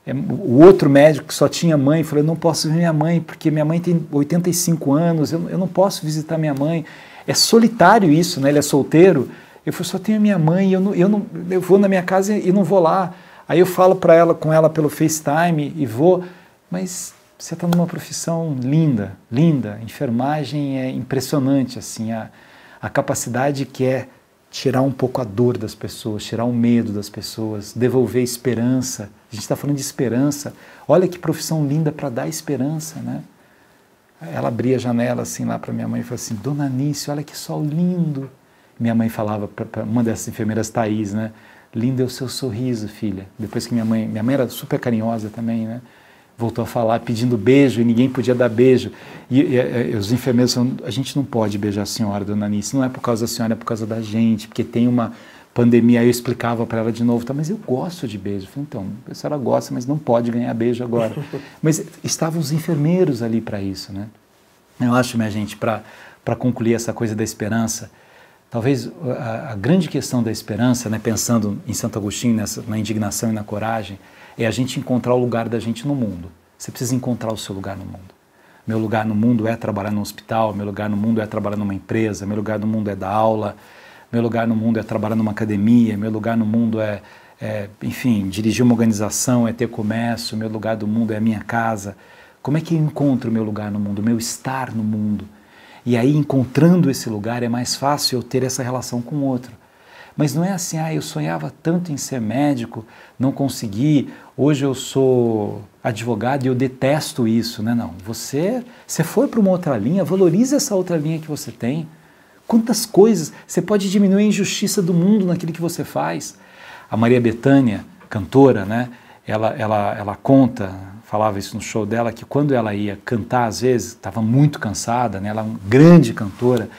É, o outro médico que só tinha mãe falou: eu não posso ver minha mãe, porque minha mãe tem 85 anos, eu, eu não posso visitar minha mãe. É solitário isso, né? Ele é solteiro. Eu falei, só tenho minha mãe, eu, não, eu, não, eu vou na minha casa e não vou lá. Aí eu falo para ela, com ela pelo FaceTime e vou, mas você está numa profissão linda, linda. Enfermagem é impressionante, assim, a, a capacidade que é tirar um pouco a dor das pessoas, tirar o medo das pessoas, devolver esperança. A gente está falando de esperança. Olha que profissão linda para dar esperança, né? Ela abria a janela assim lá para minha mãe e falou assim: Dona Nice, olha que sol lindo. Minha mãe falava para uma dessas enfermeiras, Thaís, né? Lindo é o seu sorriso, filha. Depois que minha mãe, minha mãe era super carinhosa também, né? voltou a falar pedindo beijo e ninguém podia dar beijo. E, e, e os enfermeiros falam, a gente não pode beijar a senhora, dona Anice, não é por causa da senhora, é por causa da gente, porque tem uma pandemia. Aí eu explicava para ela de novo, tá, mas eu gosto de beijo. Eu falei, então, a senhora gosta, mas não pode ganhar beijo agora. mas estavam os enfermeiros ali para isso, né? Eu acho, minha gente, para concluir essa coisa da esperança, talvez a, a grande questão da esperança, né, pensando em Santo Agostinho, nessa, na indignação e na coragem, é a gente encontrar o lugar da gente no mundo. Você precisa encontrar o seu lugar no mundo. Meu lugar no mundo é trabalhar num hospital, meu lugar no mundo é trabalhar numa empresa, meu lugar no mundo é dar aula, meu lugar no mundo é trabalhar numa academia, meu lugar no mundo é, é enfim, dirigir uma organização, é ter comércio, meu lugar do mundo é a minha casa. Como é que eu encontro o meu lugar no mundo, o meu estar no mundo? E aí, encontrando esse lugar, é mais fácil eu ter essa relação com o outro. Mas não é assim, ah, eu sonhava tanto em ser médico, não consegui, hoje eu sou advogado e eu detesto isso, né? Não, você, você foi para uma outra linha, valorize essa outra linha que você tem. Quantas coisas, você pode diminuir a injustiça do mundo naquilo que você faz. A Maria Bethânia, cantora, né? Ela, ela, ela conta, falava isso no show dela, que quando ela ia cantar, às vezes, estava muito cansada, né? Ela é uma grande cantora,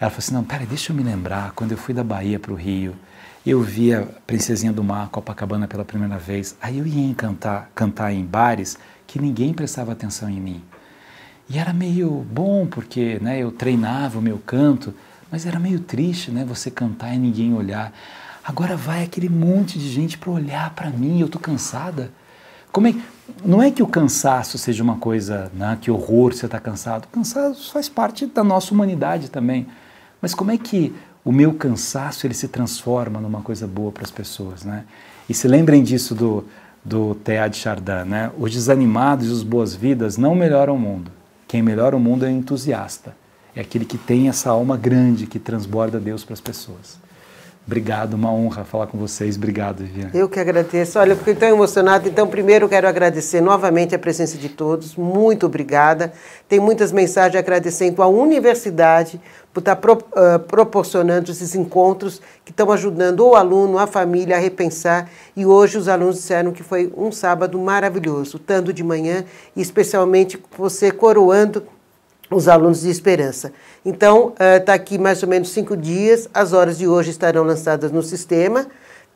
ela falou assim: não, peraí, deixa eu me lembrar, quando eu fui da Bahia para o Rio, eu vi a Princesinha do Mar, Copacabana pela primeira vez. Aí eu ia cantar, cantar em bares que ninguém prestava atenção em mim. E era meio bom, porque né, eu treinava o meu canto, mas era meio triste né, você cantar e ninguém olhar. Agora vai aquele monte de gente para olhar para mim, eu tô cansada. Como é, não é que o cansaço seja uma coisa, né, que horror você está cansado. O cansaço faz parte da nossa humanidade também. Mas como é que o meu cansaço ele se transforma numa coisa boa para as pessoas, né? E se lembrem disso do, do de Chardin, né? Os desanimados e os boas-vidas não melhoram o mundo. Quem melhora o mundo é o entusiasta. É aquele que tem essa alma grande que transborda Deus para as pessoas. Obrigado, uma honra falar com vocês. Obrigado, Viviane. Eu que agradeço. Olha, eu fiquei tão emocionada. Então, primeiro quero agradecer novamente a presença de todos. Muito obrigada. Tem muitas mensagens agradecendo então, à universidade por estar tá pro, uh, proporcionando esses encontros que estão ajudando o aluno, a família a repensar. E hoje os alunos disseram que foi um sábado maravilhoso, tanto de manhã e especialmente você coroando os alunos de esperança. Então, está eh, aqui mais ou menos cinco dias, as horas de hoje estarão lançadas no sistema.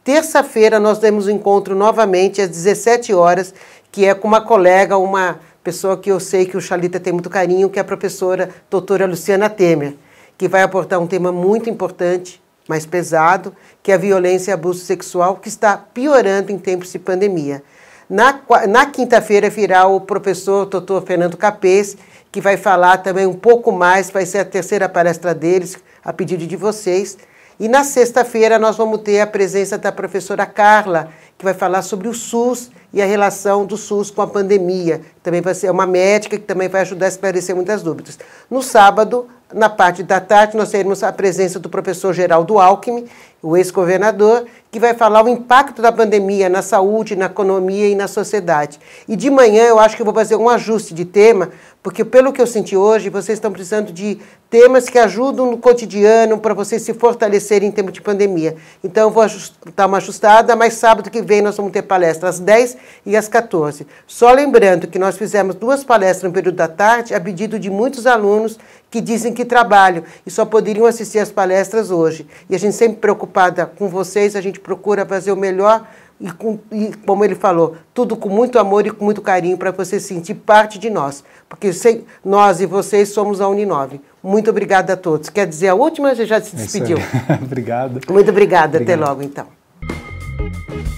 Terça-feira nós temos um encontro novamente às 17 horas, que é com uma colega, uma pessoa que eu sei que o Xalita tem muito carinho, que é a professora doutora Luciana Temer, que vai aportar um tema muito importante, mais pesado, que é a violência e abuso sexual, que está piorando em tempos de pandemia. Na, na quinta-feira virá o professor doutor Fernando Capês, que vai falar também um pouco mais, vai ser a terceira palestra deles, a pedido de vocês. E na sexta-feira nós vamos ter a presença da professora Carla, que vai falar sobre o SUS e a relação do SUS com a pandemia. Também vai ser uma médica que também vai ajudar a esclarecer muitas dúvidas. No sábado, na parte da tarde, nós teremos a presença do professor Geraldo Alckmin, o ex-governador, que vai falar o impacto da pandemia na saúde, na economia e na sociedade. E de manhã eu acho que eu vou fazer um ajuste de tema, porque pelo que eu senti hoje, vocês estão precisando de temas que ajudam no cotidiano para vocês se fortalecerem em tempo de pandemia. Então eu vou dar uma ajustada, mas sábado que vem nós vamos ter palestra às 10 e às 14. Só lembrando que nós fizemos duas palestras no período da tarde a pedido de muitos alunos que dizem que trabalham e só poderiam assistir às palestras hoje. E a gente sempre preocupa preocupada com vocês, a gente procura fazer o melhor e, com, e, como ele falou, tudo com muito amor e com muito carinho para você sentir parte de nós, porque sem, nós e vocês somos a Uninove. Muito obrigada a todos. Quer dizer, a última já, se é despediu. obrigado. Muito obrigada. Obrigado. Até logo, então.